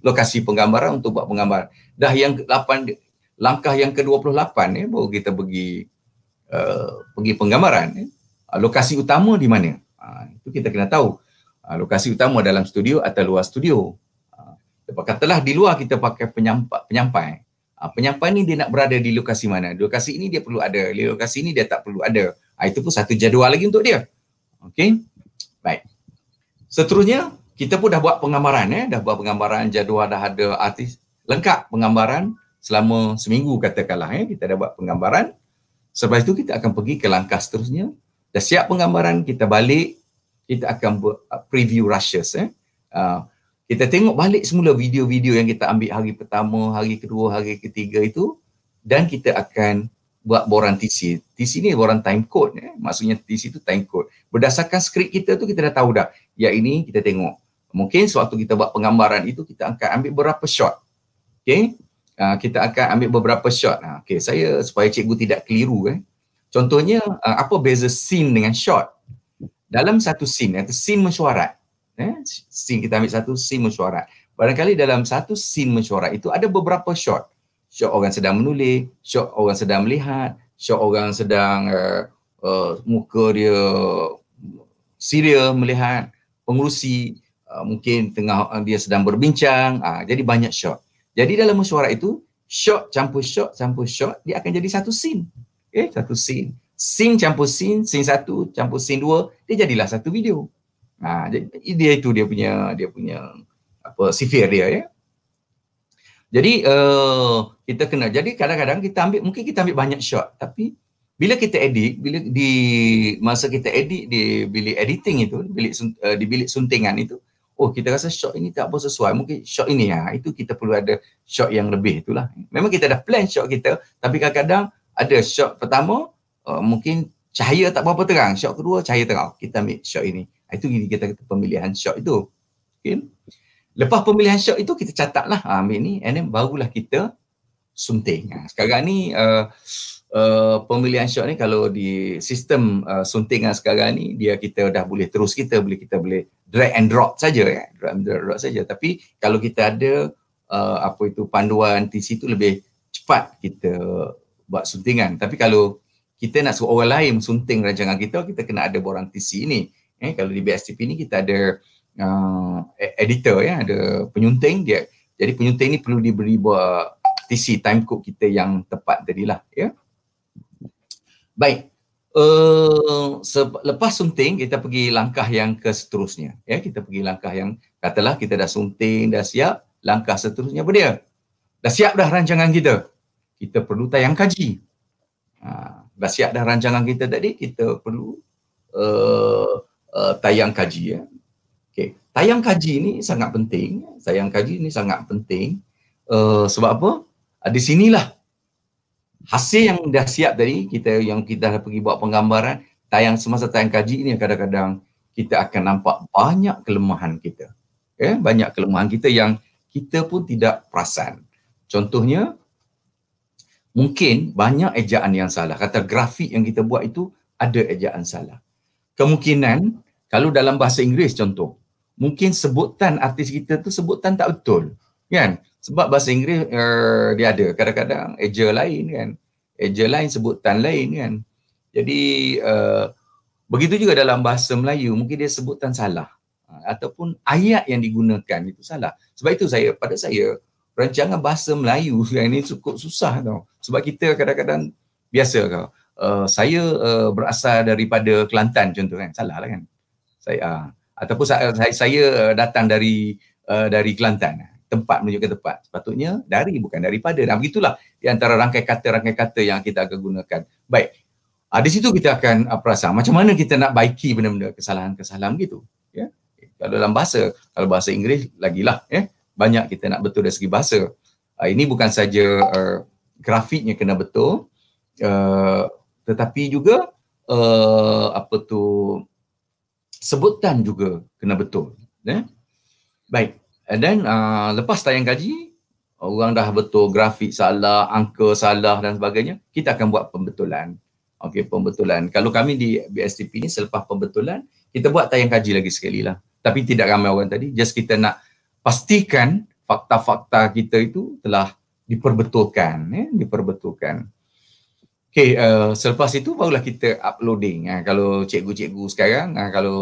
lokasi penggambaran untuk buat penggambaran. Dah yang 8 langkah yang ke-28 ya baru kita pergi uh, pergi penggambaran ya. Lokasi utama di mana? Ha, itu kita kena tahu. Ha, lokasi utama dalam studio atau luar studio. Ha, katalah di luar kita pakai penyampai. penyampai. Ha, penyampai ni dia nak berada di lokasi mana. Di lokasi ini dia perlu ada. Di lokasi ini dia tak perlu ada. Ha, itu pun satu jadual lagi untuk dia. Okey. Baik. Seterusnya, kita pun dah buat pengamaran. Eh. Dah buat pengamaran, jadual dah ada artis. Lengkap pengamaran selama seminggu katakanlah. Eh. Kita dah buat pengamaran. Selepas itu kita akan pergi ke langkah seterusnya dah siap penggambaran kita balik kita akan uh, preview rushes eh. Uh, kita tengok balik semula video-video yang kita ambil hari pertama, hari kedua, hari ketiga itu dan kita akan buat boran TC. TC ni boran time code. Eh? Maksudnya TC itu time code. Berdasarkan skrip kita tu kita dah tahu dah. Ya ini kita tengok. Mungkin sewaktu kita buat penggambaran itu kita akan ambil beberapa shot. Okay. Uh, kita akan ambil beberapa shot. Uh, okay. Saya supaya cikgu tidak keliru. Eh? Contohnya uh, apa beza scene dengan shot? Dalam satu scene, atau scene mesyuarat. Eh? Scene kita ambil satu scene mesyuarat. Barangkali dalam satu scene mesyuarat itu ada beberapa shot. Shot orang sedang menulis, shot orang sedang melihat, shot orang sedang uh, uh, muka dia serius melihat pengurusi uh, mungkin tengah uh, dia sedang berbincang ha, jadi banyak shot. Jadi dalam mesyuarat itu shot campur shot campur shot dia akan jadi satu scene okay, eh, satu scene scene campur scene scene satu campur scene dua dia jadilah satu video ha jadi dia itu dia punya dia punya apa sifir dia ya jadi uh, kita kena jadi kadang-kadang kita ambil mungkin kita ambil banyak shot tapi bila kita edit bila di masa kita edit di bilik editing itu bilik uh, di bilik suntingan itu oh kita rasa shot ini tak apa sesuai mungkin shot ini ya itu kita perlu ada shot yang lebih itulah memang kita dah plan shot kita tapi kadang-kadang ada shot pertama uh, mungkin cahaya tak berapa terang shot kedua cahaya terang kita ambil shot ini ah, itu ini kita kata pemilihan shot itu okay. lepas pemilihan shot itu kita catatlah ha, ambil ni and then barulah kita sunting ha, sekarang ni uh, Uh, pemilihan shot ni kalau di sistem uh, suntingan sekarang ni dia kita dah boleh terus kita boleh kita boleh drag and drop saja ya kan? drag and drop saja tapi kalau kita ada uh, apa itu panduan di situ lebih cepat kita buat suntingan. Tapi kalau kita nak suruh orang lain sunting rancangan kita, kita kena ada borang TC ini. Eh, kalau di BSTP ini kita ada uh, e- editor, ya, ada penyunting dia. Jadi penyunting ini perlu diberi buat TC time code kita yang tepat tadilah. Ya. Baik. Uh, lepas sunting, kita pergi langkah yang ke seterusnya. Ya, kita pergi langkah yang katalah kita dah sunting, dah siap. Langkah seterusnya apa dia? Dah siap dah rancangan kita kita perlu tayang kaji. Ha, dah siap dah rancangan kita tadi, kita perlu uh, uh, tayang kaji. Ya. Okay. Tayang kaji ni sangat penting. Tayang kaji ni sangat penting. Uh, sebab apa? Uh, di sinilah hasil yang dah siap tadi, kita yang kita dah pergi buat penggambaran, tayang semasa tayang kaji ni kadang-kadang kita akan nampak banyak kelemahan kita. Okay? Banyak kelemahan kita yang kita pun tidak perasan. Contohnya, mungkin banyak ejaan yang salah. Kata grafik yang kita buat itu ada ejaan salah. Kemungkinan kalau dalam bahasa Inggeris contoh, mungkin sebutan artis kita tu sebutan tak betul. Kan? Sebab bahasa Inggeris er, dia ada kadang-kadang eja lain kan. Eja lain sebutan lain kan. Jadi uh, begitu juga dalam bahasa Melayu mungkin dia sebutan salah ataupun ayat yang digunakan itu salah. Sebab itu saya pada saya rancangan bahasa Melayu yang ini cukup susah tau. Sebab kita kadang-kadang biasa kau. Uh, eh, saya uh, berasal daripada Kelantan contoh kan. Salah lah kan. Saya uh, ataupun saya, saya eh, datang dari uh, dari Kelantan. Tempat menuju ke tempat. Sepatutnya dari bukan daripada. Dan begitulah di antara rangkai kata-rangkai kata yang kita akan gunakan. Baik. Uh, di situ kita akan uh, perasan macam mana kita nak baiki benda-benda kesalahan-kesalahan gitu. Ya. Kalau dalam bahasa, kalau bahasa Inggeris lagilah. Ya banyak kita nak betul dari segi bahasa. Uh, ini bukan saja uh, grafiknya kena betul uh, tetapi juga uh, apa tu sebutan juga kena betul eh? baik and then uh, lepas tayang kaji, orang dah betul grafik salah angka salah dan sebagainya kita akan buat pembetulan okey pembetulan kalau kami di BSTP ni selepas pembetulan kita buat tayang kaji lagi sekali lah tapi tidak ramai orang tadi just kita nak pastikan fakta-fakta kita itu telah diperbetulkan ya diperbetulkan okey uh, selepas itu barulah kita uploading uh, kalau cikgu-cikgu sekarang uh, kalau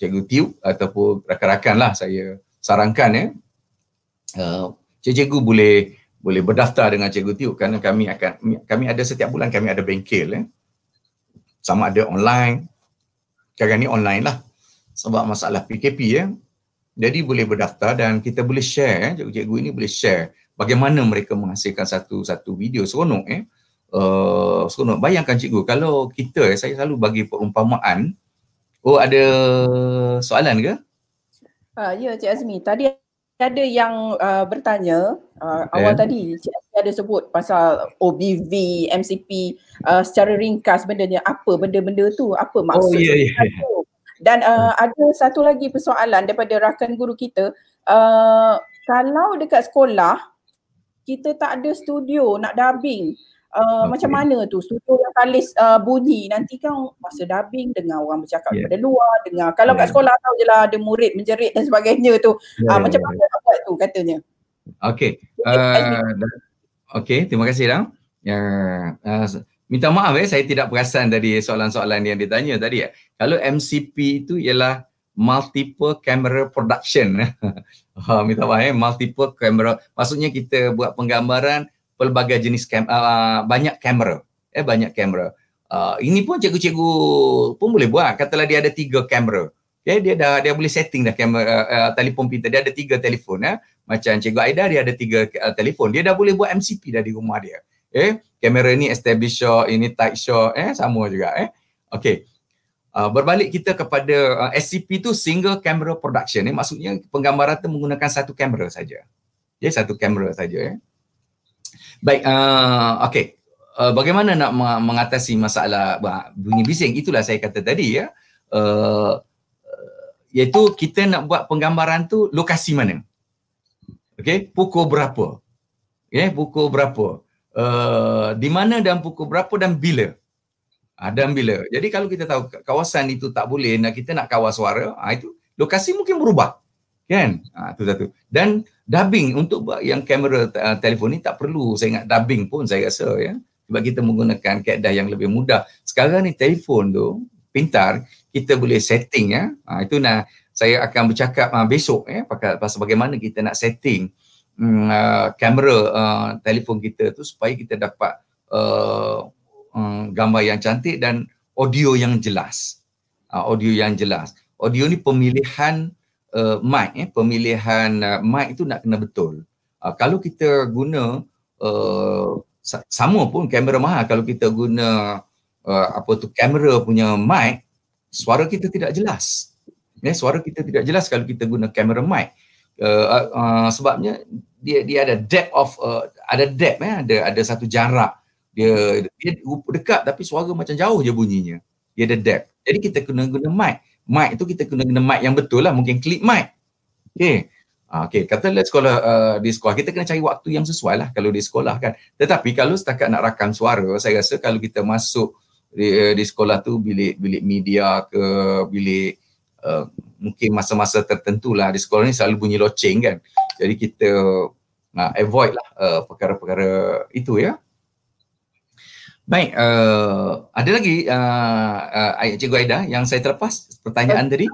cikgu tiup ataupun rakan-rakan lah saya sarankan ya eh? uh, cikgu boleh boleh berdaftar dengan cikgu tiup kerana kami akan kami ada setiap bulan kami ada bengkel ya sama ada online sekarang ni online lah sebab masalah PKP ya jadi boleh berdaftar dan kita boleh share, eh. cikgu-cikgu ini boleh share bagaimana mereka menghasilkan satu-satu video seronok eh. Uh, seronok. Bayangkan cikgu kalau kita, eh, saya selalu bagi perumpamaan. Oh ada soalan ke? Uh, ya Cik Azmi, tadi ada yang uh, bertanya uh, awal tadi Cik Azmi ada sebut pasal OBV, MCP uh, secara ringkas bendanya apa benda-benda tu, apa maksud oh, yeah, yeah. Ya. Dan uh, hmm. ada satu lagi persoalan daripada rakan guru kita. Uh, kalau dekat sekolah, kita tak ada studio nak dubbing. Uh, okay. Macam mana tu studio yang kalis uh, bunyi nanti kan masa dubbing dengar orang bercakap yeah. daripada luar dengar kalau yeah. kat ya. sekolah tahu je lah ada murid menjerit dan sebagainya tu yeah. Ya, uh, ya, macam mana yeah. nak buat tu katanya Okay, uh, okay terima kasih Dang uh, uh, minta maaf eh, saya tidak perasan dari soalan-soalan yang ditanya tadi. Eh. Kalau MCP itu ialah multiple camera production. Ah, minta maaf eh, multiple camera. Maksudnya kita buat penggambaran pelbagai jenis kam- uh, ah, ah, banyak kamera. Eh, banyak kamera. Uh, ini pun cikgu-cikgu pun boleh buat. Katalah dia ada tiga kamera. Okay, dia dah dia boleh setting dah kamera uh, telefon pintar. Dia ada tiga telefon Eh. Macam cikgu Aida dia ada tiga uh, telefon. Dia dah boleh buat MCP dah di rumah dia eh kamera ni established shot ini tight shot eh sama juga eh okay. uh, berbalik kita kepada uh, SCP tu single camera production ni eh? maksudnya penggambaran tu menggunakan satu kamera saja ya yeah, satu kamera saja eh baik uh, okey uh, bagaimana nak mengatasi masalah bunyi bising itulah saya kata tadi ya uh, iaitu kita nak buat penggambaran tu lokasi mana okey pukul berapa okey eh, pukul berapa uh, di mana dan pukul berapa dan bila. Ha, dan bila. Jadi kalau kita tahu kawasan itu tak boleh dan kita nak kawal suara, ha, itu lokasi mungkin berubah. Kan? Ha, ah, itu satu. Dan dubbing untuk yang kamera uh, telefon ni tak perlu. Saya ingat dubbing pun saya rasa ya. Sebab kita menggunakan keadaan yang lebih mudah. Sekarang ni telefon tu pintar, kita boleh setting ya. Ha, itu nak saya akan bercakap ha, besok ya pasal bagaimana kita nak setting uh, mm, uh, kamera uh, telefon kita tu supaya kita dapat uh, mm, gambar yang cantik dan audio yang jelas. Uh, audio yang jelas. Audio ni pemilihan uh, mic eh pemilihan uh, mic itu nak kena betul. Uh, kalau kita guna uh, sama pun kamera mahal kalau kita guna uh, apa tu kamera punya mic suara kita tidak jelas. Ya, suara kita tidak jelas kalau kita guna kamera mic. Eh, sebabnya dia dia ada depth of uh, ada depth ya eh, ada ada satu jarak dia dia dekat tapi suara macam jauh je bunyinya dia ada depth jadi kita kena guna mic mic tu kita kena guna mic yang betul lah mungkin clip mic okey ah, Okay, kata let's call uh, di sekolah, kita kena cari waktu yang sesuai lah kalau di sekolah kan. Tetapi kalau setakat nak rakam suara, saya rasa kalau kita masuk di, uh, di sekolah tu bilik bilik media ke bilik Eh, mungkin masa-masa tertentu lah di sekolah ni selalu bunyi loceng kan. Jadi kita nak uh, avoid lah uh, perkara-perkara itu ya. Baik, uh, ada lagi uh, uh, Cikgu Aida yang saya terlepas pertanyaan tadi?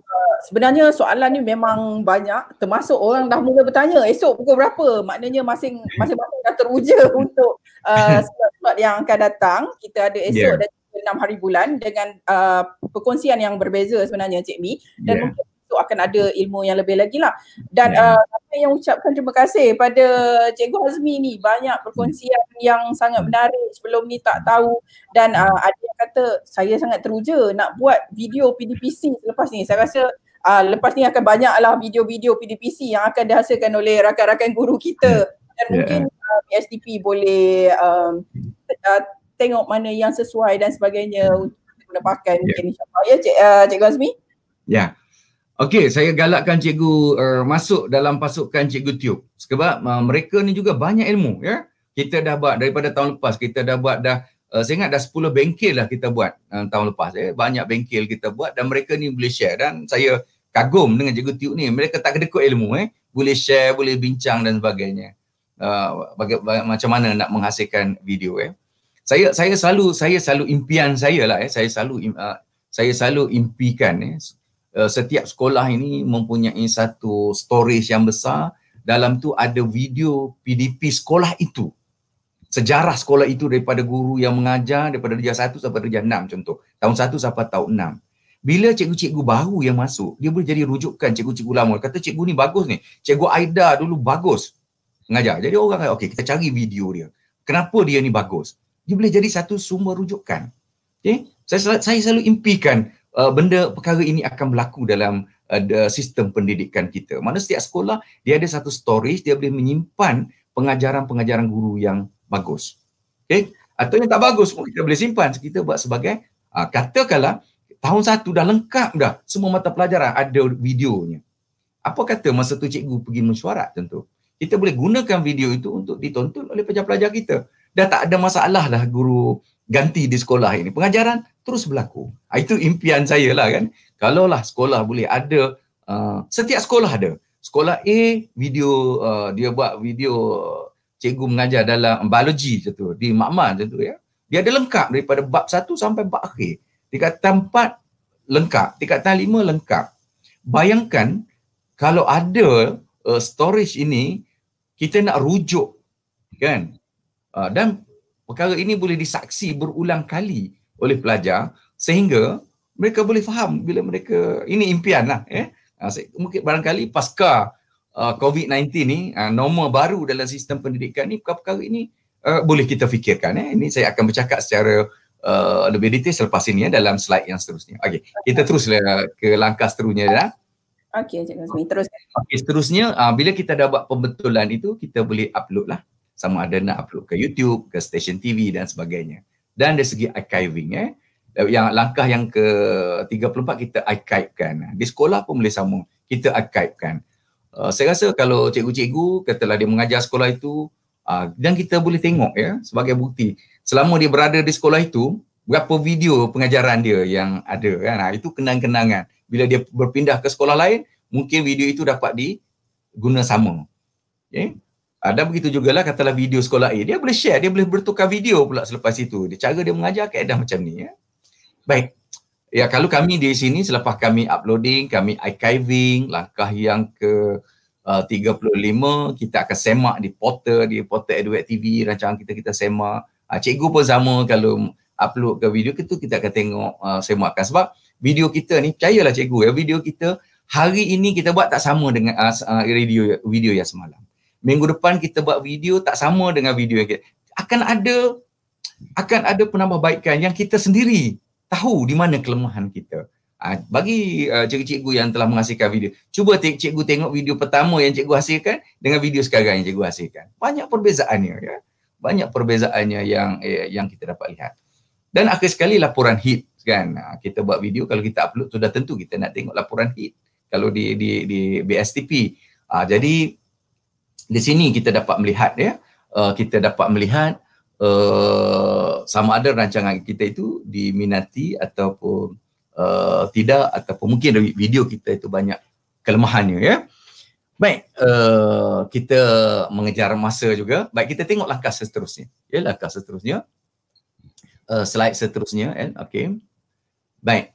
Sebenarnya soalan ni memang banyak termasuk orang dah mula bertanya esok pukul berapa maknanya masing, masing-masing dah teruja untuk uh, slot-slot yang akan datang. Kita ada esok yeah. dan enam hari bulan dengan uh, perkongsian yang berbeza sebenarnya Cik Mi dan yeah. mungkin itu akan ada ilmu yang lebih lagi lah dan yeah. uh, apa yang ucapkan terima kasih pada Cikgu Azmi ni banyak perkongsian mm. yang sangat menarik sebelum ni tak tahu dan uh, ada yang kata saya sangat teruja nak buat video PDPC lepas ni saya rasa uh, lepas ni akan banyak lah video-video PDPC yang akan dihasilkan oleh rakan-rakan guru kita hmm. dan yeah. mungkin uh, SDP boleh um, uh, tengok mana yang sesuai dan sebagainya hmm. untuk kena pakai yeah. mungkin ya. insyaAllah ya Cik, uh, Cikgu Azmi ya yeah. Okey, saya galakkan cikgu uh, masuk dalam pasukan cikgu Tiup. Sebab uh, mereka ni juga banyak ilmu, ya. Kita dah buat daripada tahun lepas, kita dah buat dah uh, saya ingat dah 10 bengkel lah kita buat uh, tahun lepas ya. Banyak bengkel kita buat dan mereka ni boleh share dan saya kagum dengan cikgu Tiup ni. Mereka tak kedekut ilmu, eh, Boleh share, boleh bincang dan sebagainya. Uh, baga- baga- macam mana nak menghasilkan video, eh? saya saya selalu saya selalu impian saya lah eh saya selalu uh, saya selalu impikan eh. eh setiap sekolah ini mempunyai satu storage yang besar dalam tu ada video PDP sekolah itu sejarah sekolah itu daripada guru yang mengajar daripada darjah 1 sampai darjah 6 contoh tahun 1 sampai tahun 6 bila cikgu-cikgu baru yang masuk dia boleh jadi rujukan cikgu-cikgu lama kata cikgu ni bagus ni cikgu Aida dulu bagus mengajar jadi orang kata okey kita cari video dia kenapa dia ni bagus dia boleh jadi satu sumber rujukan. Okay? Saya, sel- saya selalu impikan uh, benda perkara ini akan berlaku dalam uh, sistem pendidikan kita. Mana setiap sekolah dia ada satu storage, dia boleh menyimpan pengajaran-pengajaran guru yang bagus. Okay? Atau yang tak bagus kita boleh simpan. Kita buat sebagai, uh, katakanlah tahun satu dah lengkap dah semua mata pelajaran ada videonya. Apa kata masa tu cikgu pergi mesyuarat tentu? Kita boleh gunakan video itu untuk ditonton oleh pelajar-pelajar kita dah tak ada masalah lah guru ganti di sekolah ini. Pengajaran terus berlaku. Ah, itu impian saya lah kan. Kalau lah sekolah boleh ada, uh, setiap sekolah ada. Sekolah A, video, uh, dia buat video cikgu mengajar dalam biologi macam tu, di makmal macam tu ya. Dia ada lengkap daripada bab satu sampai bab akhir. Tingkatan empat, lengkap. Tingkatan lima, lengkap. Bayangkan, kalau ada uh, storage ini, kita nak rujuk kan Ah, dan perkara ini boleh disaksi berulang kali oleh pelajar sehingga mereka boleh faham bila mereka ini impian lah eh ah, mungkin barangkali pasca uh, ah, COVID-19 ni uh, norma baru dalam sistem pendidikan ni perkara-perkara ini uh, boleh kita fikirkan eh ini saya akan bercakap secara uh, lebih detail selepas ini eh, dalam slide yang seterusnya okey kita teruslah ke langkah seterusnya dah ya. okey cik Nazmi teruskan okey seterusnya uh, bila kita dah buat pembetulan itu kita boleh upload lah sama ada nak upload ke YouTube, ke stesen TV dan sebagainya. Dan dari segi archiving eh, yang langkah yang ke 34 kita archivekan. Di sekolah pun boleh sama, kita archivekan. Uh, saya rasa kalau cikgu-cikgu katalah dia mengajar sekolah itu uh, dan kita boleh tengok ya sebagai bukti selama dia berada di sekolah itu berapa video pengajaran dia yang ada kan nah, itu kenang-kenangan bila dia berpindah ke sekolah lain mungkin video itu dapat diguna sama okay? Eh, dan begitu jugalah katalah video sekolah A. Dia boleh share, dia boleh bertukar video pula selepas itu. Dia, cara dia mengajar keadaan macam ni. Ya? Baik. Ya kalau kami di sini selepas kami uploading, kami archiving langkah yang ke uh, 35 kita akan semak di portal di portal Edward TV rancangan kita kita semak. Uh, cikgu pun sama kalau upload ke video itu kita akan tengok uh, semakkan sebab video kita ni percayalah cikgu ya video kita hari ini kita buat tak sama dengan uh, uh radio video yang semalam minggu depan kita buat video tak sama dengan video yang kita akan ada akan ada penambahbaikan yang kita sendiri tahu di mana kelemahan kita ha, bagi uh, cikgu-cikgu yang telah menghasilkan video cuba cikgu tengok video pertama yang cikgu hasilkan dengan video sekarang yang cikgu hasilkan banyak perbezaannya ya banyak perbezaannya yang eh, yang kita dapat lihat dan akhir sekali laporan hit kan ha, kita buat video kalau kita upload sudah tentu kita nak tengok laporan hit kalau di di di BSTP uh, ha, jadi di sini kita dapat melihat ya uh, kita dapat melihat uh, sama ada rancangan kita itu diminati ataupun uh, tidak ataupun mungkin dari video kita itu banyak kelemahannya ya baik uh, kita mengejar masa juga baik kita tengok langkah seterusnya ya langkah seterusnya uh, slide seterusnya eh? okey baik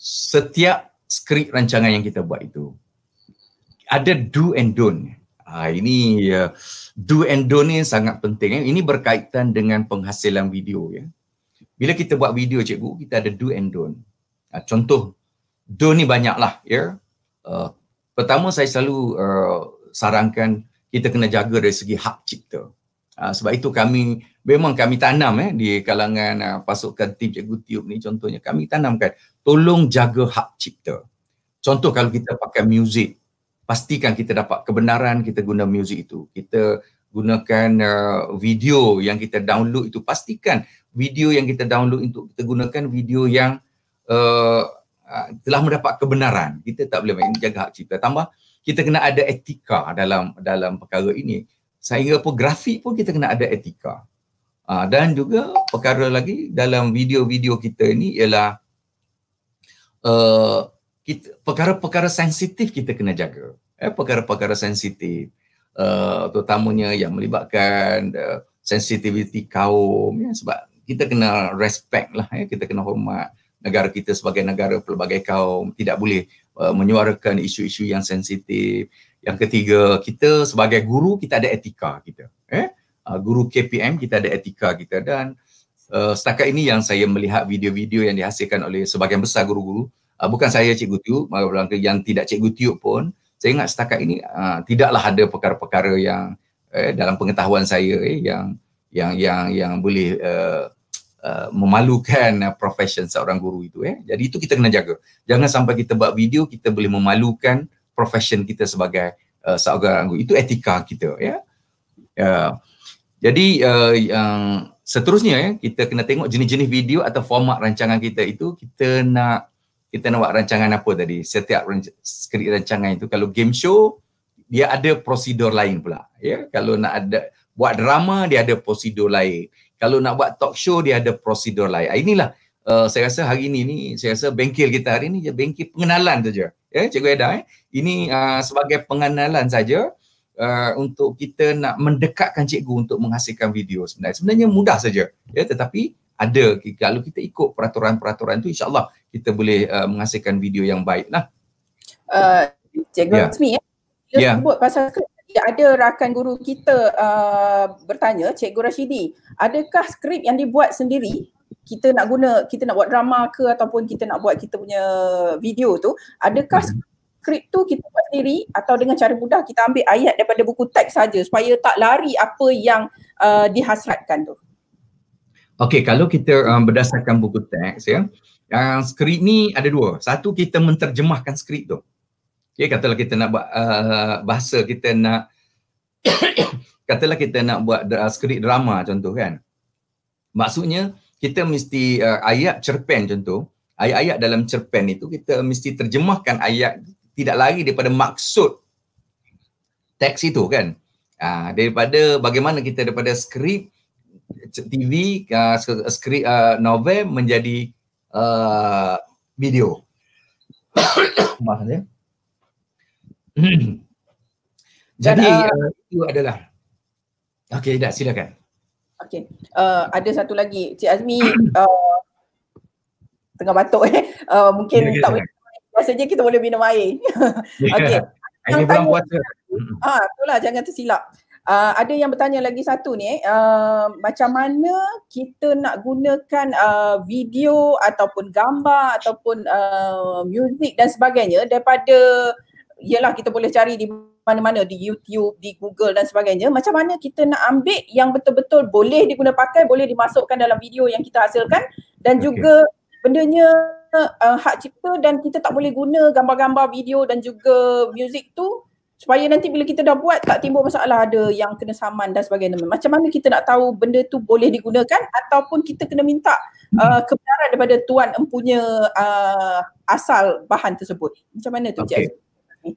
setiap skrip rancangan yang kita buat itu ada do and don't Ha, ini uh, do and don't ini sangat penting. Eh. Ini berkaitan dengan penghasilan video. ya. Bila kita buat video cikgu, kita ada do and don't. Ha, contoh, do ni banyaklah. Ya. Uh, pertama, saya selalu uh, sarankan kita kena jaga dari segi hak cipta. Ha, sebab itu kami, memang kami tanam eh, di kalangan uh, pasukan tim cikgu tiup ni contohnya. Kami tanamkan, tolong jaga hak cipta. Contoh kalau kita pakai music, pastikan kita dapat kebenaran kita guna muzik itu kita gunakan uh, video yang kita download itu pastikan video yang kita download untuk kita gunakan video yang uh, uh, telah mendapat kebenaran kita tak boleh main jaga hak cipta tambah kita kena ada etika dalam dalam perkara ini saya pun grafik pun kita kena ada etika uh, dan juga perkara lagi dalam video-video kita ini ialah uh, kita perkara-perkara sensitif kita kena jaga eh perkara-perkara sensitif uh, terutamanya yang melibatkan uh, sensitiviti kaum ya sebab kita kena respect lah ya kita kena hormat negara kita sebagai negara pelbagai kaum tidak boleh uh, menyuarakan isu-isu yang sensitif yang ketiga kita sebagai guru kita ada etika kita eh uh, guru KPM kita ada etika kita dan uh, setakat ini yang saya melihat video-video yang dihasilkan oleh sebagian besar guru-guru uh, bukan saya cikgu tiup maka yang tidak cikgu tiup pun saya ingat setakat ini uh, tidaklah ada perkara-perkara yang eh, dalam pengetahuan saya eh, yang yang yang yang boleh uh, Uh, memalukan uh, profession seorang guru itu eh. Jadi itu kita kena jaga. Jangan sampai kita buat video kita boleh memalukan profession kita sebagai uh, seorang guru. Itu etika kita ya. Yeah. Uh, jadi uh, yang seterusnya eh kita kena tengok jenis-jenis video atau format rancangan kita itu kita nak kita nak buat rancangan apa tadi setiap skrip rancangan itu kalau game show dia ada prosedur lain pula ya kalau nak ada buat drama dia ada prosedur lain kalau nak buat talk show dia ada prosedur lain ah, inilah uh, saya rasa hari ini ni saya rasa bengkel kita hari ini je bengkel pengenalan saja ya cikgu Eda eh ini uh, sebagai pengenalan saja Uh, untuk kita nak mendekatkan cikgu untuk menghasilkan video sebenarnya sebenarnya mudah saja ya tetapi ada kalau kita ikut peraturan-peraturan tu insyaallah kita boleh uh, menghasilkan video yang baik lah. Uh, Cikgu yeah. Rasmi ya. Dia eh? yeah. sebut pasal ada rakan guru kita uh, bertanya Cikgu Rashidi adakah skrip yang dibuat sendiri kita nak guna kita nak buat drama ke ataupun kita nak buat kita punya video tu adakah mhm. skrip tu kita buat sendiri atau dengan cara mudah kita ambil ayat daripada buku teks saja supaya tak lari apa yang uh, dihasratkan tu. Okey, kalau kita um, berdasarkan buku teks ya, yang uh, skrip ni ada dua. Satu kita menterjemahkan skrip tu. Okey, katalah kita nak buat uh, bahasa kita nak katalah kita nak buat uh, skrip drama contoh kan. Maksudnya kita mesti uh, ayat cerpen contoh, ayat-ayat dalam cerpen itu kita mesti terjemahkan ayat tidak lari daripada maksud teks itu kan. Uh, daripada bagaimana kita daripada skrip TV uh, ah, skrip uh, ah, novel menjadi uh, video. Maksudnya. Jadi Dan, uh, itu adalah Okey, dah silakan. Okey. Uh, ada satu lagi Cik Azmi uh, tengah batuk eh. Uh, mungkin ya, ya tak ya. biasanya kita boleh minum air. Ya, Okey. Air bulan puasa. Ah, itulah jangan tersilap. Uh, ada yang bertanya lagi satu ni, uh, macam mana kita nak gunakan uh, video ataupun gambar ataupun uh, music dan sebagainya daripada ialah kita boleh cari di mana-mana di YouTube, di Google dan sebagainya. Macam mana kita nak ambil yang betul-betul boleh diguna pakai, boleh dimasukkan dalam video yang kita hasilkan dan okay. juga bendanya uh, hak cipta dan kita tak boleh guna gambar-gambar video dan juga music tu supaya nanti bila kita dah buat tak timbul masalah ada yang kena saman dan sebagainya macam mana kita nak tahu benda tu boleh digunakan ataupun kita kena minta uh, hmm. kebenaran daripada tuan empunya uh, asal bahan tersebut macam mana tu okay. cik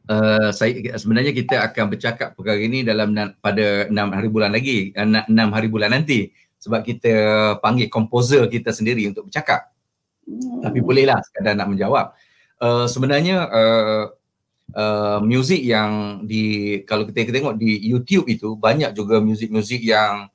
Uh, saya sebenarnya kita akan bercakap perkara ini dalam na- pada enam hari bulan lagi eh, enam uh, 6 hari bulan nanti sebab kita panggil komposer kita sendiri untuk bercakap. Hmm. Tapi bolehlah sekadar nak menjawab. Uh, sebenarnya uh, uh, music yang di kalau kita tengok di YouTube itu banyak juga music-music yang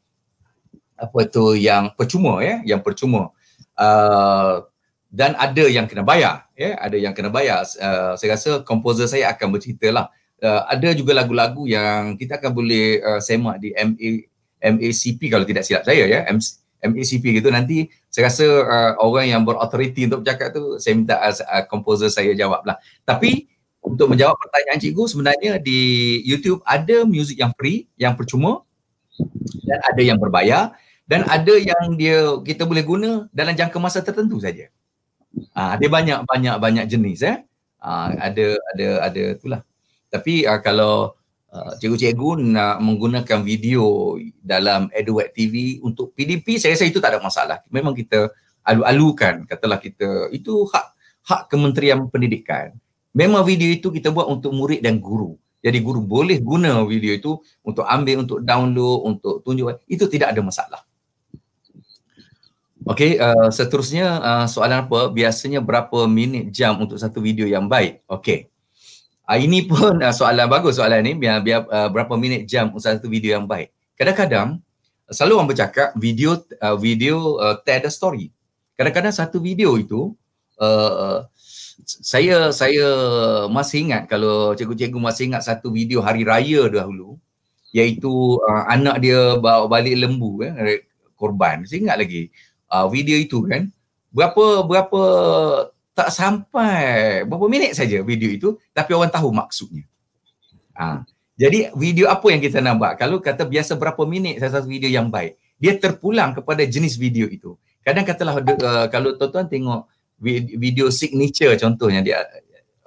apa tu yang percuma ya eh? yang percuma uh, dan ada yang kena bayar ya eh? ada yang kena bayar uh, saya rasa komposer saya akan berceritalah uh, ada juga lagu-lagu yang kita akan boleh uh, semak di MA MACP kalau tidak silap saya ya MC, MACP gitu nanti saya rasa uh, orang yang berautoriti untuk bercakap tu saya minta uh, komposer uh, saya jawablah tapi hmm untuk menjawab pertanyaan cikgu sebenarnya di YouTube ada music yang free yang percuma dan ada yang berbayar dan ada yang dia kita boleh guna dalam jangka masa tertentu saja. Ah ada banyak banyak banyak jenis eh. Ah ada ada ada itulah. Tapi uh, kalau uh, cikgu-cikgu nak menggunakan video dalam Edward TV untuk PDP saya rasa itu tak ada masalah. Memang kita alu-alukan katalah kita itu hak hak Kementerian Pendidikan. Memang video itu kita buat untuk murid dan guru. Jadi guru boleh guna video itu untuk ambil, untuk download, untuk tunjuk. Itu tidak ada masalah. Okey, uh, eh, seterusnya uh, soalan apa? Biasanya berapa minit jam untuk satu video yang baik? Okey. Uh, ah, ini pun uh, soalan bagus soalan ini. Biar, biar, uh, berapa minit jam untuk satu video yang baik? Kadang-kadang, selalu orang bercakap video uh, video uh, tell the story. Kadang-kadang satu video itu uh, saya saya masih ingat kalau cikgu-cikgu masih ingat satu video hari raya dahulu iaitu uh, anak dia bawa balik lembu ya eh, korban saya ingat lagi uh, video itu kan berapa berapa tak sampai berapa minit saja video itu tapi orang tahu maksudnya ha. jadi video apa yang kita nampak kalau kata biasa berapa minit salah satu video yang baik dia terpulang kepada jenis video itu kadang katalah uh, kalau tuan-tuan tengok video signature contohnya dia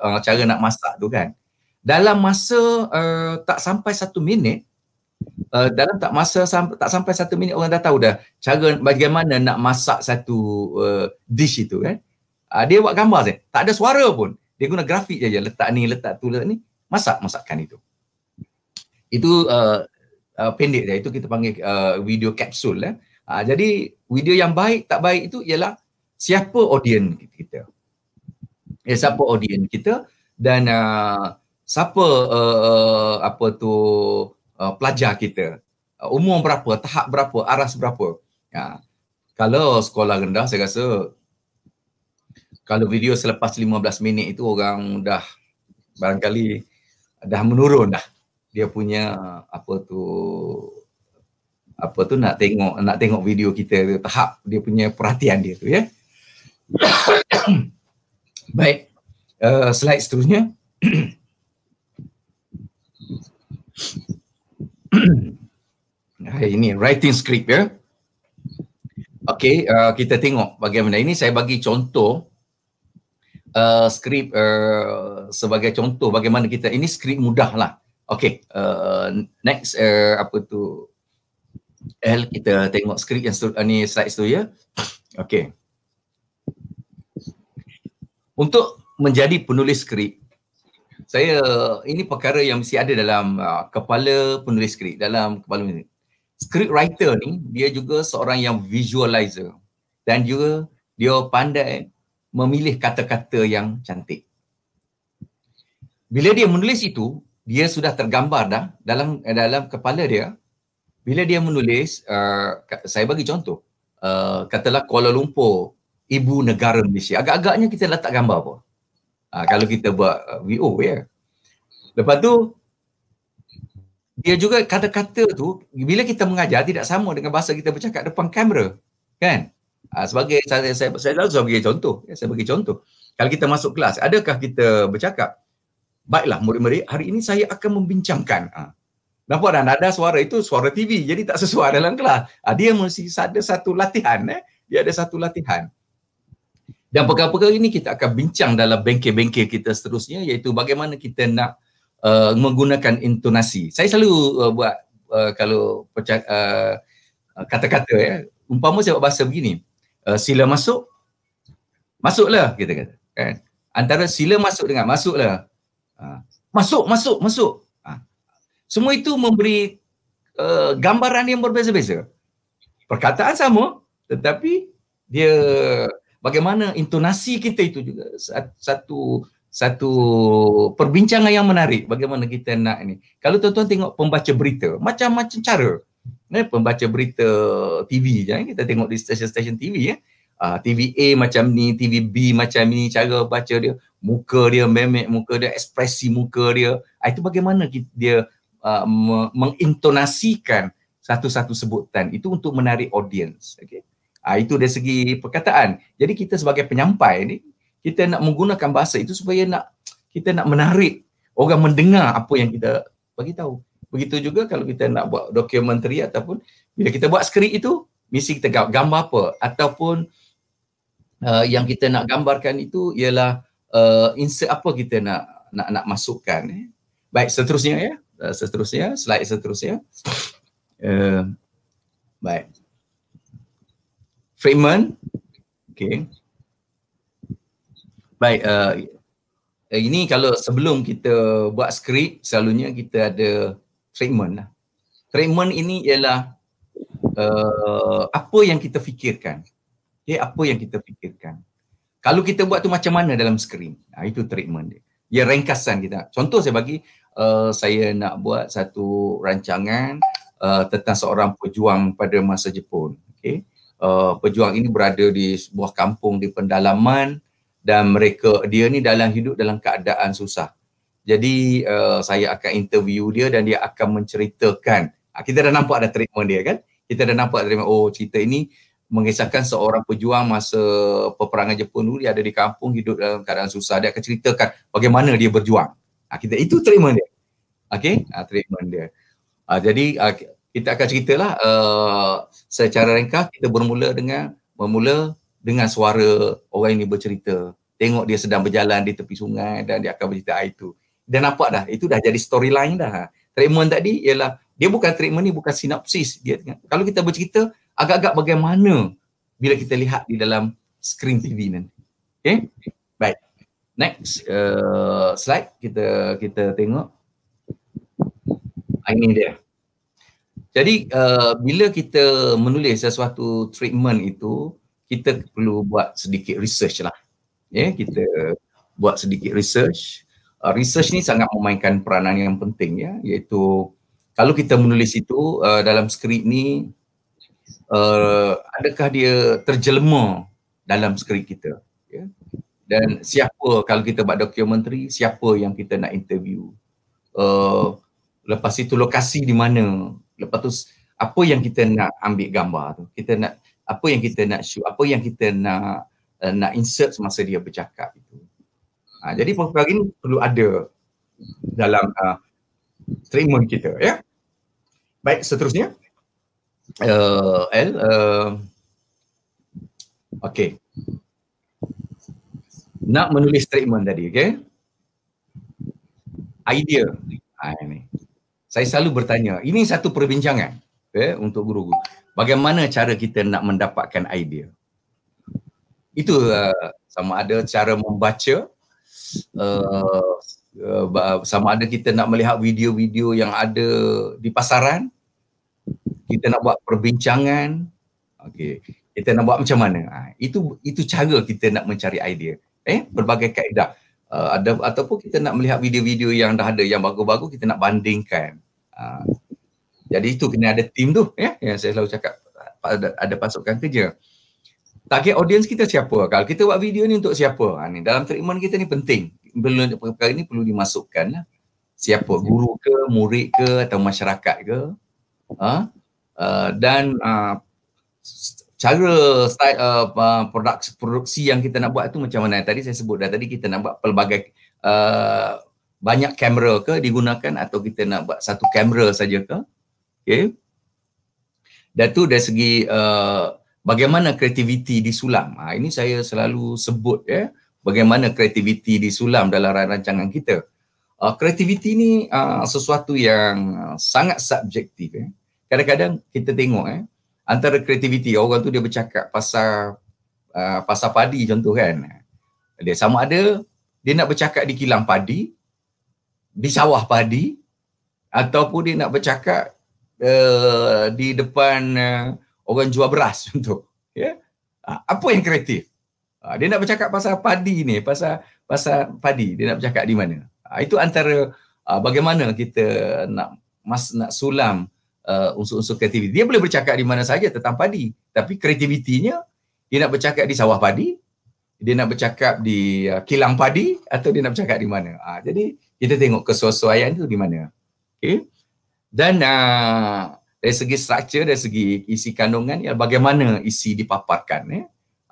uh, cara nak masak tu kan dalam masa uh, tak sampai satu minit uh, dalam tak masa sam- tak sampai satu minit orang dah tahu dah cara bagaimana nak masak satu uh, dish itu kan uh, dia buat gambar saja tak ada suara pun dia guna grafik saja letak ni letak tu letak ni masak masakan itu itu uh, uh, pendek dia itu kita panggil uh, video kapsul eh. uh, jadi video yang baik tak baik itu ialah siapa audien kita ya siapa audien kita dan uh, siapa uh, uh, apa tu uh, pelajar kita uh, umur berapa tahap berapa aras berapa ya kalau sekolah rendah saya rasa kalau video selepas 15 minit itu orang dah barangkali dah menurun dah dia punya apa tu apa tu nak tengok nak tengok video kita tahap dia punya perhatian dia tu ya yeah? Baik, uh, slide seterusnya. nah, ini writing script ya. Okey, uh, kita tengok bagaimana ini. Saya bagi contoh uh, script uh, sebagai contoh bagaimana kita ini script mudah lah. Okey, uh, next uh, apa tu? L kita tengok script yang ini uh, slide tu ya. Okey untuk menjadi penulis skrip saya ini perkara yang mesti ada dalam uh, kepala penulis skrip dalam kepala ini Skrip writer ni dia juga seorang yang visualizer dan juga dia pandai memilih kata-kata yang cantik bila dia menulis itu dia sudah tergambar dah dalam eh, dalam kepala dia bila dia menulis uh, saya bagi contoh uh, katalah Kuala Lumpur ibu negara Malaysia. Agak-agaknya kita letak gambar apa? Ha, kalau kita buat uh, VO ya. Yeah. Lepas tu dia juga kata-kata tu bila kita mengajar tidak sama dengan bahasa kita bercakap depan kamera. Kan? Ha, sebagai saya saya saya, saya, saya bagi contoh, ya, saya bagi contoh. Kalau kita masuk kelas, adakah kita bercakap? Baiklah murid-murid, hari ini saya akan membincangkan. Ha. Nampak dan ada suara itu suara TV. Jadi tak sesuai dalam kelas. Ha, dia mesti ada satu latihan eh. Dia ada satu latihan. Dan perkara-perkara ini kita akan bincang dalam bengkel-bengkel kita seterusnya iaitu bagaimana kita nak uh, menggunakan intonasi. Saya selalu uh, buat uh, kalau peca- uh, kata-kata ya. Umpama saya buat bahasa begini. Uh, sila masuk. Masuklah kita kata. Kan? Antara sila masuk dengan masuklah. Uh, masuk, masuk, masuk. Uh, semua itu memberi uh, gambaran yang berbeza-beza. Perkataan sama tetapi dia bagaimana intonasi kita itu juga satu satu perbincangan yang menarik bagaimana kita nak ini kalau tuan-tuan tengok pembaca berita macam-macam cara eh, pembaca berita TV je eh, kita tengok di stesen-stesen TV ya eh. Ah, TV A macam ni TV B macam ni cara baca dia muka dia memek muka dia ekspresi muka dia ah, itu bagaimana dia uh, mengintonasikan satu-satu sebutan itu untuk menarik audience Okay. Ha, itu dari segi perkataan. Jadi kita sebagai penyampai ni, kita nak menggunakan bahasa itu supaya nak kita nak menarik orang mendengar apa yang kita bagi tahu. Begitu juga kalau kita nak buat dokumentari ataupun bila kita buat skrip itu, mesti kita gambar apa ataupun uh, yang kita nak gambarkan itu ialah uh, insert apa kita nak nak nak masukkan. Eh. Baik, seterusnya ya. Uh, seterusnya, slide seterusnya. Uh, baik. Freeman. Okay. Baik. Uh, ini kalau sebelum kita buat skrip, selalunya kita ada treatment. Lah. Treatment ini ialah uh, apa yang kita fikirkan. Okay, apa yang kita fikirkan. Kalau kita buat tu macam mana dalam skrin? Nah, ha, itu treatment dia. Ya ringkasan kita. Contoh saya bagi uh, saya nak buat satu rancangan uh, tentang seorang pejuang pada masa Jepun. Okay uh, pejuang ini berada di sebuah kampung di pendalaman dan mereka dia ni dalam hidup dalam keadaan susah. Jadi uh, saya akan interview dia dan dia akan menceritakan. Ah, kita dah nampak ada treatment dia kan? Kita dah nampak treatment oh cerita ini mengisahkan seorang pejuang masa peperangan Jepun dulu dia ada di kampung hidup dalam keadaan susah dia akan ceritakan bagaimana dia berjuang. Ah, kita itu treatment dia. Okey, ah, treatment dia. jadi kita akan ceritalah uh, secara ringkas kita bermula dengan bermula dengan suara orang ini bercerita tengok dia sedang berjalan di tepi sungai dan dia akan bercerita air ah, itu dan nampak dah itu dah jadi storyline dah treatment tadi ialah dia bukan treatment ni bukan sinopsis dia kalau kita bercerita agak-agak bagaimana bila kita lihat di dalam screen TV nanti okey baik next uh, slide kita kita tengok ah, ini dia jadi uh, bila kita menulis sesuatu treatment itu, kita perlu buat sedikit research lah. Yeah, kita buat sedikit research. Uh, research ni sangat memainkan peranan yang penting ya, yeah, iaitu kalau kita menulis itu uh, dalam skrip ni, uh, adakah dia terjelma dalam skrip kita? Yeah? Dan siapa kalau kita buat dokumentari, siapa yang kita nak interview? Uh, lepas itu lokasi di mana lepas tu apa yang kita nak ambil gambar tu kita nak apa yang kita nak shoot apa yang kita nak uh, nak insert semasa dia bercakap itu ha, jadi perkara ini perlu ada dalam uh, eh, treatment kita ya baik seterusnya uh, L uh, okay nak menulis treatment tadi okay idea ha, ini saya selalu bertanya, ini satu perbincangan eh, untuk guru-guru. Bagaimana cara kita nak mendapatkan idea? Itu uh, sama ada cara membaca, uh, uh, sama ada kita nak melihat video-video yang ada di pasaran, kita nak buat perbincangan, okay. kita nak buat macam mana. Uh, itu itu cara kita nak mencari idea. Eh, berbagai kaedah uh, ada ataupun kita nak melihat video-video yang dah ada yang bagus-bagus kita nak bandingkan. Uh, jadi itu kena ada tim tu ya yang saya selalu cakap ada, ada pasukan kerja. Target audience kita siapa? Kalau kita buat video ni untuk siapa? Ha, ni, dalam treatment kita ni penting. Perlu perkara ini perlu dimasukkan lah. Siapa? Ya. Guru ke, murid ke atau masyarakat ke? Ha? Uh, dan uh, cara side uh, eh, produk produksi yang kita nak buat tu macam mana tadi saya sebut dah tadi kita nak buat pelbagai uh, banyak kamera ke digunakan atau kita nak buat satu kamera saja ke okey dan tu dari segi uh, bagaimana kreativiti disulam ha, ini saya selalu sebut ya bagaimana kreativiti disulam dalam rancangan kita uh, kreativiti ni uh, sesuatu yang sangat subjektif ya kadang-kadang kita tengok eh ya, antara kreativiti orang tu dia bercakap pasal uh, pasal padi contoh kan dia sama ada dia nak bercakap di kilang padi di sawah padi ataupun dia nak bercakap uh, di depan uh, orang jual beras contoh ya yeah? apa yang kreatif ah, dia nak bercakap pasal padi ni pasal pasal padi dia nak bercakap di mana ah, itu antara ah, bagaimana kita nak mas nak sulam uh, unsur-unsur kreativiti. Dia boleh bercakap di mana saja tentang padi. Tapi kreativitinya, dia nak bercakap di sawah padi, dia nak bercakap di uh, kilang padi atau dia nak bercakap di mana. Uh, jadi kita tengok kesesuaian itu di mana. Okay. Dan uh, dari segi struktur, dari segi isi kandungan, ya, bagaimana isi dipaparkan. Eh?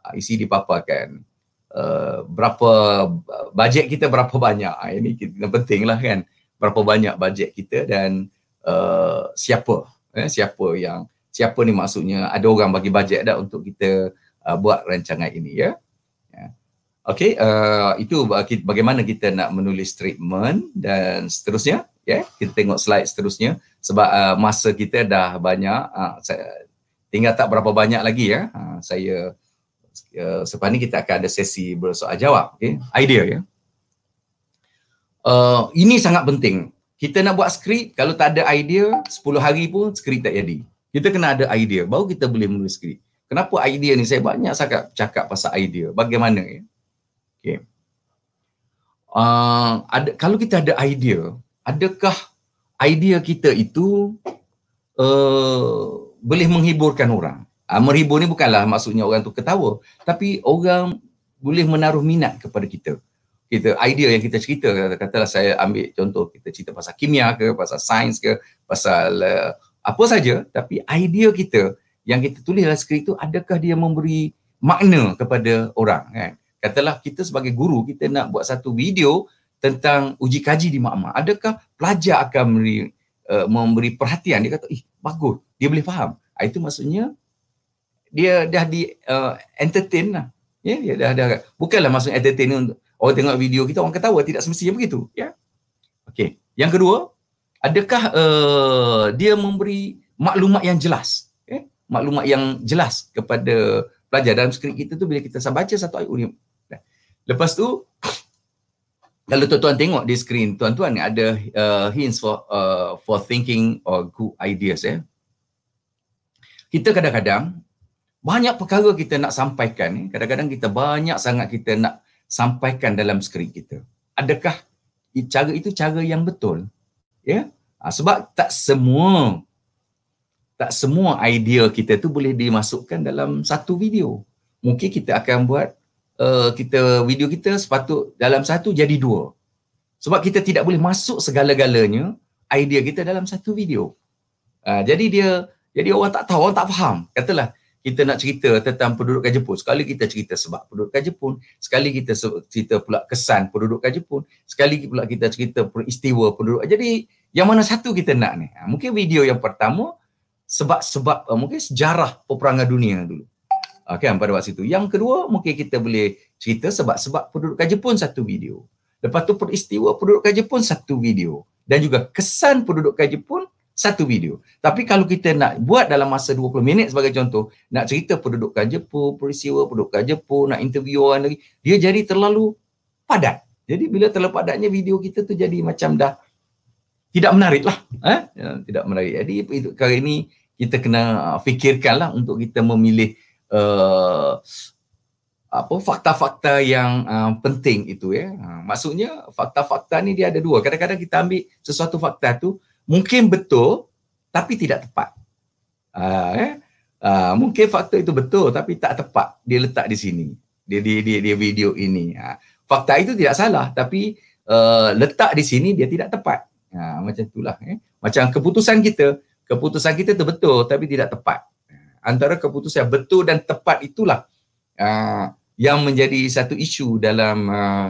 Uh, isi dipaparkan. Uh, berapa uh, bajet kita berapa banyak ah, ini penting lah kan berapa banyak bajet kita dan Uh, siapa eh, siapa yang siapa ni maksudnya ada orang bagi bajet dah untuk kita uh, buat rancangan ini ya. ya. Okey uh, itu bagaimana kita nak menulis treatment dan seterusnya ya yeah, kita tengok slide seterusnya sebab uh, masa kita dah banyak uh, saya tinggal tak berapa banyak lagi ya. Uh, saya uh, selepas ni kita akan ada sesi bersoal jawab Okay, idea ya. Yeah. Uh, ini sangat penting kita nak buat skrip, kalau tak ada idea, 10 hari pun skrip tak jadi. Kita kena ada idea, baru kita boleh menulis skrip. Kenapa idea ni? Saya banyak sangat cakap pasal idea. Bagaimana ya? Okay. Uh, ah, ada, kalau kita ada idea, adakah idea kita itu uh, boleh menghiburkan orang? Uh, menghibur ni bukanlah maksudnya orang tu ketawa. Tapi orang boleh menaruh minat kepada kita kita idea yang kita cerita katalah saya ambil contoh kita cerita pasal kimia ke pasal sains ke pasal uh, apa saja tapi idea kita yang kita tulis dalam skrip itu adakah dia memberi makna kepada orang kan katalah kita sebagai guru kita nak buat satu video tentang uji kaji di makmah adakah pelajar akan memberi uh, memberi perhatian dia kata ih bagus dia boleh faham ah, itu maksudnya dia dah di uh, entertain lah ya yeah, dia dah dah bukanlah maksud entertain untuk orang tengok video kita orang ketawa tidak semestinya begitu ya okey yang kedua adakah uh, dia memberi maklumat yang jelas okay? Ya. maklumat yang jelas kepada pelajar dalam skrip kita tu bila kita baca satu ayat uni lepas tu kalau tuan-tuan tengok di skrin tuan-tuan ada uh, hints for uh, for thinking or good ideas ya eh? kita kadang-kadang banyak perkara kita nak sampaikan ya. kadang-kadang kita banyak sangat kita nak sampaikan dalam skrip kita. Adakah cara itu cara yang betul? Ya. Ha, sebab tak semua tak semua idea kita tu boleh dimasukkan dalam satu video. Mungkin kita akan buat uh, kita video kita sepatut dalam satu jadi dua. Sebab kita tidak boleh masuk segala-galanya idea kita dalam satu video. Uh, jadi dia jadi orang tak tahu, orang tak faham. Katalah kita nak cerita tentang pendudukan Jepun. Sekali kita cerita sebab pendudukan Jepun, sekali kita cerita pula kesan pendudukan Jepun, sekali pula kita cerita peristiwa pendudukan. Jadi yang mana satu kita nak ni? Ha, mungkin video yang pertama sebab-sebab uh, mungkin sejarah peperangan dunia dulu. Okey, ha, kan, pada waktu itu. Yang kedua mungkin kita boleh cerita sebab-sebab pendudukan Jepun satu video. Lepas tu peristiwa pendudukan Jepun satu video. Dan juga kesan pendudukan Jepun satu video. Tapi kalau kita nak buat dalam masa 20 minit sebagai contoh, nak cerita pendudukan Jepun, peristiwa pendudukan Jepun, nak interview orang lagi, dia jadi terlalu padat. Jadi bila terlalu padatnya video kita tu jadi macam dah tidak menarik lah. Eh? Ya, tidak menarik. Jadi kali ini kita kena uh, fikirkan lah untuk kita memilih uh, apa fakta-fakta yang um, penting itu ya. Uh, maksudnya fakta-fakta ni dia ada dua. Kadang-kadang kita ambil sesuatu fakta tu mungkin betul tapi tidak tepat. Uh, eh? uh, mungkin fakta itu betul tapi tak tepat dia letak di sini. Dia dia dia, dia video ini. Uh, fakta itu tidak salah tapi uh, letak di sini dia tidak tepat. Uh, macam itulah eh. Macam keputusan kita, keputusan kita itu betul tapi tidak tepat. Antara keputusan betul dan tepat itulah uh, yang menjadi satu isu dalam uh,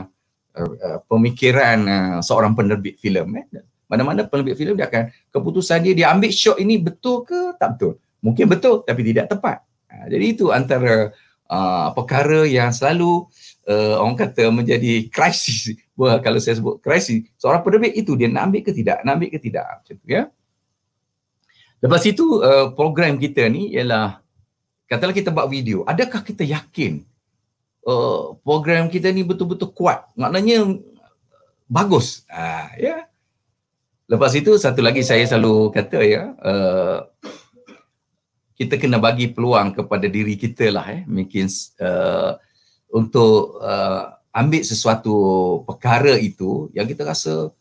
uh, pemikiran uh, seorang penerbit filem eh mana-mana pengambil filem dia akan keputusan dia dia ambil shot ini betul ke tak betul mungkin betul tapi tidak tepat ha, jadi itu antara uh, perkara yang selalu uh, orang kata menjadi krisis Wah, kalau saya sebut krisis seorang penerbit itu dia nak ambil ke tidak nak ambil ke tidak macam tu ya lepas itu uh, program kita ni ialah katalah kita buat video adakah kita yakin Uh, program kita ni betul-betul kuat maknanya uh, bagus uh, ya yeah. Lepas itu satu lagi saya selalu kata ya, uh, kita kena bagi peluang kepada diri kita lah eh, mungkin uh, untuk uh, ambil sesuatu perkara itu yang kita rasa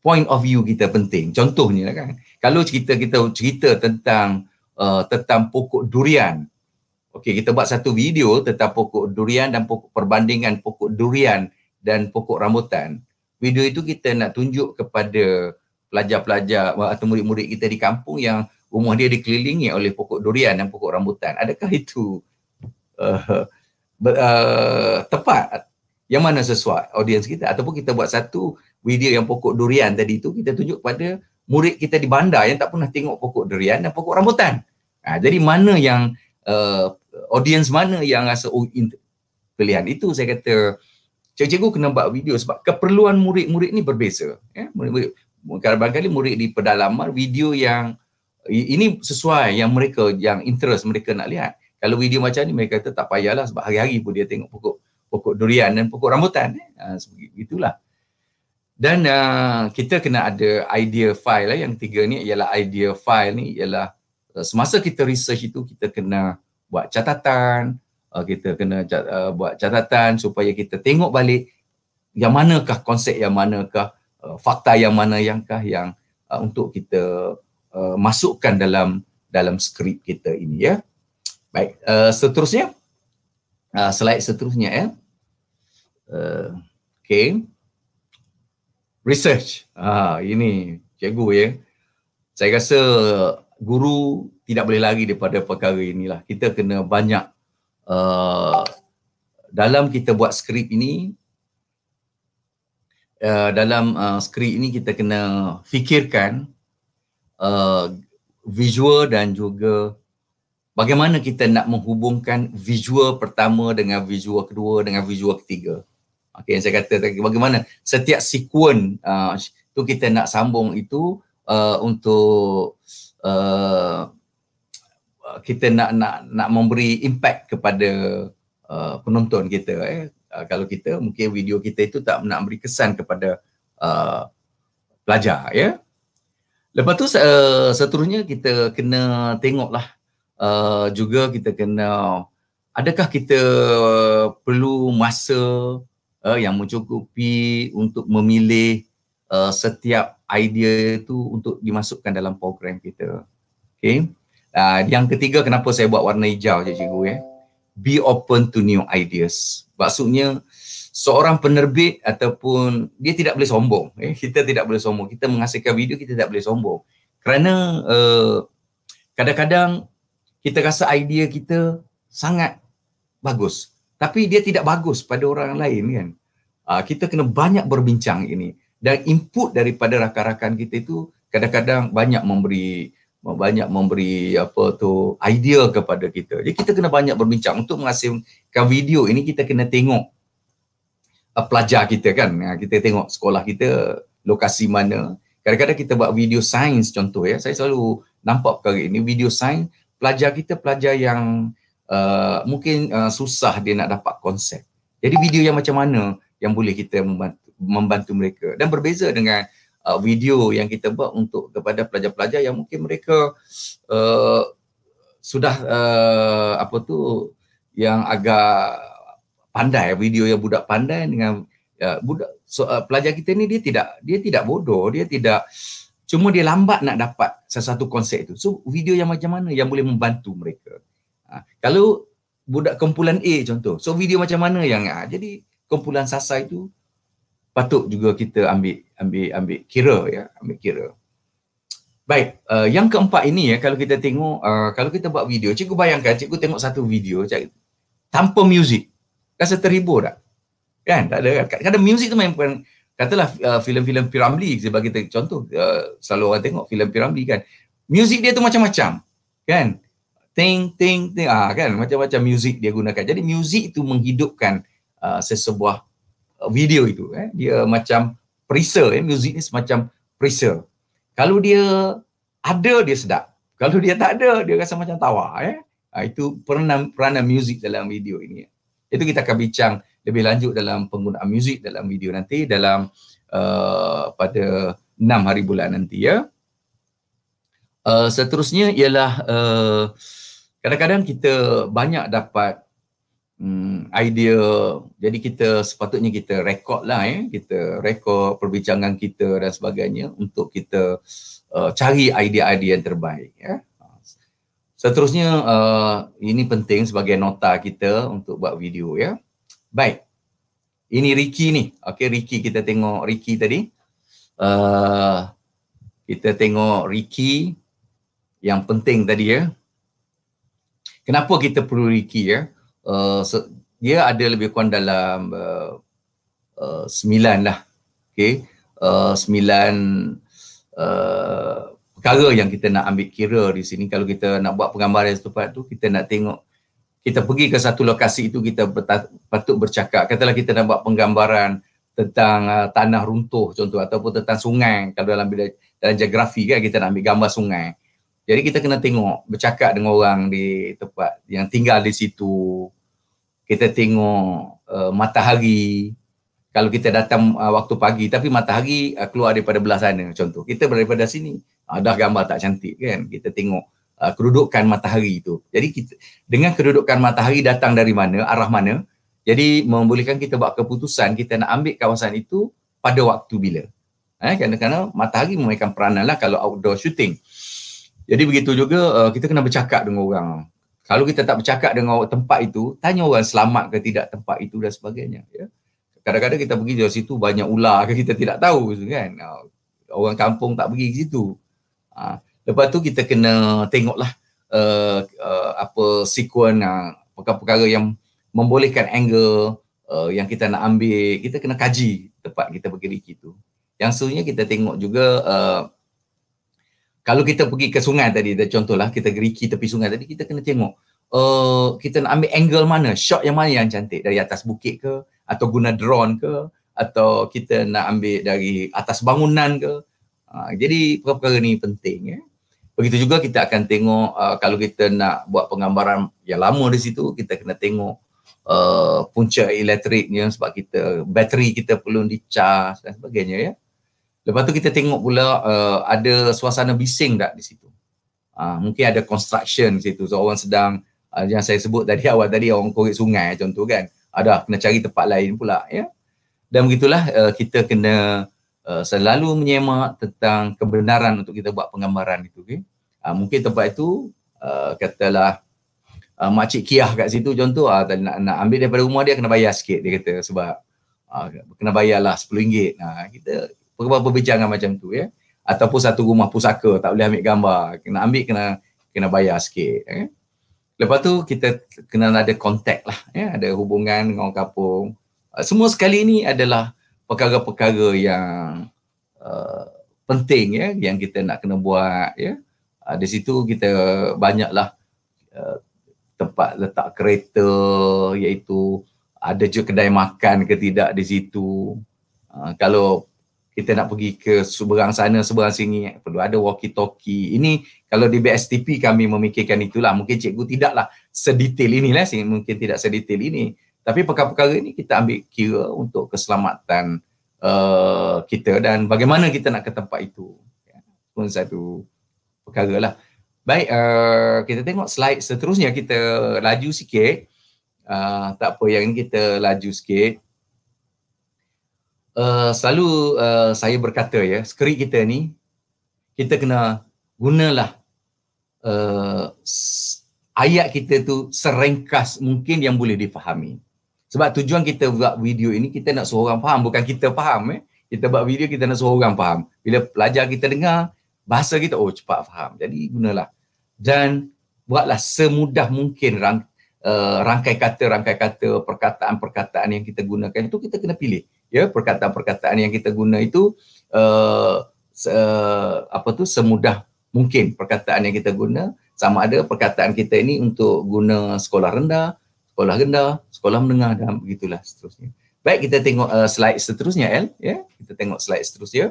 point of view kita penting. Contohnya kan, kalau cerita kita cerita tentang uh, tentang pokok durian. okay kita buat satu video tentang pokok durian dan pokok perbandingan pokok durian dan pokok rambutan. Video itu kita nak tunjuk kepada pelajar-pelajar atau murid-murid kita di kampung yang rumah dia dikelilingi oleh pokok durian dan pokok rambutan. Adakah itu uh, eh, ber, uh, eh, tepat? Yang mana sesuai audiens kita? Ataupun kita buat satu video yang pokok durian tadi itu kita tunjuk pada murid kita di bandar yang tak pernah tengok pokok durian dan pokok rambutan. Ha, jadi mana yang uh, audiens mana yang rasa oh, in- pilihan itu saya kata cikgu kena buat video sebab keperluan murid-murid ni berbeza ya murid-murid kadang-kadang murid di pedalaman video yang ini sesuai yang mereka yang interest mereka nak lihat. Kalau video macam ni mereka kata tak payahlah sebab hari-hari pun dia tengok pokok pokok durian dan pokok rambutan eh. Uh, itulah. Dan uh, kita kena ada idea file lah. Yang tiga ni ialah idea file ni ialah uh, semasa kita research itu kita kena buat catatan uh, kita kena uh, buat catatan supaya kita tengok balik yang manakah konsep yang manakah uh, fakta yang mana yangkah yang uh, untuk kita uh, masukkan dalam dalam skrip kita ini ya. Baik, uh, seterusnya uh, slide seterusnya ya. Uh, okay. Research. Ah, ini cikgu ya. Saya rasa guru tidak boleh lari daripada perkara inilah. Kita kena banyak uh, dalam kita buat skrip ini uh, dalam uh, skrip ini kita kena fikirkan uh, visual dan juga bagaimana kita nak menghubungkan visual pertama dengan visual kedua dengan visual ketiga. Okey yang saya kata tadi bagaimana setiap sekuen uh, tu kita nak sambung itu uh, untuk uh, kita nak nak nak memberi impact kepada uh, penonton kita eh uh, kalau kita mungkin video kita itu tak nak beri kesan kepada uh, pelajar ya. Lepas tu uh, seterusnya kita kena tengoklah uh, juga kita kena adakah kita perlu masa uh, yang mencukupi untuk memilih uh, setiap idea itu untuk dimasukkan dalam program kita. Okay. Uh, yang ketiga kenapa saya buat warna hijau je cikgu ya. Eh? be open to new ideas. Maksudnya seorang penerbit ataupun dia tidak boleh sombong. Eh? Kita tidak boleh sombong. Kita menghasilkan video kita tidak boleh sombong. Kerana uh, kadang-kadang kita rasa idea kita sangat bagus. Tapi dia tidak bagus pada orang lain kan. Uh, kita kena banyak berbincang ini. Dan input daripada rakan-rakan kita itu kadang-kadang banyak memberi banyak memberi apa tu idea kepada kita. Jadi kita kena banyak berbincang untuk menghasilkan video ini kita kena tengok uh, pelajar kita kan. Ha, kita tengok sekolah kita lokasi mana. Kadang-kadang kita buat video sains contoh ya. Saya selalu nampak perkara ini video sains pelajar kita pelajar yang uh, mungkin uh, susah dia nak dapat konsep. Jadi video yang macam mana yang boleh kita membantu, membantu mereka dan berbeza dengan uh, video yang kita buat untuk kepada pelajar-pelajar yang mungkin mereka uh, sudah uh, apa tu yang agak pandai video yang budak pandai dengan uh, budak so, uh, pelajar kita ni dia tidak dia tidak bodoh dia tidak cuma dia lambat nak dapat sesuatu konsep itu so video yang macam mana yang boleh membantu mereka uh, kalau budak kumpulan A contoh so video macam mana yang uh, jadi kumpulan sasa itu patut juga kita ambil ambil ambil kira ya ambil kira baik uh, yang keempat ini ya kalau kita tengok uh, kalau kita buat video cikgu bayangkan cikgu tengok satu video cikgu, tanpa muzik rasa terhibur tak kan tak ada kan kadang-kadang muzik tu main katalah uh, filem-filem Piramli sebab kita contoh uh, selalu orang tengok filem Piramli kan muzik dia tu macam-macam kan ting ting ting ah kan macam-macam muzik dia gunakan jadi muzik itu menghidupkan uh, sesebuah uh, video itu eh. dia macam perisa eh, muzik ni semacam perisa. Kalau dia ada dia sedap. Kalau dia tak ada dia rasa macam tawa eh. Ha, itu peranan peranan muzik dalam video ini. Itu kita akan bincang lebih lanjut dalam penggunaan muzik dalam video nanti dalam uh, pada enam hari bulan nanti ya. Uh, seterusnya ialah uh, kadang-kadang kita banyak dapat idea jadi kita sepatutnya kita rekod lah eh kita rekod perbincangan kita dan sebagainya untuk kita uh, cari idea-idea yang terbaik ya eh. seterusnya uh, ini penting sebagai nota kita untuk buat video ya baik ini Ricky ni okey Ricky kita tengok Ricky tadi uh, kita tengok Ricky yang penting tadi ya Kenapa kita perlu Ricky ya? Uh, dia ada lebih kurang dalam eh, eh, sembilan uh, uh, lah okay. Eh, sembilan uh, perkara yang kita nak ambil kira di sini kalau kita nak buat penggambaran setempat tu kita nak tengok kita pergi ke satu lokasi itu kita patut bercakap katalah kita nak buat penggambaran tentang uh, tanah runtuh contoh ataupun tentang sungai kalau dalam bidang dalam geografi kan kita nak ambil gambar sungai jadi kita kena tengok bercakap dengan orang di tempat yang tinggal di situ kita tengok uh, matahari kalau kita datang uh, waktu pagi tapi matahari uh, keluar daripada belah sana contoh kita daripada sini uh, dah gambar tak cantik kan kita tengok uh, kedudukan matahari itu jadi kita dengan kedudukan matahari datang dari mana arah mana jadi membolehkan kita buat keputusan kita nak ambil kawasan itu pada waktu bila eh kerana matahari memainkan peranan lah kalau outdoor shooting jadi begitu juga uh, kita kena bercakap dengan orang kalau kita tak bercakap dengan orang tempat itu, tanya orang selamat ke tidak tempat itu dan sebagainya. Ya. Kadang-kadang kita pergi dari situ banyak ular ke kita tidak tahu kan. Orang kampung tak pergi ke situ. Ha. Lepas tu kita kena tengoklah uh, uh, apa sekuen uh, ha, perkara-perkara yang membolehkan angle uh, yang kita nak ambil. Kita kena kaji tempat kita pergi ke situ. Yang seterusnya kita tengok juga uh, kalau kita pergi ke sungai tadi contohlah kita geriki tepi sungai tadi kita kena tengok uh, kita nak ambil angle mana shot yang mana yang cantik dari atas bukit ke atau guna drone ke atau kita nak ambil dari atas bangunan ke uh, jadi perkara-perkara ni penting ya begitu juga kita akan tengok uh, kalau kita nak buat penggambaran yang lama di situ kita kena tengok Uh, eh, punca elektriknya sebab kita bateri kita perlu dicas dan sebagainya ya. Lepas tu kita tengok pula uh, ada suasana bising tak di situ. Uh, mungkin ada construction di situ. So orang sedang uh, yang saya sebut tadi awal tadi orang korek sungai contoh kan. Ada kena cari tempat lain pula ya. Dan begitulah uh, kita kena uh, selalu menyemak tentang kebenaran untuk kita buat penggambaran itu okey. Uh, mungkin tempat itu uh, katalah uh, makcik Kiah kat situ contoh ah, uh, nak, nak ambil daripada rumah dia kena bayar sikit dia kata sebab uh, kena bayarlah RM10. Nah uh, kita perbincangan macam tu ya ataupun satu rumah pusaka tak boleh ambil gambar kena ambil kena kena bayar sikit ya. lepas tu kita kena ada kontak lah ya ada hubungan dengan orang kampung ah, semua sekali ini adalah perkara-perkara yang uh, penting ya yang kita nak kena buat ya uh, di situ kita banyaklah uh, tempat letak kereta iaitu ada je kedai makan ke tidak di situ uh, kalau kita nak pergi ke seberang sana, seberang sini, perlu ada walkie-talkie. Ini kalau di BSTP kami memikirkan itulah. Mungkin cikgu tidaklah sedetail ini lah, mungkin tidak sedetail ini. Tapi perkara-perkara ini kita ambil kira untuk keselamatan uh, kita dan bagaimana kita nak ke tempat itu. Ya, pun satu perkara lah. Baik, uh, kita tengok slide seterusnya. Kita laju sikit. Uh, tak apa, yang ini kita laju sikit. Eh, selalu uh, saya berkata ya, skrip kita ni kita kena gunalah uh, ayat kita tu seringkas mungkin yang boleh difahami. Sebab tujuan kita buat video ini kita nak suruh orang faham bukan kita faham eh. Kita buat video kita nak suruh orang faham. Bila pelajar kita dengar bahasa kita oh cepat faham. Jadi gunalah dan buatlah semudah mungkin rang, uh, rangkai kata rangkai kata perkataan-perkataan yang kita gunakan itu kita kena pilih ya perkataan-perkataan yang kita guna itu uh, se, uh, apa tu semudah mungkin perkataan yang kita guna sama ada perkataan kita ini untuk guna sekolah rendah, sekolah rendah, sekolah menengah dan begitulah seterusnya. Baik kita tengok uh, slide seterusnya El, ya. Kita tengok slide seterusnya.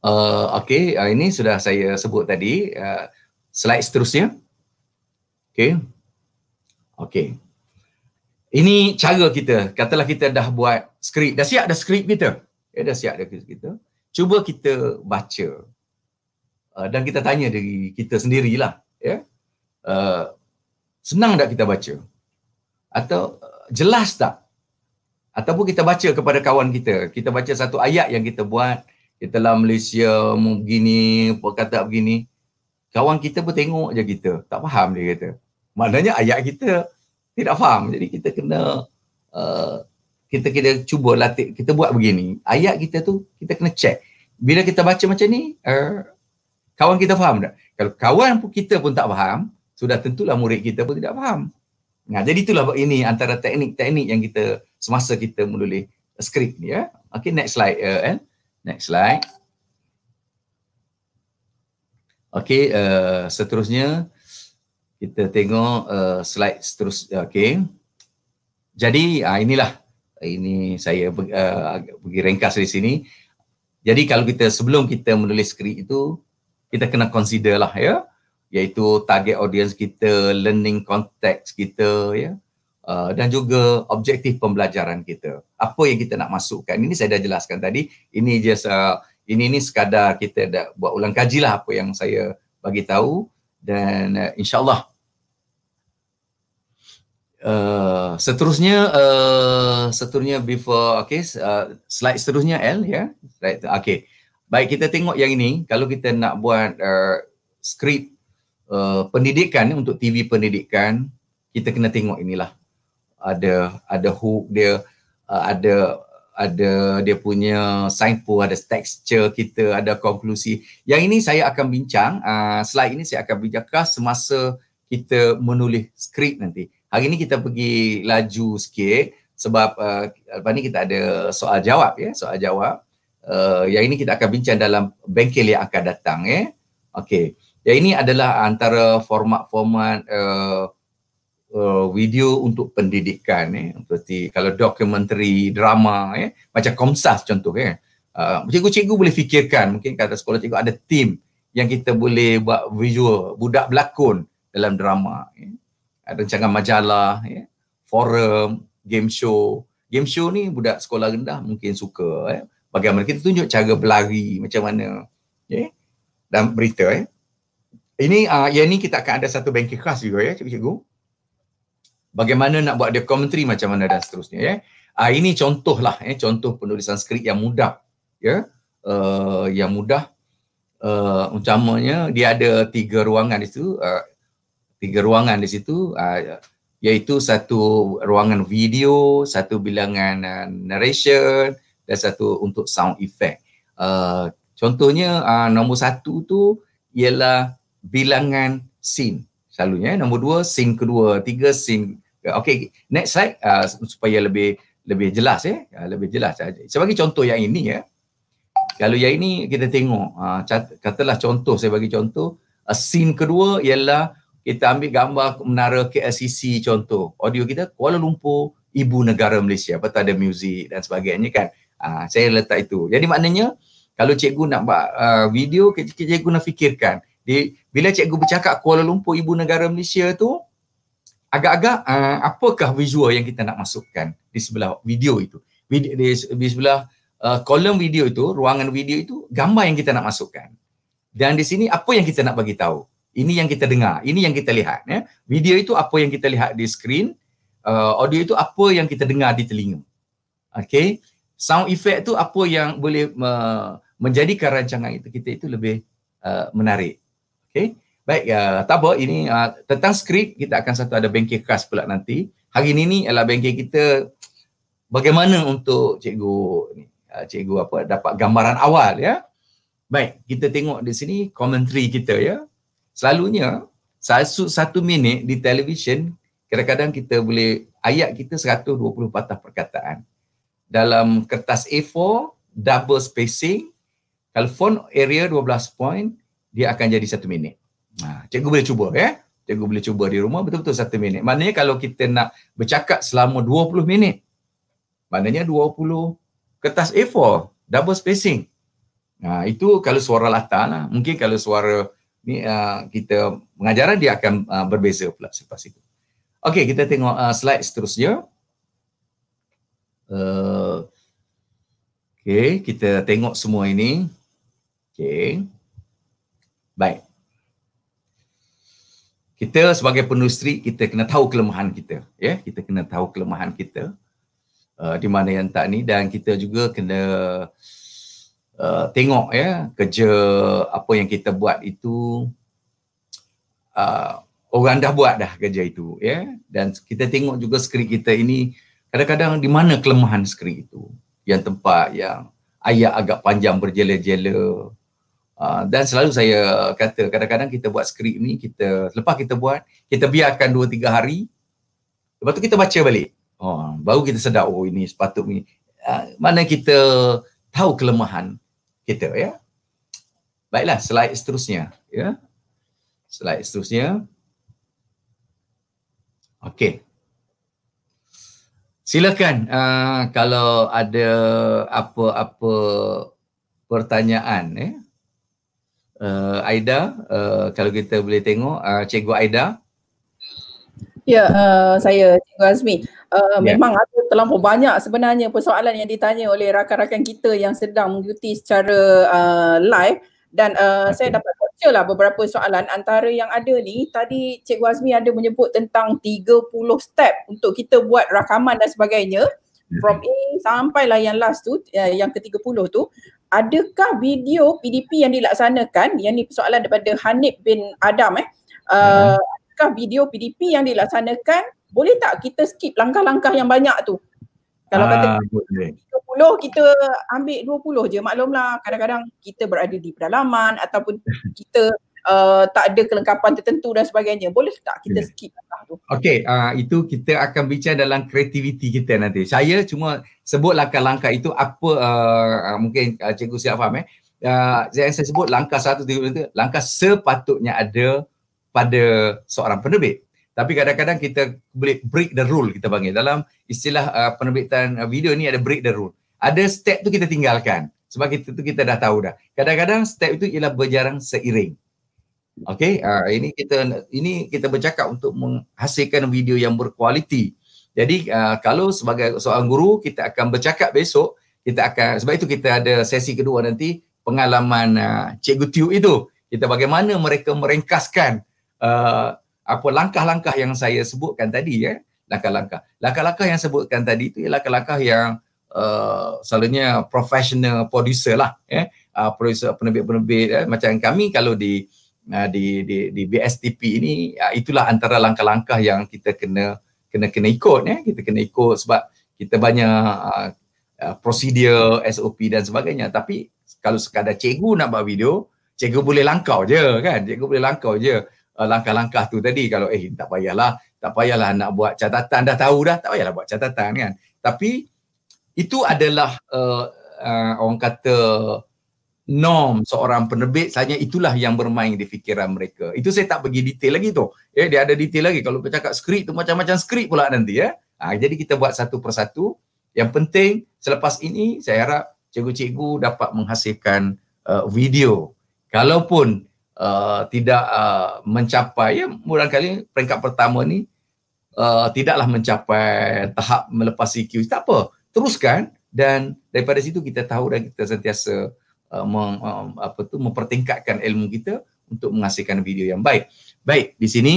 Uh, okay, uh, ini sudah saya sebut tadi uh, slide seterusnya. Okay, okay. Ini cara kita, katalah kita dah buat skrip, dah siap dah skrip kita. Ya, dah siap dah skrip kita. Cuba kita baca uh, dan kita tanya diri kita sendirilah. Ya. Uh, senang tak kita baca? Atau uh, jelas tak? Ataupun kita baca kepada kawan kita, kita baca satu ayat yang kita buat, kita dalam Malaysia begini, kata begini, kawan kita pun tengok je kita, tak faham dia kata. Maknanya ayat kita tidak faham jadi kita kena uh, kita kita cuba latih kita buat begini ayat kita tu kita kena check bila kita baca macam ni uh, kawan kita faham tak kalau kawan pun kita pun tak faham sudah tentulah murid kita pun tidak faham nah jadi itulah ini antara teknik-teknik yang kita semasa kita menulis skrip ni ya okey next slide uh, eh next slide okey uh, seterusnya kita tengok uh, slide seterusnya okey jadi uh, inilah ini saya bagi uh, ringkas di sini jadi kalau kita sebelum kita menulis skrip itu kita kena consider lah ya iaitu target audience kita learning context kita ya Uh, dan juga objektif pembelajaran kita. Apa yang kita nak masukkan. Ini saya dah jelaskan tadi. Ini just uh, ini ni sekadar kita dah buat ulang kajilah apa yang saya bagi tahu dan uh, insyaallah Uh, seterusnya uh, seterusnya before okay uh, slide seterusnya L ya yeah? right okay baik kita tengok yang ini kalau kita nak buat uh, skrip uh, pendidikan untuk TV pendidikan kita kena tengok inilah ada ada hook dia uh, ada ada dia punya signpost, ada texture kita, ada konklusi. Yang ini saya akan bincang, uh, slide ini saya akan bincangkan semasa kita menulis skrip nanti. Hari ini kita pergi laju sikit sebab uh, ah, apa ni kita ada soal jawab ya, soal jawab. Uh, yang ini kita akan bincang dalam bengkel yang akan datang ya. Okey. Yang ini adalah antara format-format uh, uh, video untuk pendidikan eh seperti kalau dokumentari drama eh macam komsas contoh eh uh, cikgu-cikgu boleh fikirkan mungkin kata sekolah cikgu ada tim yang kita boleh buat visual budak berlakon dalam drama eh ada rancangan majalah eh forum game show game show ni budak sekolah rendah mungkin suka eh bagaimana kita tunjuk cara berlari macam mana eh dan berita eh ini uh, yang ni kita akan ada satu bengkel khas juga ya cikgu-cikgu bagaimana nak buat dia commentary macam mana dan seterusnya ya. Ah ini contohlah eh contoh penulisan skrip yang mudah ya. Uh, yang mudah uh, utamanya dia ada tiga ruangan di situ uh, tiga ruangan di situ uh, iaitu satu ruangan video, satu bilangan uh, narration dan satu untuk sound effect. Uh, contohnya uh, nombor satu tu ialah bilangan scene selalunya. Eh? Nombor dua scene kedua, tiga scene Okay, next slide uh, supaya lebih lebih jelas ya, eh? Ah, lebih jelas. Ah, saya bagi contoh yang ini ya. Eh? Kalau yang ini kita tengok, uh, katalah contoh saya bagi contoh, a scene kedua ialah kita ambil gambar menara KLCC contoh. Audio kita Kuala Lumpur, ibu negara Malaysia. Apa ada muzik dan sebagainya kan. Uh, saya letak itu. Jadi maknanya kalau cikgu nak buat uh, video, cikgu nak fikirkan. Di, bila cikgu bercakap Kuala Lumpur, ibu negara Malaysia tu, agak-agak uh, apakah visual yang kita nak masukkan di sebelah video itu video, di, di sebelah kolom uh, video itu ruangan video itu gambar yang kita nak masukkan dan di sini apa yang kita nak bagi tahu ini yang kita dengar ini yang kita lihat ya video itu apa yang kita lihat di skrin, uh, audio itu apa yang kita dengar di telinga okey sound effect tu apa yang boleh uh, menjadikan rancangan itu kita itu lebih uh, menarik okey Baik, uh, tak apa. Ini uh, tentang skrip, kita akan satu ada bengkel khas pula nanti. Hari ini ni adalah bengkel kita bagaimana untuk cikgu ni, ah, cikgu apa dapat gambaran awal ya. Baik, kita tengok di sini commentary kita ya. Selalunya satu, satu minit di televisyen kadang-kadang kita boleh ayat kita 120 patah perkataan. Dalam kertas A4 double spacing kalau font area 12 point dia akan jadi satu minit. Ha, cikgu boleh cuba ya. Eh? Cikgu boleh cuba di rumah betul-betul satu minit. Maknanya kalau kita nak bercakap selama 20 minit. Maknanya 20 kertas A4. Double spacing. Ha, itu kalau suara latar lah. Mungkin kalau suara ni uh, kita pengajaran dia akan uh, berbeza pula selepas itu. Okey kita tengok uh, slide seterusnya. Uh, okay, kita tengok semua ini. Okay. Baik kita sebagai penulisri kita kena tahu kelemahan kita ya kita kena tahu kelemahan kita uh, di mana yang tak ni dan kita juga kena uh, tengok ya kerja apa yang kita buat itu uh, orang dah buat dah kerja itu ya dan kita tengok juga skrip kita ini kadang-kadang di mana kelemahan skrip itu yang tempat yang ayat agak panjang berjela-jela Ah, dan selalu saya kata kadang-kadang kita buat skrip ni kita lepas kita buat kita biarkan 2 3 hari lepas tu kita baca balik. Oh, baru kita sedar oh ini sepatutnya uh, mana kita tahu kelemahan kita ya. Baiklah slide seterusnya ya. Slide seterusnya. Okey. Silakan uh, kalau ada apa-apa pertanyaan eh uh, Aida uh, kalau kita boleh tengok uh, cikgu Aida Ya uh, saya cikgu Azmi uh, yeah. memang ada terlampau banyak sebenarnya persoalan yang ditanya oleh rakan-rakan kita yang sedang mengikuti secara uh, live dan uh, okay. saya dapat baca lah beberapa soalan antara yang ada ni tadi Cikgu Azmi ada menyebut tentang 30 step untuk kita buat rakaman dan sebagainya hmm. from A lah yang last tu uh, yang ke-30 tu adakah video PDP yang dilaksanakan yang ni persoalan daripada Hanif bin Adam eh uh, mhm. adakah video PDP yang dilaksanakan boleh tak kita skip langkah-langkah yang banyak tu kalau ah, kata ah, 20 kita ambil 20 je maklumlah kadang-kadang kita berada di pedalaman ataupun kita uh, tak ada kelengkapan tertentu dan sebagainya. Boleh tak kita okay. skip lah tu? Okey, uh, itu kita akan bincang dalam kreativiti kita nanti. Saya cuma sebut langkah-langkah itu apa uh, uh mungkin uh, cikgu siap faham eh. Uh, yang saya sebut langkah satu tiga langkah sepatutnya ada pada seorang penerbit. Tapi kadang-kadang kita boleh break the rule kita panggil. Dalam istilah uh, penerbitan uh, video ni ada break the rule. Ada step tu kita tinggalkan. Sebab itu kita dah tahu dah. Kadang-kadang step itu ialah berjarang seiring. Okay, uh, ah, ini kita ini kita bercakap untuk menghasilkan video yang berkualiti. Jadi uh, kalau sebagai seorang guru kita akan bercakap besok, kita akan sebab itu kita ada sesi kedua nanti pengalaman uh, cikgu Tiu itu. Kita bagaimana mereka meringkaskan uh, apa langkah-langkah yang saya sebutkan tadi ya. Langkah-langkah. Langkah-langkah yang sebutkan tadi itu ialah langkah-langkah yang uh, selalunya professional producer lah ya. Uh, producer penerbit-penerbit ya. macam kami kalau di uh, di, di di BSTP ini uh, itulah antara langkah-langkah yang kita kena kena kena ikut ya eh? kita kena ikut sebab kita banyak uh, uh, prosedur SOP dan sebagainya tapi kalau sekadar cikgu nak buat video cikgu boleh langkau je kan cikgu boleh langkau je uh, langkah-langkah tu tadi kalau eh tak payahlah tak payahlah nak buat catatan dah tahu dah tak payahlah buat catatan kan tapi itu adalah uh, uh, orang kata uh, norm seorang penerbit hanya itulah yang bermain di fikiran mereka. Itu saya tak bagi detail lagi tu. Ya, dia ada detail lagi kalau kita cakap skrip tu macam-macam skrip pula nanti ya. Ha, jadi kita buat satu persatu. Yang penting selepas ini saya harap cikgu-cikgu dapat menghasilkan uh, video. Kalaupun uh, tidak uh, mencapai ya mudah-mudahan peringkat pertama ni uh, tidaklah mencapai tahap melepasi Q. Tak apa. Teruskan dan daripada situ kita tahu dan kita sentiasa Uh, uh, apa tu mempertingkatkan ilmu kita untuk menghasilkan video yang baik. Baik, di sini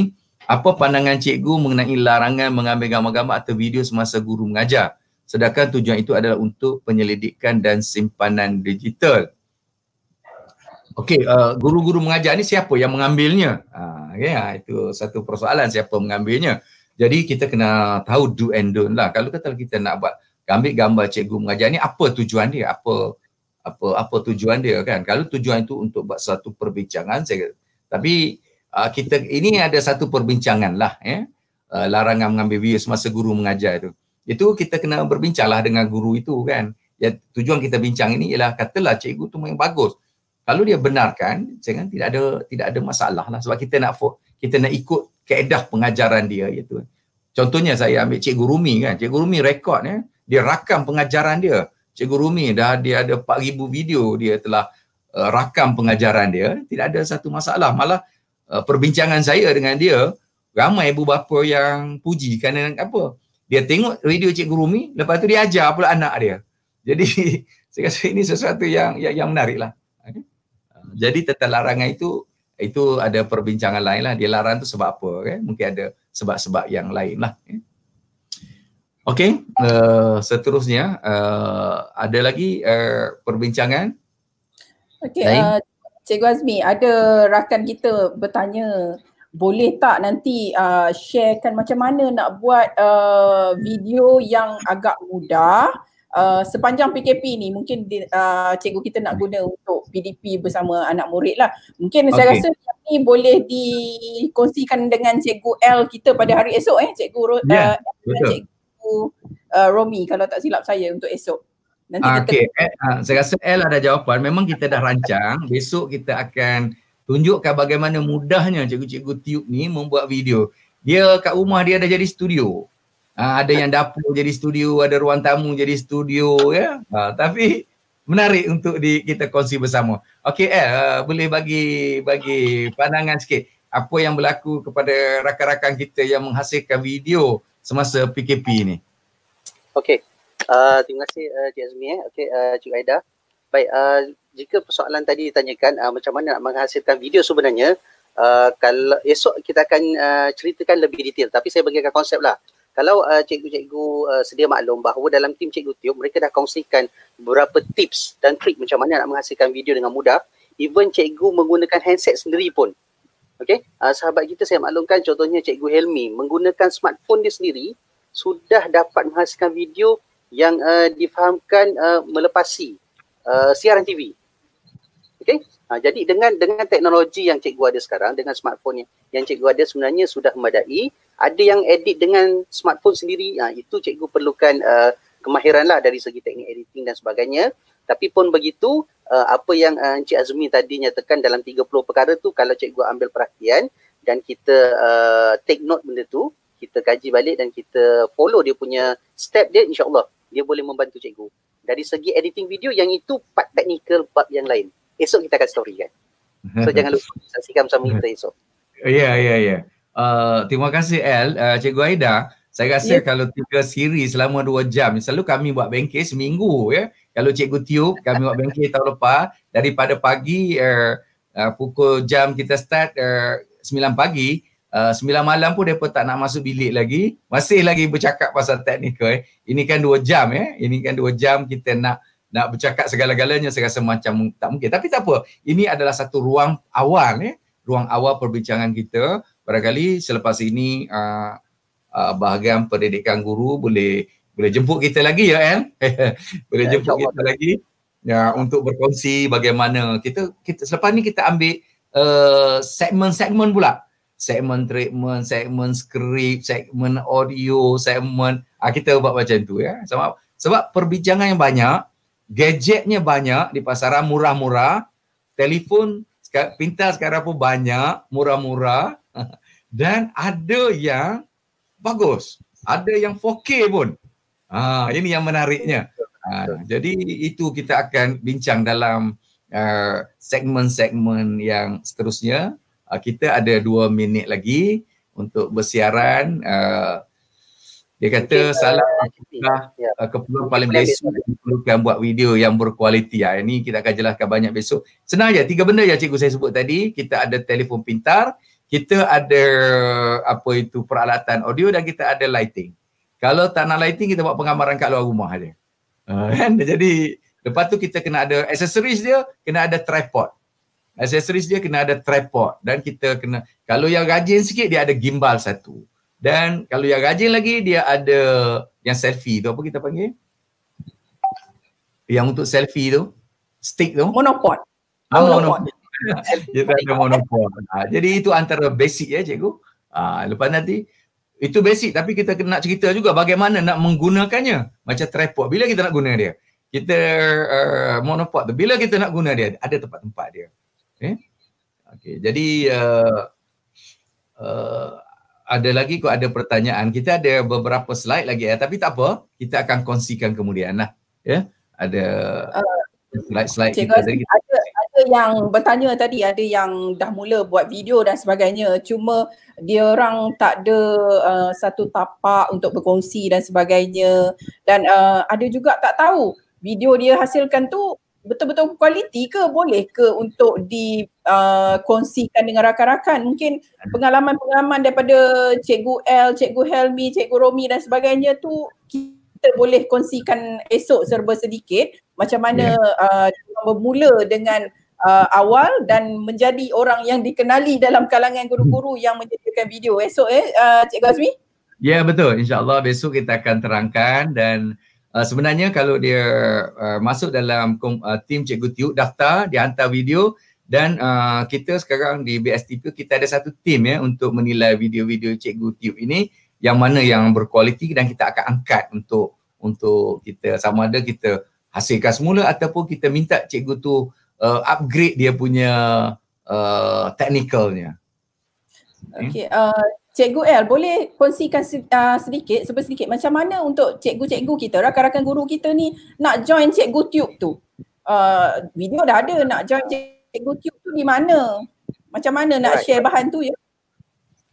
apa pandangan cikgu mengenai larangan mengambil gambar-gambar atau video semasa guru mengajar? Sedangkan tujuan itu adalah untuk penyelidikan dan simpanan digital. Okey, uh, guru-guru mengajar ni siapa yang mengambilnya? Ha, ya, itu satu persoalan siapa mengambilnya. Jadi kita kena tahu do and don't lah. Kalau kata kita nak buat ambil gambar cikgu mengajar ni apa tujuan dia? Apa apa apa tujuan dia kan kalau tujuan itu untuk buat satu perbincangan saya kata. tapi uh, kita ini ada satu perbincangan lah ya uh, larangan mengambil bias masa guru mengajar itu itu kita kena berbincanglah dengan guru itu kan ya tujuan kita bincang ini ialah katalah cikgu tu yang bagus kalau dia benarkan jangan tidak ada tidak ada masalah lah sebab kita nak kita nak ikut kaedah pengajaran dia itu. Ya contohnya saya ambil cikgu Rumi kan cikgu Rumi rekod ya dia rakam pengajaran dia Cikgu Rumi dah dia ada 4000 video dia telah uh, rakam pengajaran dia tidak ada satu masalah malah uh, perbincangan saya dengan dia ramai ibu bapa yang puji kerana apa dia tengok video Cikgu Rumi lepas tu dia ajar pula anak dia jadi saya rasa ini sesuatu yang yang, yang menarik lah okay. Eh? Uh, jadi tetap larangan itu itu ada perbincangan lain lah dia larang tu sebab apa okay. Eh? mungkin ada sebab-sebab yang lain lah okay. Eh? Okey, uh, seterusnya uh, ada lagi uh, perbincangan? Okey, uh, Cikgu Azmi, ada rakan kita bertanya boleh tak nanti uh, sharekan macam mana nak buat uh, video yang agak mudah uh, sepanjang PKP ni mungkin di, uh, cikgu kita nak guna untuk PDP bersama anak murid lah mungkin okay. saya rasa ni boleh dikongsikan dengan cikgu L kita pada hari esok eh cikgu Ro- yeah, ya, uh, dan cikgu tipu uh, Romy kalau tak silap saya untuk esok. Nanti uh, kita okay. Uh, eh, ah, saya rasa L ada jawapan. Memang kita dah rancang. Besok kita akan tunjukkan bagaimana mudahnya cikgu-cikgu tiup ni membuat video. Dia kat rumah dia dah jadi studio. Uh, ada yang dapur jadi studio, ada ruang tamu jadi studio ya. Yeah? tapi menarik untuk di, kita kongsi bersama. Okey eh uh, boleh bagi bagi pandangan sikit apa yang berlaku kepada rakan-rakan kita yang menghasilkan video semasa PKP ni? Okay, Uh, terima kasih uh, Cik Azmi eh. Okay, uh, Cik Aida. Baik uh, jika persoalan tadi ditanyakan uh, macam mana nak menghasilkan video sebenarnya uh, kalau esok kita akan uh, ceritakan lebih detail tapi saya bagikan konsep lah. Kalau uh, cikgu-cikgu uh, sedia maklum bahawa dalam tim cikgu Tiup mereka dah kongsikan beberapa tips dan trik macam mana nak menghasilkan video dengan mudah even cikgu menggunakan handset sendiri pun Okey, uh, sahabat kita saya maklumkan contohnya Cikgu Helmi menggunakan smartphone dia sendiri sudah dapat menghasilkan video yang uh, difahamkan uh, melepasi uh, siaran TV. Okey, uh, jadi dengan dengan teknologi yang Cikgu ada sekarang dengan smartphone yang Cikgu ada sebenarnya sudah memadai. Ada yang edit dengan smartphone sendiri, uh, itu Cikgu perlukan uh, kemahiran dari segi teknik editing dan sebagainya. Tapi pun begitu, uh, apa yang uh, Encik Azmi tadi nyatakan dalam 30 perkara tu kalau cikgu ambil perhatian dan kita uh, take note benda tu, kita kaji balik dan kita follow dia punya step dia insyaAllah dia boleh membantu cikgu. Dari segi editing video yang itu part technical, part yang lain. Esok kita akan story kan. So jangan lupa saksikan bersama kita esok. Ya, ya, ya. Uh, terima kasih El. Uh, cikgu Aida, saya rasa yeah. kalau tiga siri selama dua jam, selalu kami buat bengkel seminggu ya. Yeah? kalau cikgu tiup kami buat bengkel tahun lepas daripada pagi uh, uh, pukul jam kita start uh, eh, 9 pagi uh, 9 malam pun depa tak nak masuk bilik lagi masih lagi bercakap pasal teknikal eh. ini kan 2 jam eh ini kan 2 jam kita nak nak bercakap segala-galanya saya rasa macam tak mungkin tapi tak apa ini adalah satu ruang awal eh ruang awal perbincangan kita barangkali selepas ini uh, uh, bahagian pendidikan guru boleh boleh jemput kita lagi ya kan boleh ya, jemput kita lagi ya untuk berkongsi bagaimana kita kita selepas ni kita ambil uh, eh, segmen-segmen pula segmen treatment segmen script, segmen audio segmen uh, ah, kita buat macam tu ya sebab sebab perbincangan yang banyak gadgetnya banyak di pasaran murah-murah telefon pintar sekarang pun banyak murah-murah dan ada yang bagus ada yang 4K pun Ah, ini yang menariknya. Ah, jadi itu kita akan bincang dalam uh, segmen-segmen yang seterusnya. Uh, kita ada dua minit lagi untuk bersiaran. Uh, dia kata okay, salam uh, uh, keperluan yeah. paling besok yang perlukan buat video yang berkualiti. Ha, ini kita akan jelaskan banyak besok. Senang je, tiga benda yang cikgu saya sebut tadi. Kita ada telefon pintar, kita ada apa itu peralatan audio dan kita ada lighting. Kalau tanah lighting kita buat penggambaran kat luar rumah aja. Uh, kan? Jadi lepas tu kita kena ada accessories dia, kena ada tripod. Accessories dia kena ada tripod dan kita kena kalau yang rajin sikit dia ada gimbal satu. Dan kalau yang rajin lagi dia ada yang selfie tu apa kita panggil? Yang untuk selfie tu stick tu monopod. Ah, monopod. monopod. Ah, jadi itu antara basic ya cikgu. Ah lepas nanti itu basic tapi kita nak cerita juga bagaimana nak menggunakannya. Macam tripod, bila kita nak guna dia? Kita uh, monopod tu, bila kita nak guna dia? Ada tempat-tempat dia. Okay. Eh? Okay. Jadi uh, uh, ada lagi kok ada pertanyaan. Kita ada beberapa slide lagi ya. Tapi tak apa, kita akan kongsikan kemudian lah. Yeah. Ada uh, slide-slide kita tadi yang bertanya tadi ada yang dah mula buat video dan sebagainya cuma dia orang tak ada uh, satu tapak untuk berkongsi dan sebagainya dan uh, ada juga tak tahu video dia hasilkan tu betul-betul kualiti ke boleh ke untuk dikongsikan uh, dengan rakan-rakan mungkin pengalaman-pengalaman daripada cikgu L, cikgu Helmi, cikgu Romi dan sebagainya tu kita boleh kongsikan esok serba sedikit macam mana yeah. uh, bermula dengan uh, awal dan menjadi orang yang dikenali dalam kalangan guru-guru yang menyediakan video eh, esok eh uh, Cikgu Azmi? Ya yeah, betul insyaAllah besok kita akan terangkan dan uh, sebenarnya kalau dia uh, masuk dalam uh, tim Cikgu Tiuk daftar dia hantar video dan uh, kita sekarang di BSTP kita ada satu tim ya untuk menilai video-video Cikgu Tiuk ini yang mana yang berkualiti dan kita akan angkat untuk untuk kita sama ada kita hasilkan semula ataupun kita minta cikgu tu uh, upgrade dia punya uh, technicalnya. Okay, uh, Cikgu El boleh kongsikan uh, sedikit, sebesar sedikit macam mana untuk cikgu-cikgu kita, rakan-rakan guru kita ni nak join Cikgu Tube tu? Uh, video dah ada nak join Cikgu Tube tu di mana? Macam mana nak right. share bahan tu ya?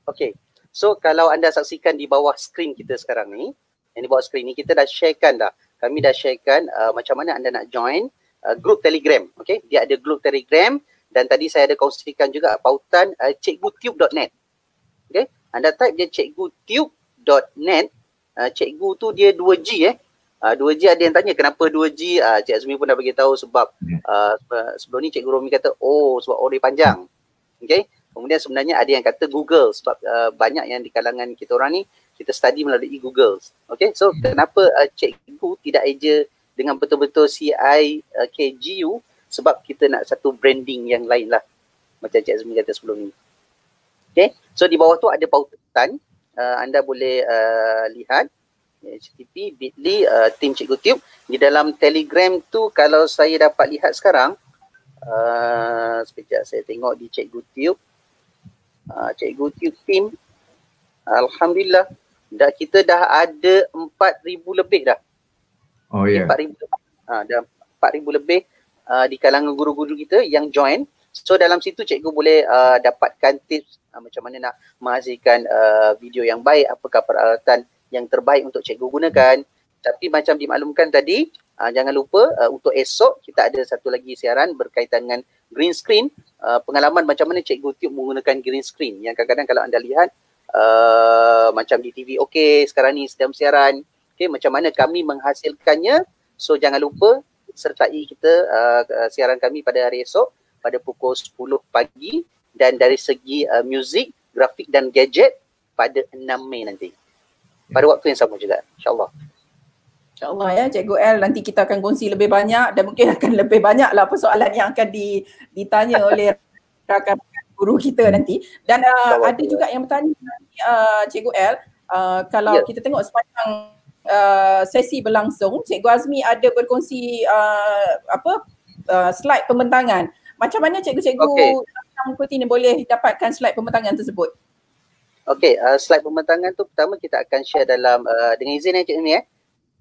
Okay, so kalau anda saksikan di bawah skrin kita sekarang ni, yang di bawah skrin ni kita dah sharekan dah. Kami dah sharekan uh, macam mana anda nak join uh, grup Telegram. okay? dia ada grup Telegram dan tadi saya ada kongsikan juga pautan uh, cikgutube.net. Okey, anda type je cikgutube.net. Uh, cikgu tu dia 2G eh. Uh, 2G ada yang tanya kenapa 2G? Uh, Cik Azmi pun dah bagi tahu sebab hmm. uh, sebelum ni Cikgu Romi kata oh sebab ori panjang. okay? Kemudian sebenarnya ada yang kata Google sebab uh, banyak yang di kalangan kita orang ni kita study melalui Google. Okay, so hmm. kenapa uh, cikgu tidak aja dengan betul-betul CIKGU eh, uh, sebab kita nak satu branding yang lain lah macam Cik Azmi kata sebelum ni. Okay, so di bawah tu ada pautan uh, eh, anda boleh uh, lihat HTTP bit.ly uh, tim Cikgu Tube di dalam telegram tu kalau saya dapat lihat sekarang uh, sekejap saya tengok di Cikgu Tube uh, Cikgu Tube team Alhamdulillah dah kita dah ada 4,000 lebih dah Oh ya. Yeah. 4000 ada 4000 lebih uh, di kalangan guru-guru kita yang join. So dalam situ cikgu boleh uh, dapatkan tips uh, macam mana nak menghasilkan uh, video yang baik, apakah peralatan yang terbaik untuk cikgu gunakan. Hmm. Tapi macam dimaklumkan tadi, uh, jangan lupa uh, untuk esok kita ada satu lagi siaran berkaitan dengan green screen, uh, pengalaman macam mana cikgu tiup menggunakan green screen. Yang kadang-kadang kalau anda lihat uh, macam di TV okey, sekarang ni sedang siaran, okay, macam mana kami menghasilkannya so jangan lupa sertai kita uh, uh siaran kami pada hari esok pada pukul 10 pagi dan dari segi uh, muzik, grafik dan gadget pada 6 Mei nanti. Pada waktu yang sama juga. InsyaAllah. InsyaAllah ya Cikgu L nanti kita akan kongsi lebih banyak dan mungkin akan lebih banyak lah persoalan yang akan di, ditanya oleh rakan guru kita nanti. Dan uh, ada juga yang bertanya nanti uh, Cikgu L uh, kalau ya. kita tengok sepanjang Uh, sesi berlangsung, Cikgu Azmi ada berkongsi uh, apa uh, slide pembentangan. Macam mana cikgu-cikgu okay. dalam kursi ini boleh dapatkan slide pembentangan tersebut? Okey, uh, slide pembentangan tu pertama kita akan share dalam uh, dengan izin eh cikgu ni eh.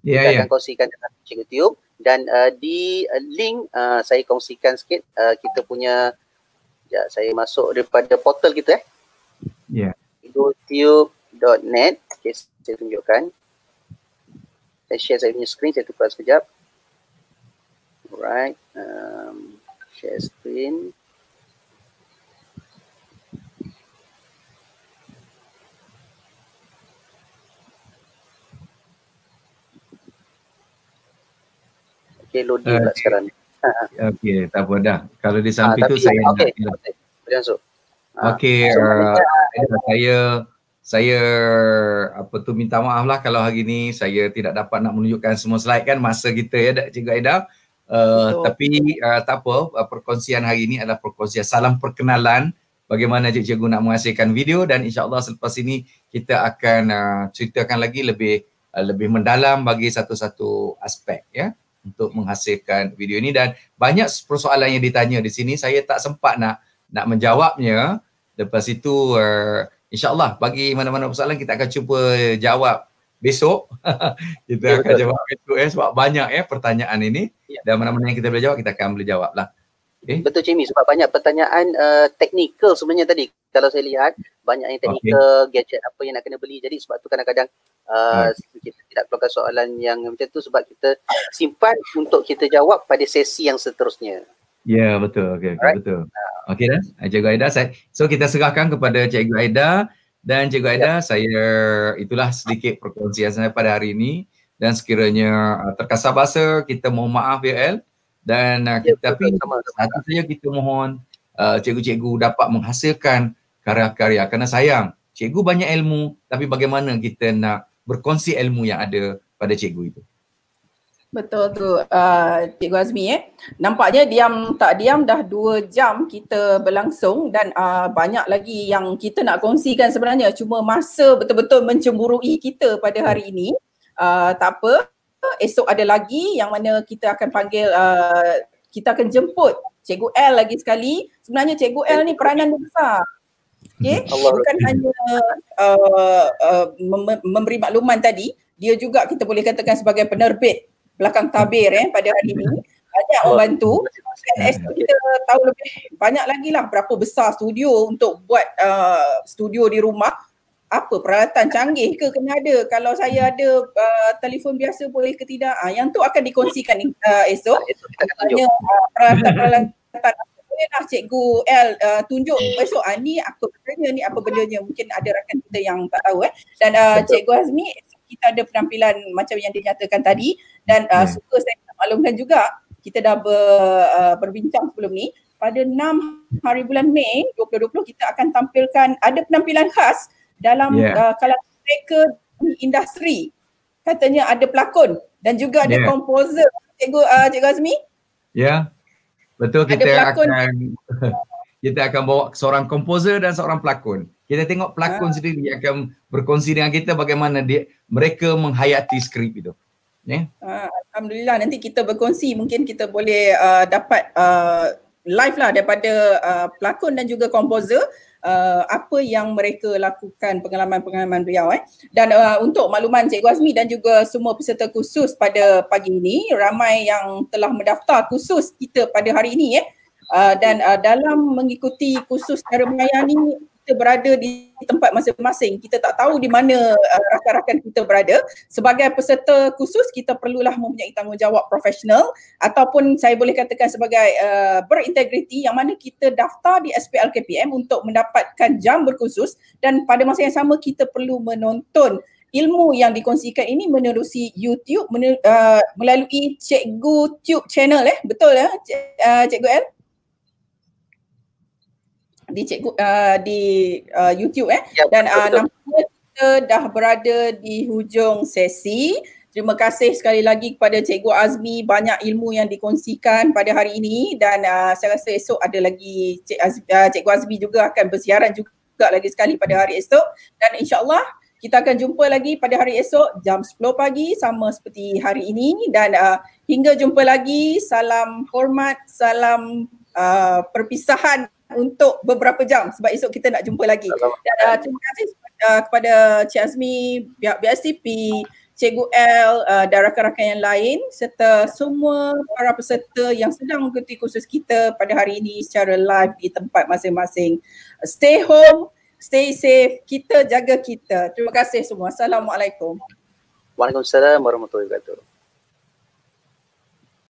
Ya yeah, ya. Kita yeah. akan kongsikan dalam cikgu Tiup dan uh, di uh, link uh, saya kongsikan sikit uh, kita punya ya saya masuk daripada portal kita eh. Ya. Yeah. tiup.net. Okey, saya tunjukkan saya share saya punya screen, saya tukar sekejap. Alright, um, share screen. Okay, loading uh, eh, pula sekarang. Okay, tak apa dah. Kalau di ah, samping uh, tu saya okay, Okay, boleh masuk. Ah, okay, uh, uh, saya, uh, saya saya apa tu minta maaf lah kalau hari ni saya tidak dapat nak menunjukkan semua slide kan masa kita ya Cikgu Aida. Uh, tapi uh, tak apa eh, perkongsian hari ini adalah perkongsian salam perkenalan bagaimana cikgu nak menghasilkan video dan insya Allah selepas ini kita akan uh, ceritakan lagi lebih uh, lebih mendalam bagi satu-satu aspek ya untuk menghasilkan video ini dan banyak persoalan yang ditanya di sini saya tak sempat nak nak menjawabnya lepas itu uh, InsyaAllah bagi mana-mana persoalan kita akan cuba jawab besok. kita ya, akan betul. jawab besok eh, sebab banyak eh pertanyaan ini. Ya. Dan mana-mana yang kita boleh jawab, kita akan boleh jawab lah. Okay. Betul Cik Mi, sebab banyak pertanyaan uh, eh, teknikal sebenarnya tadi. Kalau saya lihat, banyak yang teknikal, okay. gadget apa yang nak kena beli. Jadi sebab tu kadang-kadang uh, kita tidak keluarkan soalan yang macam tu sebab kita simpan untuk kita jawab pada sesi yang seterusnya. Ya yeah, betul okey okay, right. betul. Okey dah. Cikgu Aida saya so kita serahkan kepada Cikgu Aida dan Cikgu Aida yeah. saya itulah sedikit perkongsian saya pada hari ini dan sekiranya uh, terkasar bahasa kita mohon maaf ya El dan uh, kita ya, yeah, tapi satu saja kita mohon uh, cikgu-cikgu dapat menghasilkan karya-karya kerana sayang cikgu banyak ilmu tapi bagaimana kita nak berkongsi ilmu yang ada pada cikgu itu. Betul tu, uh, Cikgu Azmi eh. Nampaknya diam tak diam dah dua jam kita berlangsung dan uh, banyak lagi yang kita nak kongsikan sebenarnya. Cuma masa betul-betul mencemburui kita pada hari ini. Uh, tak apa, esok ada lagi yang mana kita akan panggil, uh, kita akan jemput Cikgu L lagi sekali. Sebenarnya Cikgu L ni peranan besar. Okay? Hmm. Bukan hanya uh, uh, memberi makluman tadi, dia juga kita boleh katakan sebagai penerbit belakang tabir eh pada hari ya. ini banyak orang ya. bantu ya. kita tahu lebih banyak lagi lah berapa besar studio untuk buat uh, studio di rumah apa peralatan canggih ke kena ada kalau saya hmm. ada uh, telefon biasa boleh ke tidak ha, yang tu akan dikongsikan uh, esok ah, tanya uh, peralatan-peralatan bolehlah cikgu L uh, tunjuk esok ah, ni apa benda ni apa benda ni mungkin ada rakan kita yang tak tahu eh dan uh, cikgu Azmi kita ada penampilan macam yang dinyatakan tadi dan uh, yeah. Hmm. suka saya nak maklumkan juga kita dah ber, uh, berbincang sebelum ni pada 6 hari bulan Mei 2020 kita akan tampilkan ada penampilan khas dalam yeah. uh, kalangan mereka di industri katanya ada pelakon dan juga ada yeah. komposer cikgu uh, cikgu Azmi ya yeah. betul kita ada akan kita akan bawa seorang komposer dan seorang pelakon kita tengok pelakon ha. sendiri akan berkongsi dengan kita bagaimana dia mereka menghayati skrip itu Yeah. Ya. Uh, Alhamdulillah nanti kita berkongsi mungkin kita boleh uh, dapat uh, live lah daripada uh, pelakon dan juga komposer Uh, apa yang mereka lakukan pengalaman-pengalaman beliau eh dan uh, untuk makluman Cikgu Azmi dan juga semua peserta khusus pada pagi ini ramai yang telah mendaftar khusus kita pada hari ini eh uh, dan uh, dalam mengikuti khusus cara ini kita berada di tempat masing-masing kita tak tahu di mana uh, rakan-rakan kita berada sebagai peserta khusus kita perlulah mempunyai tanggungjawab profesional ataupun saya boleh katakan sebagai uh, berintegriti yang mana kita daftar di SPLKPM untuk mendapatkan jam berkhusus dan pada masa yang sama kita perlu menonton ilmu yang dikongsikan ini menerusi YouTube menerusi, uh, melalui Cikgu Tube channel eh betul ya eh? C- uh, Cikgu L di cikgu uh, di uh, YouTube eh ya, dan uh, nampaknya kita dah berada di hujung sesi. Terima kasih sekali lagi kepada Cikgu Azmi banyak ilmu yang dikongsikan pada hari ini dan uh, saya rasa esok ada lagi Cik Azmi, uh, Cikgu Azmi juga akan bersiaran juga lagi sekali pada hari esok dan insyaallah kita akan jumpa lagi pada hari esok jam 10 pagi sama seperti hari ini dan uh, hingga jumpa lagi salam hormat salam uh, perpisahan untuk beberapa jam sebab esok kita nak jumpa lagi. Ya, dan, uh, terima kasih uh, kepada Cik Azmi, BSTP, Cikgu L uh, dan rakan-rakan yang lain serta semua para peserta yang sedang mengikuti kursus kita pada hari ini secara live di tempat masing-masing. Stay home, stay safe, kita jaga kita. Terima kasih semua. Assalamualaikum. Waalaikumsalam warahmatullahi wabarakatuh.